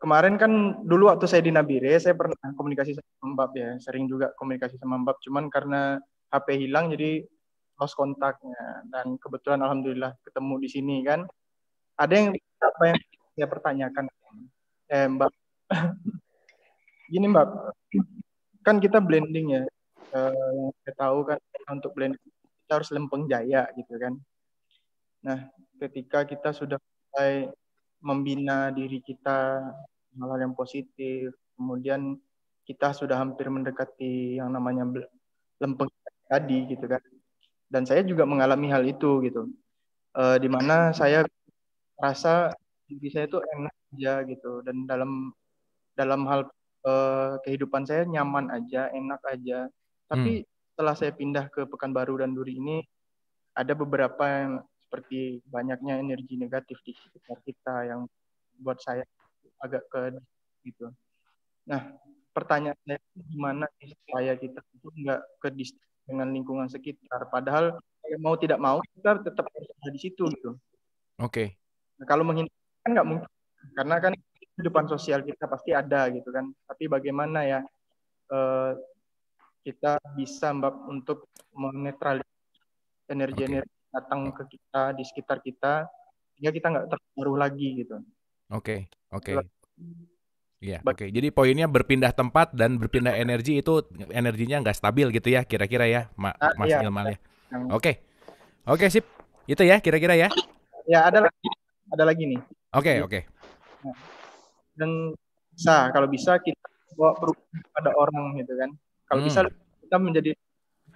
kemarin kan dulu waktu saya di Nabire, saya pernah komunikasi sama Mbak ya, sering juga komunikasi sama Mbak, cuman karena HP hilang jadi pos kontaknya dan kebetulan alhamdulillah ketemu di sini kan ada yang apa yang saya pertanyakan eh mbak gini mbak kan kita blending ya eh, yang saya tahu kan untuk blending kita harus lempeng jaya gitu kan nah ketika kita sudah mulai membina diri kita hal-hal yang positif kemudian kita sudah hampir mendekati yang namanya lempeng tadi gitu kan dan saya juga mengalami hal itu gitu eh, di mana saya rasa diri saya itu enak aja gitu dan dalam dalam hal e, kehidupan saya nyaman aja enak aja tapi hmm. setelah saya pindah ke Pekanbaru dan Duri ini ada beberapa yang seperti banyaknya energi negatif di sekitar kita yang buat saya agak ke gitu. Nah, pertanyaannya gimana supaya kita itu nggak ke distrik dengan lingkungan sekitar. Padahal mau tidak mau kita tetap harus ada di situ gitu. Oke. Okay. Nah, kalau menghindar kan nggak mungkin karena kan kehidupan sosial kita pasti ada gitu kan. Tapi bagaimana ya eh, kita bisa mbak untuk menetralisir energi-energi datang ke kita di sekitar kita sehingga kita nggak terpengaruh lagi gitu. Oke, okay. oke. Okay. Iya. Oke. Okay. Jadi poinnya berpindah tempat dan berpindah energi itu energinya nggak stabil gitu ya, kira-kira ya, Ma uh, Mas iya, Ilman ya. Oke. Okay. Oke okay, sip. Itu ya, kira-kira ya. Ya ada lagi, ada lagi nih. Oke okay, iya. oke. Okay. Nah, dan bisa kalau bisa kita bawa perubahan pada orang gitu kan. Kalau hmm. bisa kita menjadi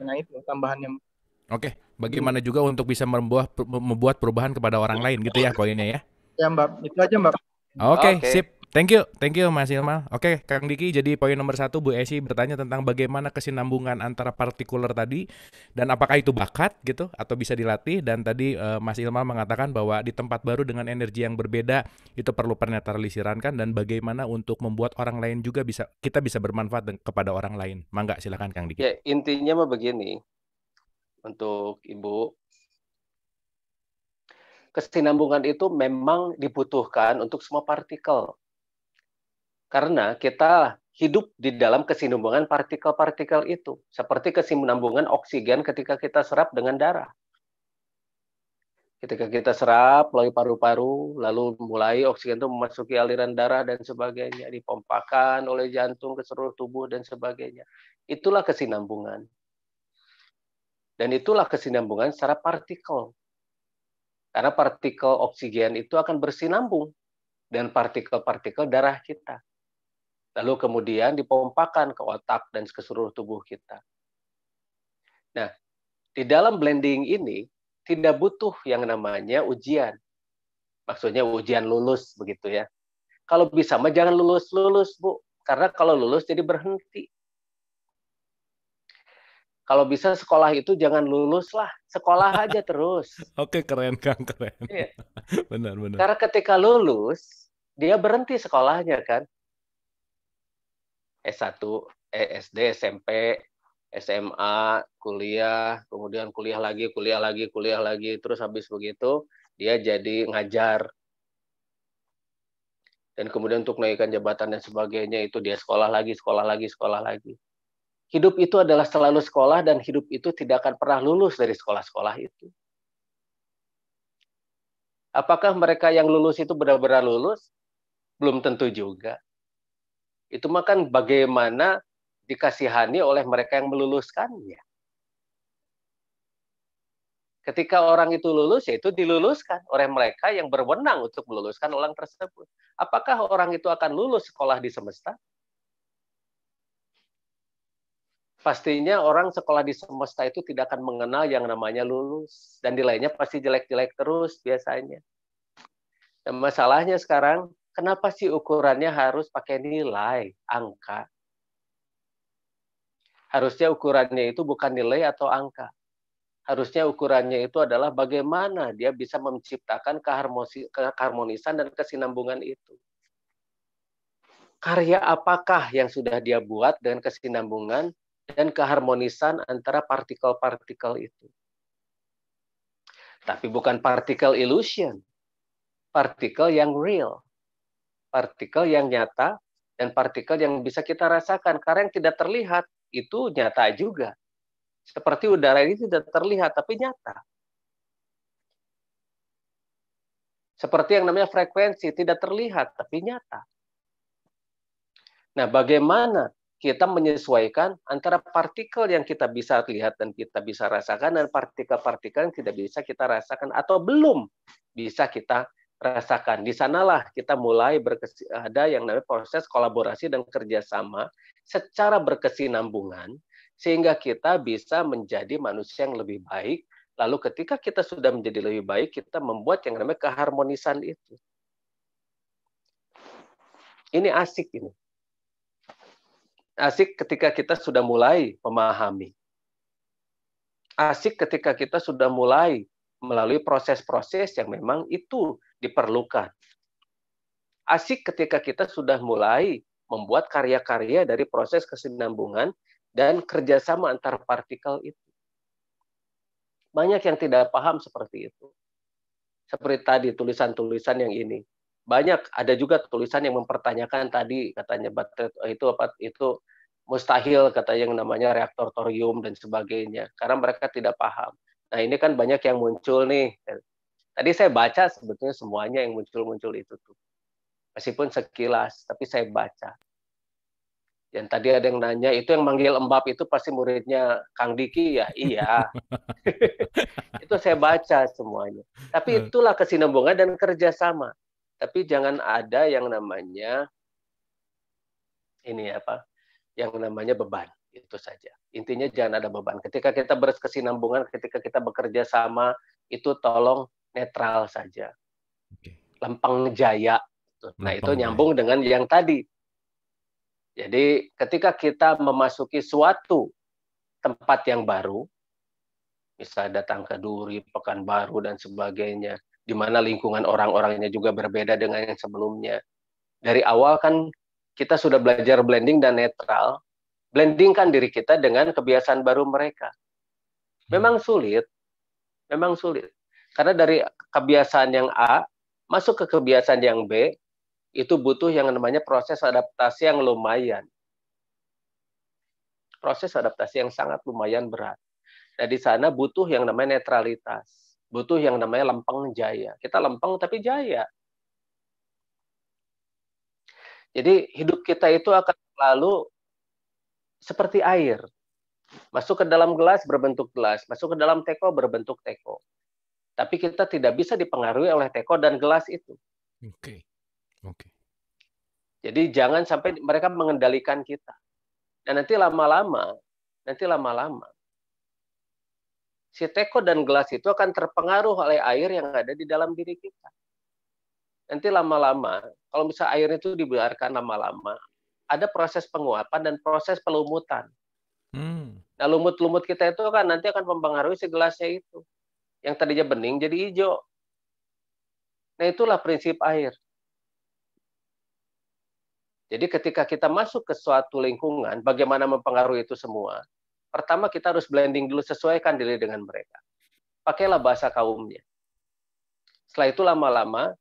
nah itu tambahan yang. Oke. Okay. Bagaimana juga untuk bisa membuat membuat perubahan kepada orang lain gitu ya poinnya ya. Ya Mbak, itu aja Mbak. Oke, okay, okay. sip. Thank you, thank you Mas Ilmal. Oke, Kang Diki jadi poin nomor satu Bu Esi bertanya tentang bagaimana kesinambungan antara partikuler tadi dan apakah itu bakat gitu atau bisa dilatih dan tadi uh, Mas Ilmal mengatakan bahwa di tempat baru dengan energi yang berbeda itu perlu pernetralisiran kan dan bagaimana untuk membuat orang lain juga bisa kita bisa bermanfaat kepada orang lain. Mangga silakan Kang Diki. Ya, intinya mah begini untuk Ibu kesinambungan itu memang dibutuhkan untuk semua partikel karena kita hidup di dalam kesinambungan partikel-partikel itu, seperti kesinambungan oksigen ketika kita serap dengan darah. Ketika kita serap melalui paru-paru, lalu mulai oksigen itu memasuki aliran darah dan sebagainya, dipompakan oleh jantung ke seluruh tubuh dan sebagainya. Itulah kesinambungan. Dan itulah kesinambungan secara partikel. Karena partikel oksigen itu akan bersinambung dan partikel-partikel darah kita lalu kemudian dipompakan ke otak dan ke seluruh tubuh kita. Nah, di dalam blending ini tidak butuh yang namanya ujian. Maksudnya ujian lulus begitu ya. Kalau bisa mah jangan lulus-lulus, Bu. Karena kalau lulus jadi berhenti. Kalau bisa sekolah itu jangan lulus lah, sekolah aja terus. Oke, keren Kang, keren. Iya. benar, benar. Karena ketika lulus, dia berhenti sekolahnya kan. S1, SD, eh, SMP, SMA, kuliah, kemudian kuliah lagi, kuliah lagi, kuliah lagi, terus habis begitu dia jadi ngajar. Dan kemudian untuk naikkan jabatan dan sebagainya itu dia sekolah lagi, sekolah lagi, sekolah lagi. Hidup itu adalah selalu sekolah dan hidup itu tidak akan pernah lulus dari sekolah-sekolah itu. Apakah mereka yang lulus itu benar-benar lulus? Belum tentu juga itu mah kan bagaimana dikasihani oleh mereka yang meluluskannya. Ketika orang itu lulus, yaitu diluluskan oleh mereka yang berwenang untuk meluluskan orang tersebut. Apakah orang itu akan lulus sekolah di semesta? Pastinya orang sekolah di semesta itu tidak akan mengenal yang namanya lulus. Dan nilainya pasti jelek-jelek terus biasanya. Dan masalahnya sekarang, Kenapa sih ukurannya harus pakai nilai, angka? Harusnya ukurannya itu bukan nilai atau angka. Harusnya ukurannya itu adalah bagaimana dia bisa menciptakan keharmonisan dan kesinambungan itu. Karya apakah yang sudah dia buat dengan kesinambungan dan keharmonisan antara partikel-partikel itu? Tapi bukan partikel illusion, partikel yang real partikel yang nyata dan partikel yang bisa kita rasakan karena yang tidak terlihat itu nyata juga. Seperti udara ini tidak terlihat tapi nyata. Seperti yang namanya frekuensi tidak terlihat tapi nyata. Nah, bagaimana kita menyesuaikan antara partikel yang kita bisa lihat dan kita bisa rasakan dan partikel-partikel yang tidak bisa kita rasakan atau belum bisa kita rasakan. Di sanalah kita mulai berkesi, ada yang namanya proses kolaborasi dan kerjasama secara berkesinambungan sehingga kita bisa menjadi manusia yang lebih baik. Lalu ketika kita sudah menjadi lebih baik, kita membuat yang namanya keharmonisan itu. Ini asik ini. Asik ketika kita sudah mulai memahami. Asik ketika kita sudah mulai melalui proses-proses yang memang itu diperlukan. Asik ketika kita sudah mulai membuat karya-karya dari proses kesinambungan dan kerjasama antar partikel itu. Banyak yang tidak paham seperti itu. Seperti tadi tulisan-tulisan yang ini. Banyak ada juga tulisan yang mempertanyakan tadi katanya eh, itu apa itu mustahil kata yang namanya reaktor torium dan sebagainya karena mereka tidak paham. Nah, ini kan banyak yang muncul nih Tadi saya baca sebetulnya semuanya yang muncul-muncul itu tuh. Meskipun sekilas, tapi saya baca. Yang tadi ada yang nanya, itu yang manggil embab itu pasti muridnya Kang Diki ya? Iya. itu saya baca semuanya. Tapi hmm. itulah kesinambungan dan kerjasama. Tapi jangan ada yang namanya ini apa? Yang namanya beban itu saja. Intinya jangan ada beban. Ketika kita berkesinambungan, ketika kita bekerja sama, itu tolong netral saja. Okay. Lempeng Jaya. Nah, Lempeng itu nyambung Jaya. dengan yang tadi. Jadi, ketika kita memasuki suatu tempat yang baru, misalnya datang ke Duri, Pekanbaru, dan sebagainya, di mana lingkungan orang-orangnya juga berbeda dengan yang sebelumnya. Dari awal kan kita sudah belajar blending dan netral, blendingkan diri kita dengan kebiasaan baru mereka. Memang hmm. sulit, memang sulit. Karena dari kebiasaan yang A masuk ke kebiasaan yang B itu butuh yang namanya proses adaptasi yang lumayan. Proses adaptasi yang sangat lumayan berat. Nah, sana butuh yang namanya netralitas. Butuh yang namanya lempeng jaya. Kita lempeng tapi jaya. Jadi hidup kita itu akan selalu seperti air. Masuk ke dalam gelas berbentuk gelas, masuk ke dalam teko berbentuk teko. Tapi kita tidak bisa dipengaruhi oleh teko dan gelas itu. Oke. Okay. Oke. Okay. Jadi jangan sampai mereka mengendalikan kita. Dan nanti lama-lama, nanti lama-lama si teko dan gelas itu akan terpengaruh oleh air yang ada di dalam diri kita. Nanti lama-lama, kalau bisa air itu dibiarkan lama-lama, ada proses penguapan dan proses pelumutan. Hmm. Nah, lumut-lumut kita itu kan nanti akan mempengaruhi si itu. Yang tadinya bening jadi hijau. Nah, itulah prinsip air. Jadi ketika kita masuk ke suatu lingkungan, bagaimana mempengaruhi itu semua? Pertama kita harus blending dulu, sesuaikan diri dengan mereka. Pakailah bahasa kaumnya. Setelah itu lama-lama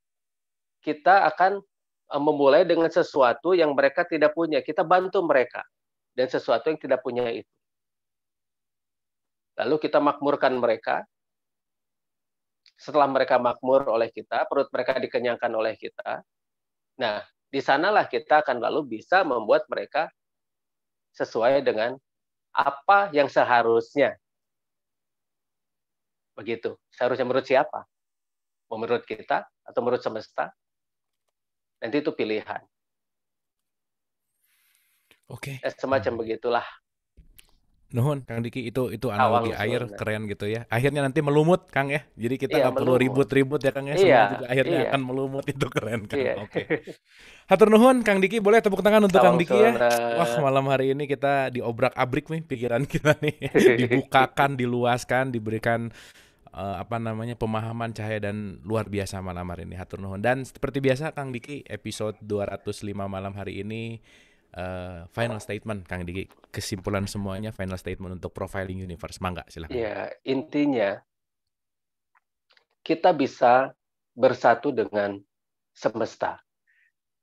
kita akan eh, memulai dengan sesuatu yang mereka tidak punya. Kita bantu mereka dan sesuatu yang tidak punya itu. Lalu kita makmurkan mereka, setelah mereka makmur oleh kita, perut mereka dikenyangkan oleh kita. Nah, di sanalah kita akan lalu bisa membuat mereka sesuai dengan apa yang seharusnya. Begitu. Seharusnya menurut siapa? Menurut kita atau menurut semesta? Nanti itu pilihan. Oke. Okay. Eh, semacam begitulah Nuhun, Kang Diki itu itu analogi Awal air keren gitu ya. Akhirnya nanti melumut, Kang ya. Jadi kita iya, nggak iya, perlu ribut-ribut ya, Kang ya. Iya, Semua juga akhirnya iya. akan melumut itu keren, Kang. Iya. Oke. Hatur nuhun, Kang Diki. Boleh tepuk tangan untuk Awal Kang Diki ya. Wah, malam hari ini kita diobrak-abrik nih pikiran kita nih. Dibukakan, diluaskan, diberikan uh, apa namanya pemahaman cahaya dan luar biasa malam hari ini. Hatur nuhun. Dan seperti biasa, Kang Diki, episode 205 malam hari ini Uh, final statement Kang Diki, kesimpulan semuanya final statement untuk profiling universe. Mangga silahkan. Ya, intinya kita bisa bersatu dengan semesta.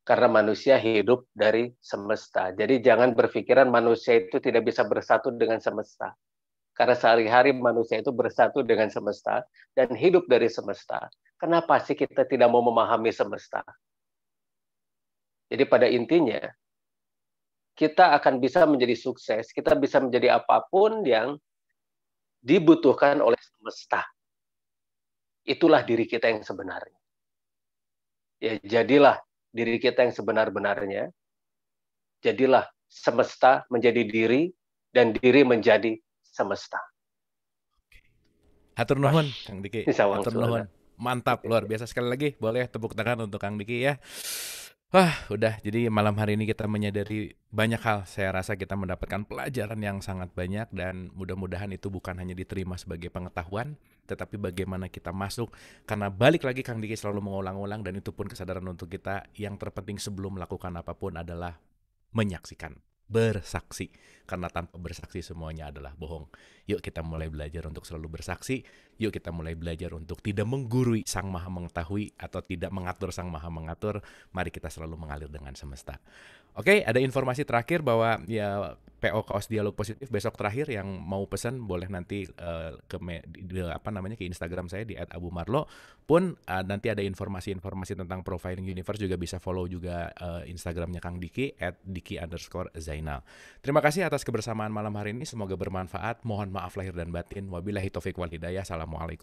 Karena manusia hidup dari semesta. Jadi jangan berpikiran manusia itu tidak bisa bersatu dengan semesta. Karena sehari-hari manusia itu bersatu dengan semesta dan hidup dari semesta. Kenapa sih kita tidak mau memahami semesta? Jadi pada intinya kita akan bisa menjadi sukses, kita bisa menjadi apapun yang dibutuhkan oleh semesta. Itulah diri kita yang sebenarnya. Ya, jadilah diri kita yang sebenar-benarnya. Jadilah semesta menjadi diri dan diri menjadi semesta. Hatur nuhun, Kang Diki. Hatur nuhun. Mantap, luar biasa sekali lagi. Boleh tepuk tangan untuk Kang Diki ya. Wah, udah. Jadi malam hari ini kita menyadari banyak hal. Saya rasa kita mendapatkan pelajaran yang sangat banyak dan mudah-mudahan itu bukan hanya diterima sebagai pengetahuan, tetapi bagaimana kita masuk. Karena balik lagi Kang Diki selalu mengulang-ulang dan itu pun kesadaran untuk kita yang terpenting sebelum melakukan apapun adalah menyaksikan bersaksi. Karena tanpa bersaksi semuanya adalah bohong. Yuk kita mulai belajar untuk selalu bersaksi. Yuk kita mulai belajar untuk tidak menggurui Sang Maha Mengetahui atau tidak mengatur Sang Maha Mengatur. Mari kita selalu mengalir dengan semesta. Oke, ada informasi terakhir bahwa ya PO kaos dialog positif besok terakhir yang mau pesan boleh nanti uh, ke me, di, apa namanya ke Instagram saya di @abumarlo pun uh, nanti ada informasi-informasi tentang profiling universe juga bisa follow juga uh, Instagramnya Kang Diki @diki underscore Zainal. Terima kasih atas kebersamaan malam hari ini semoga bermanfaat. Mohon maaf lahir dan batin. Wabillahi taufik wal hidayah. Assalamualaikum.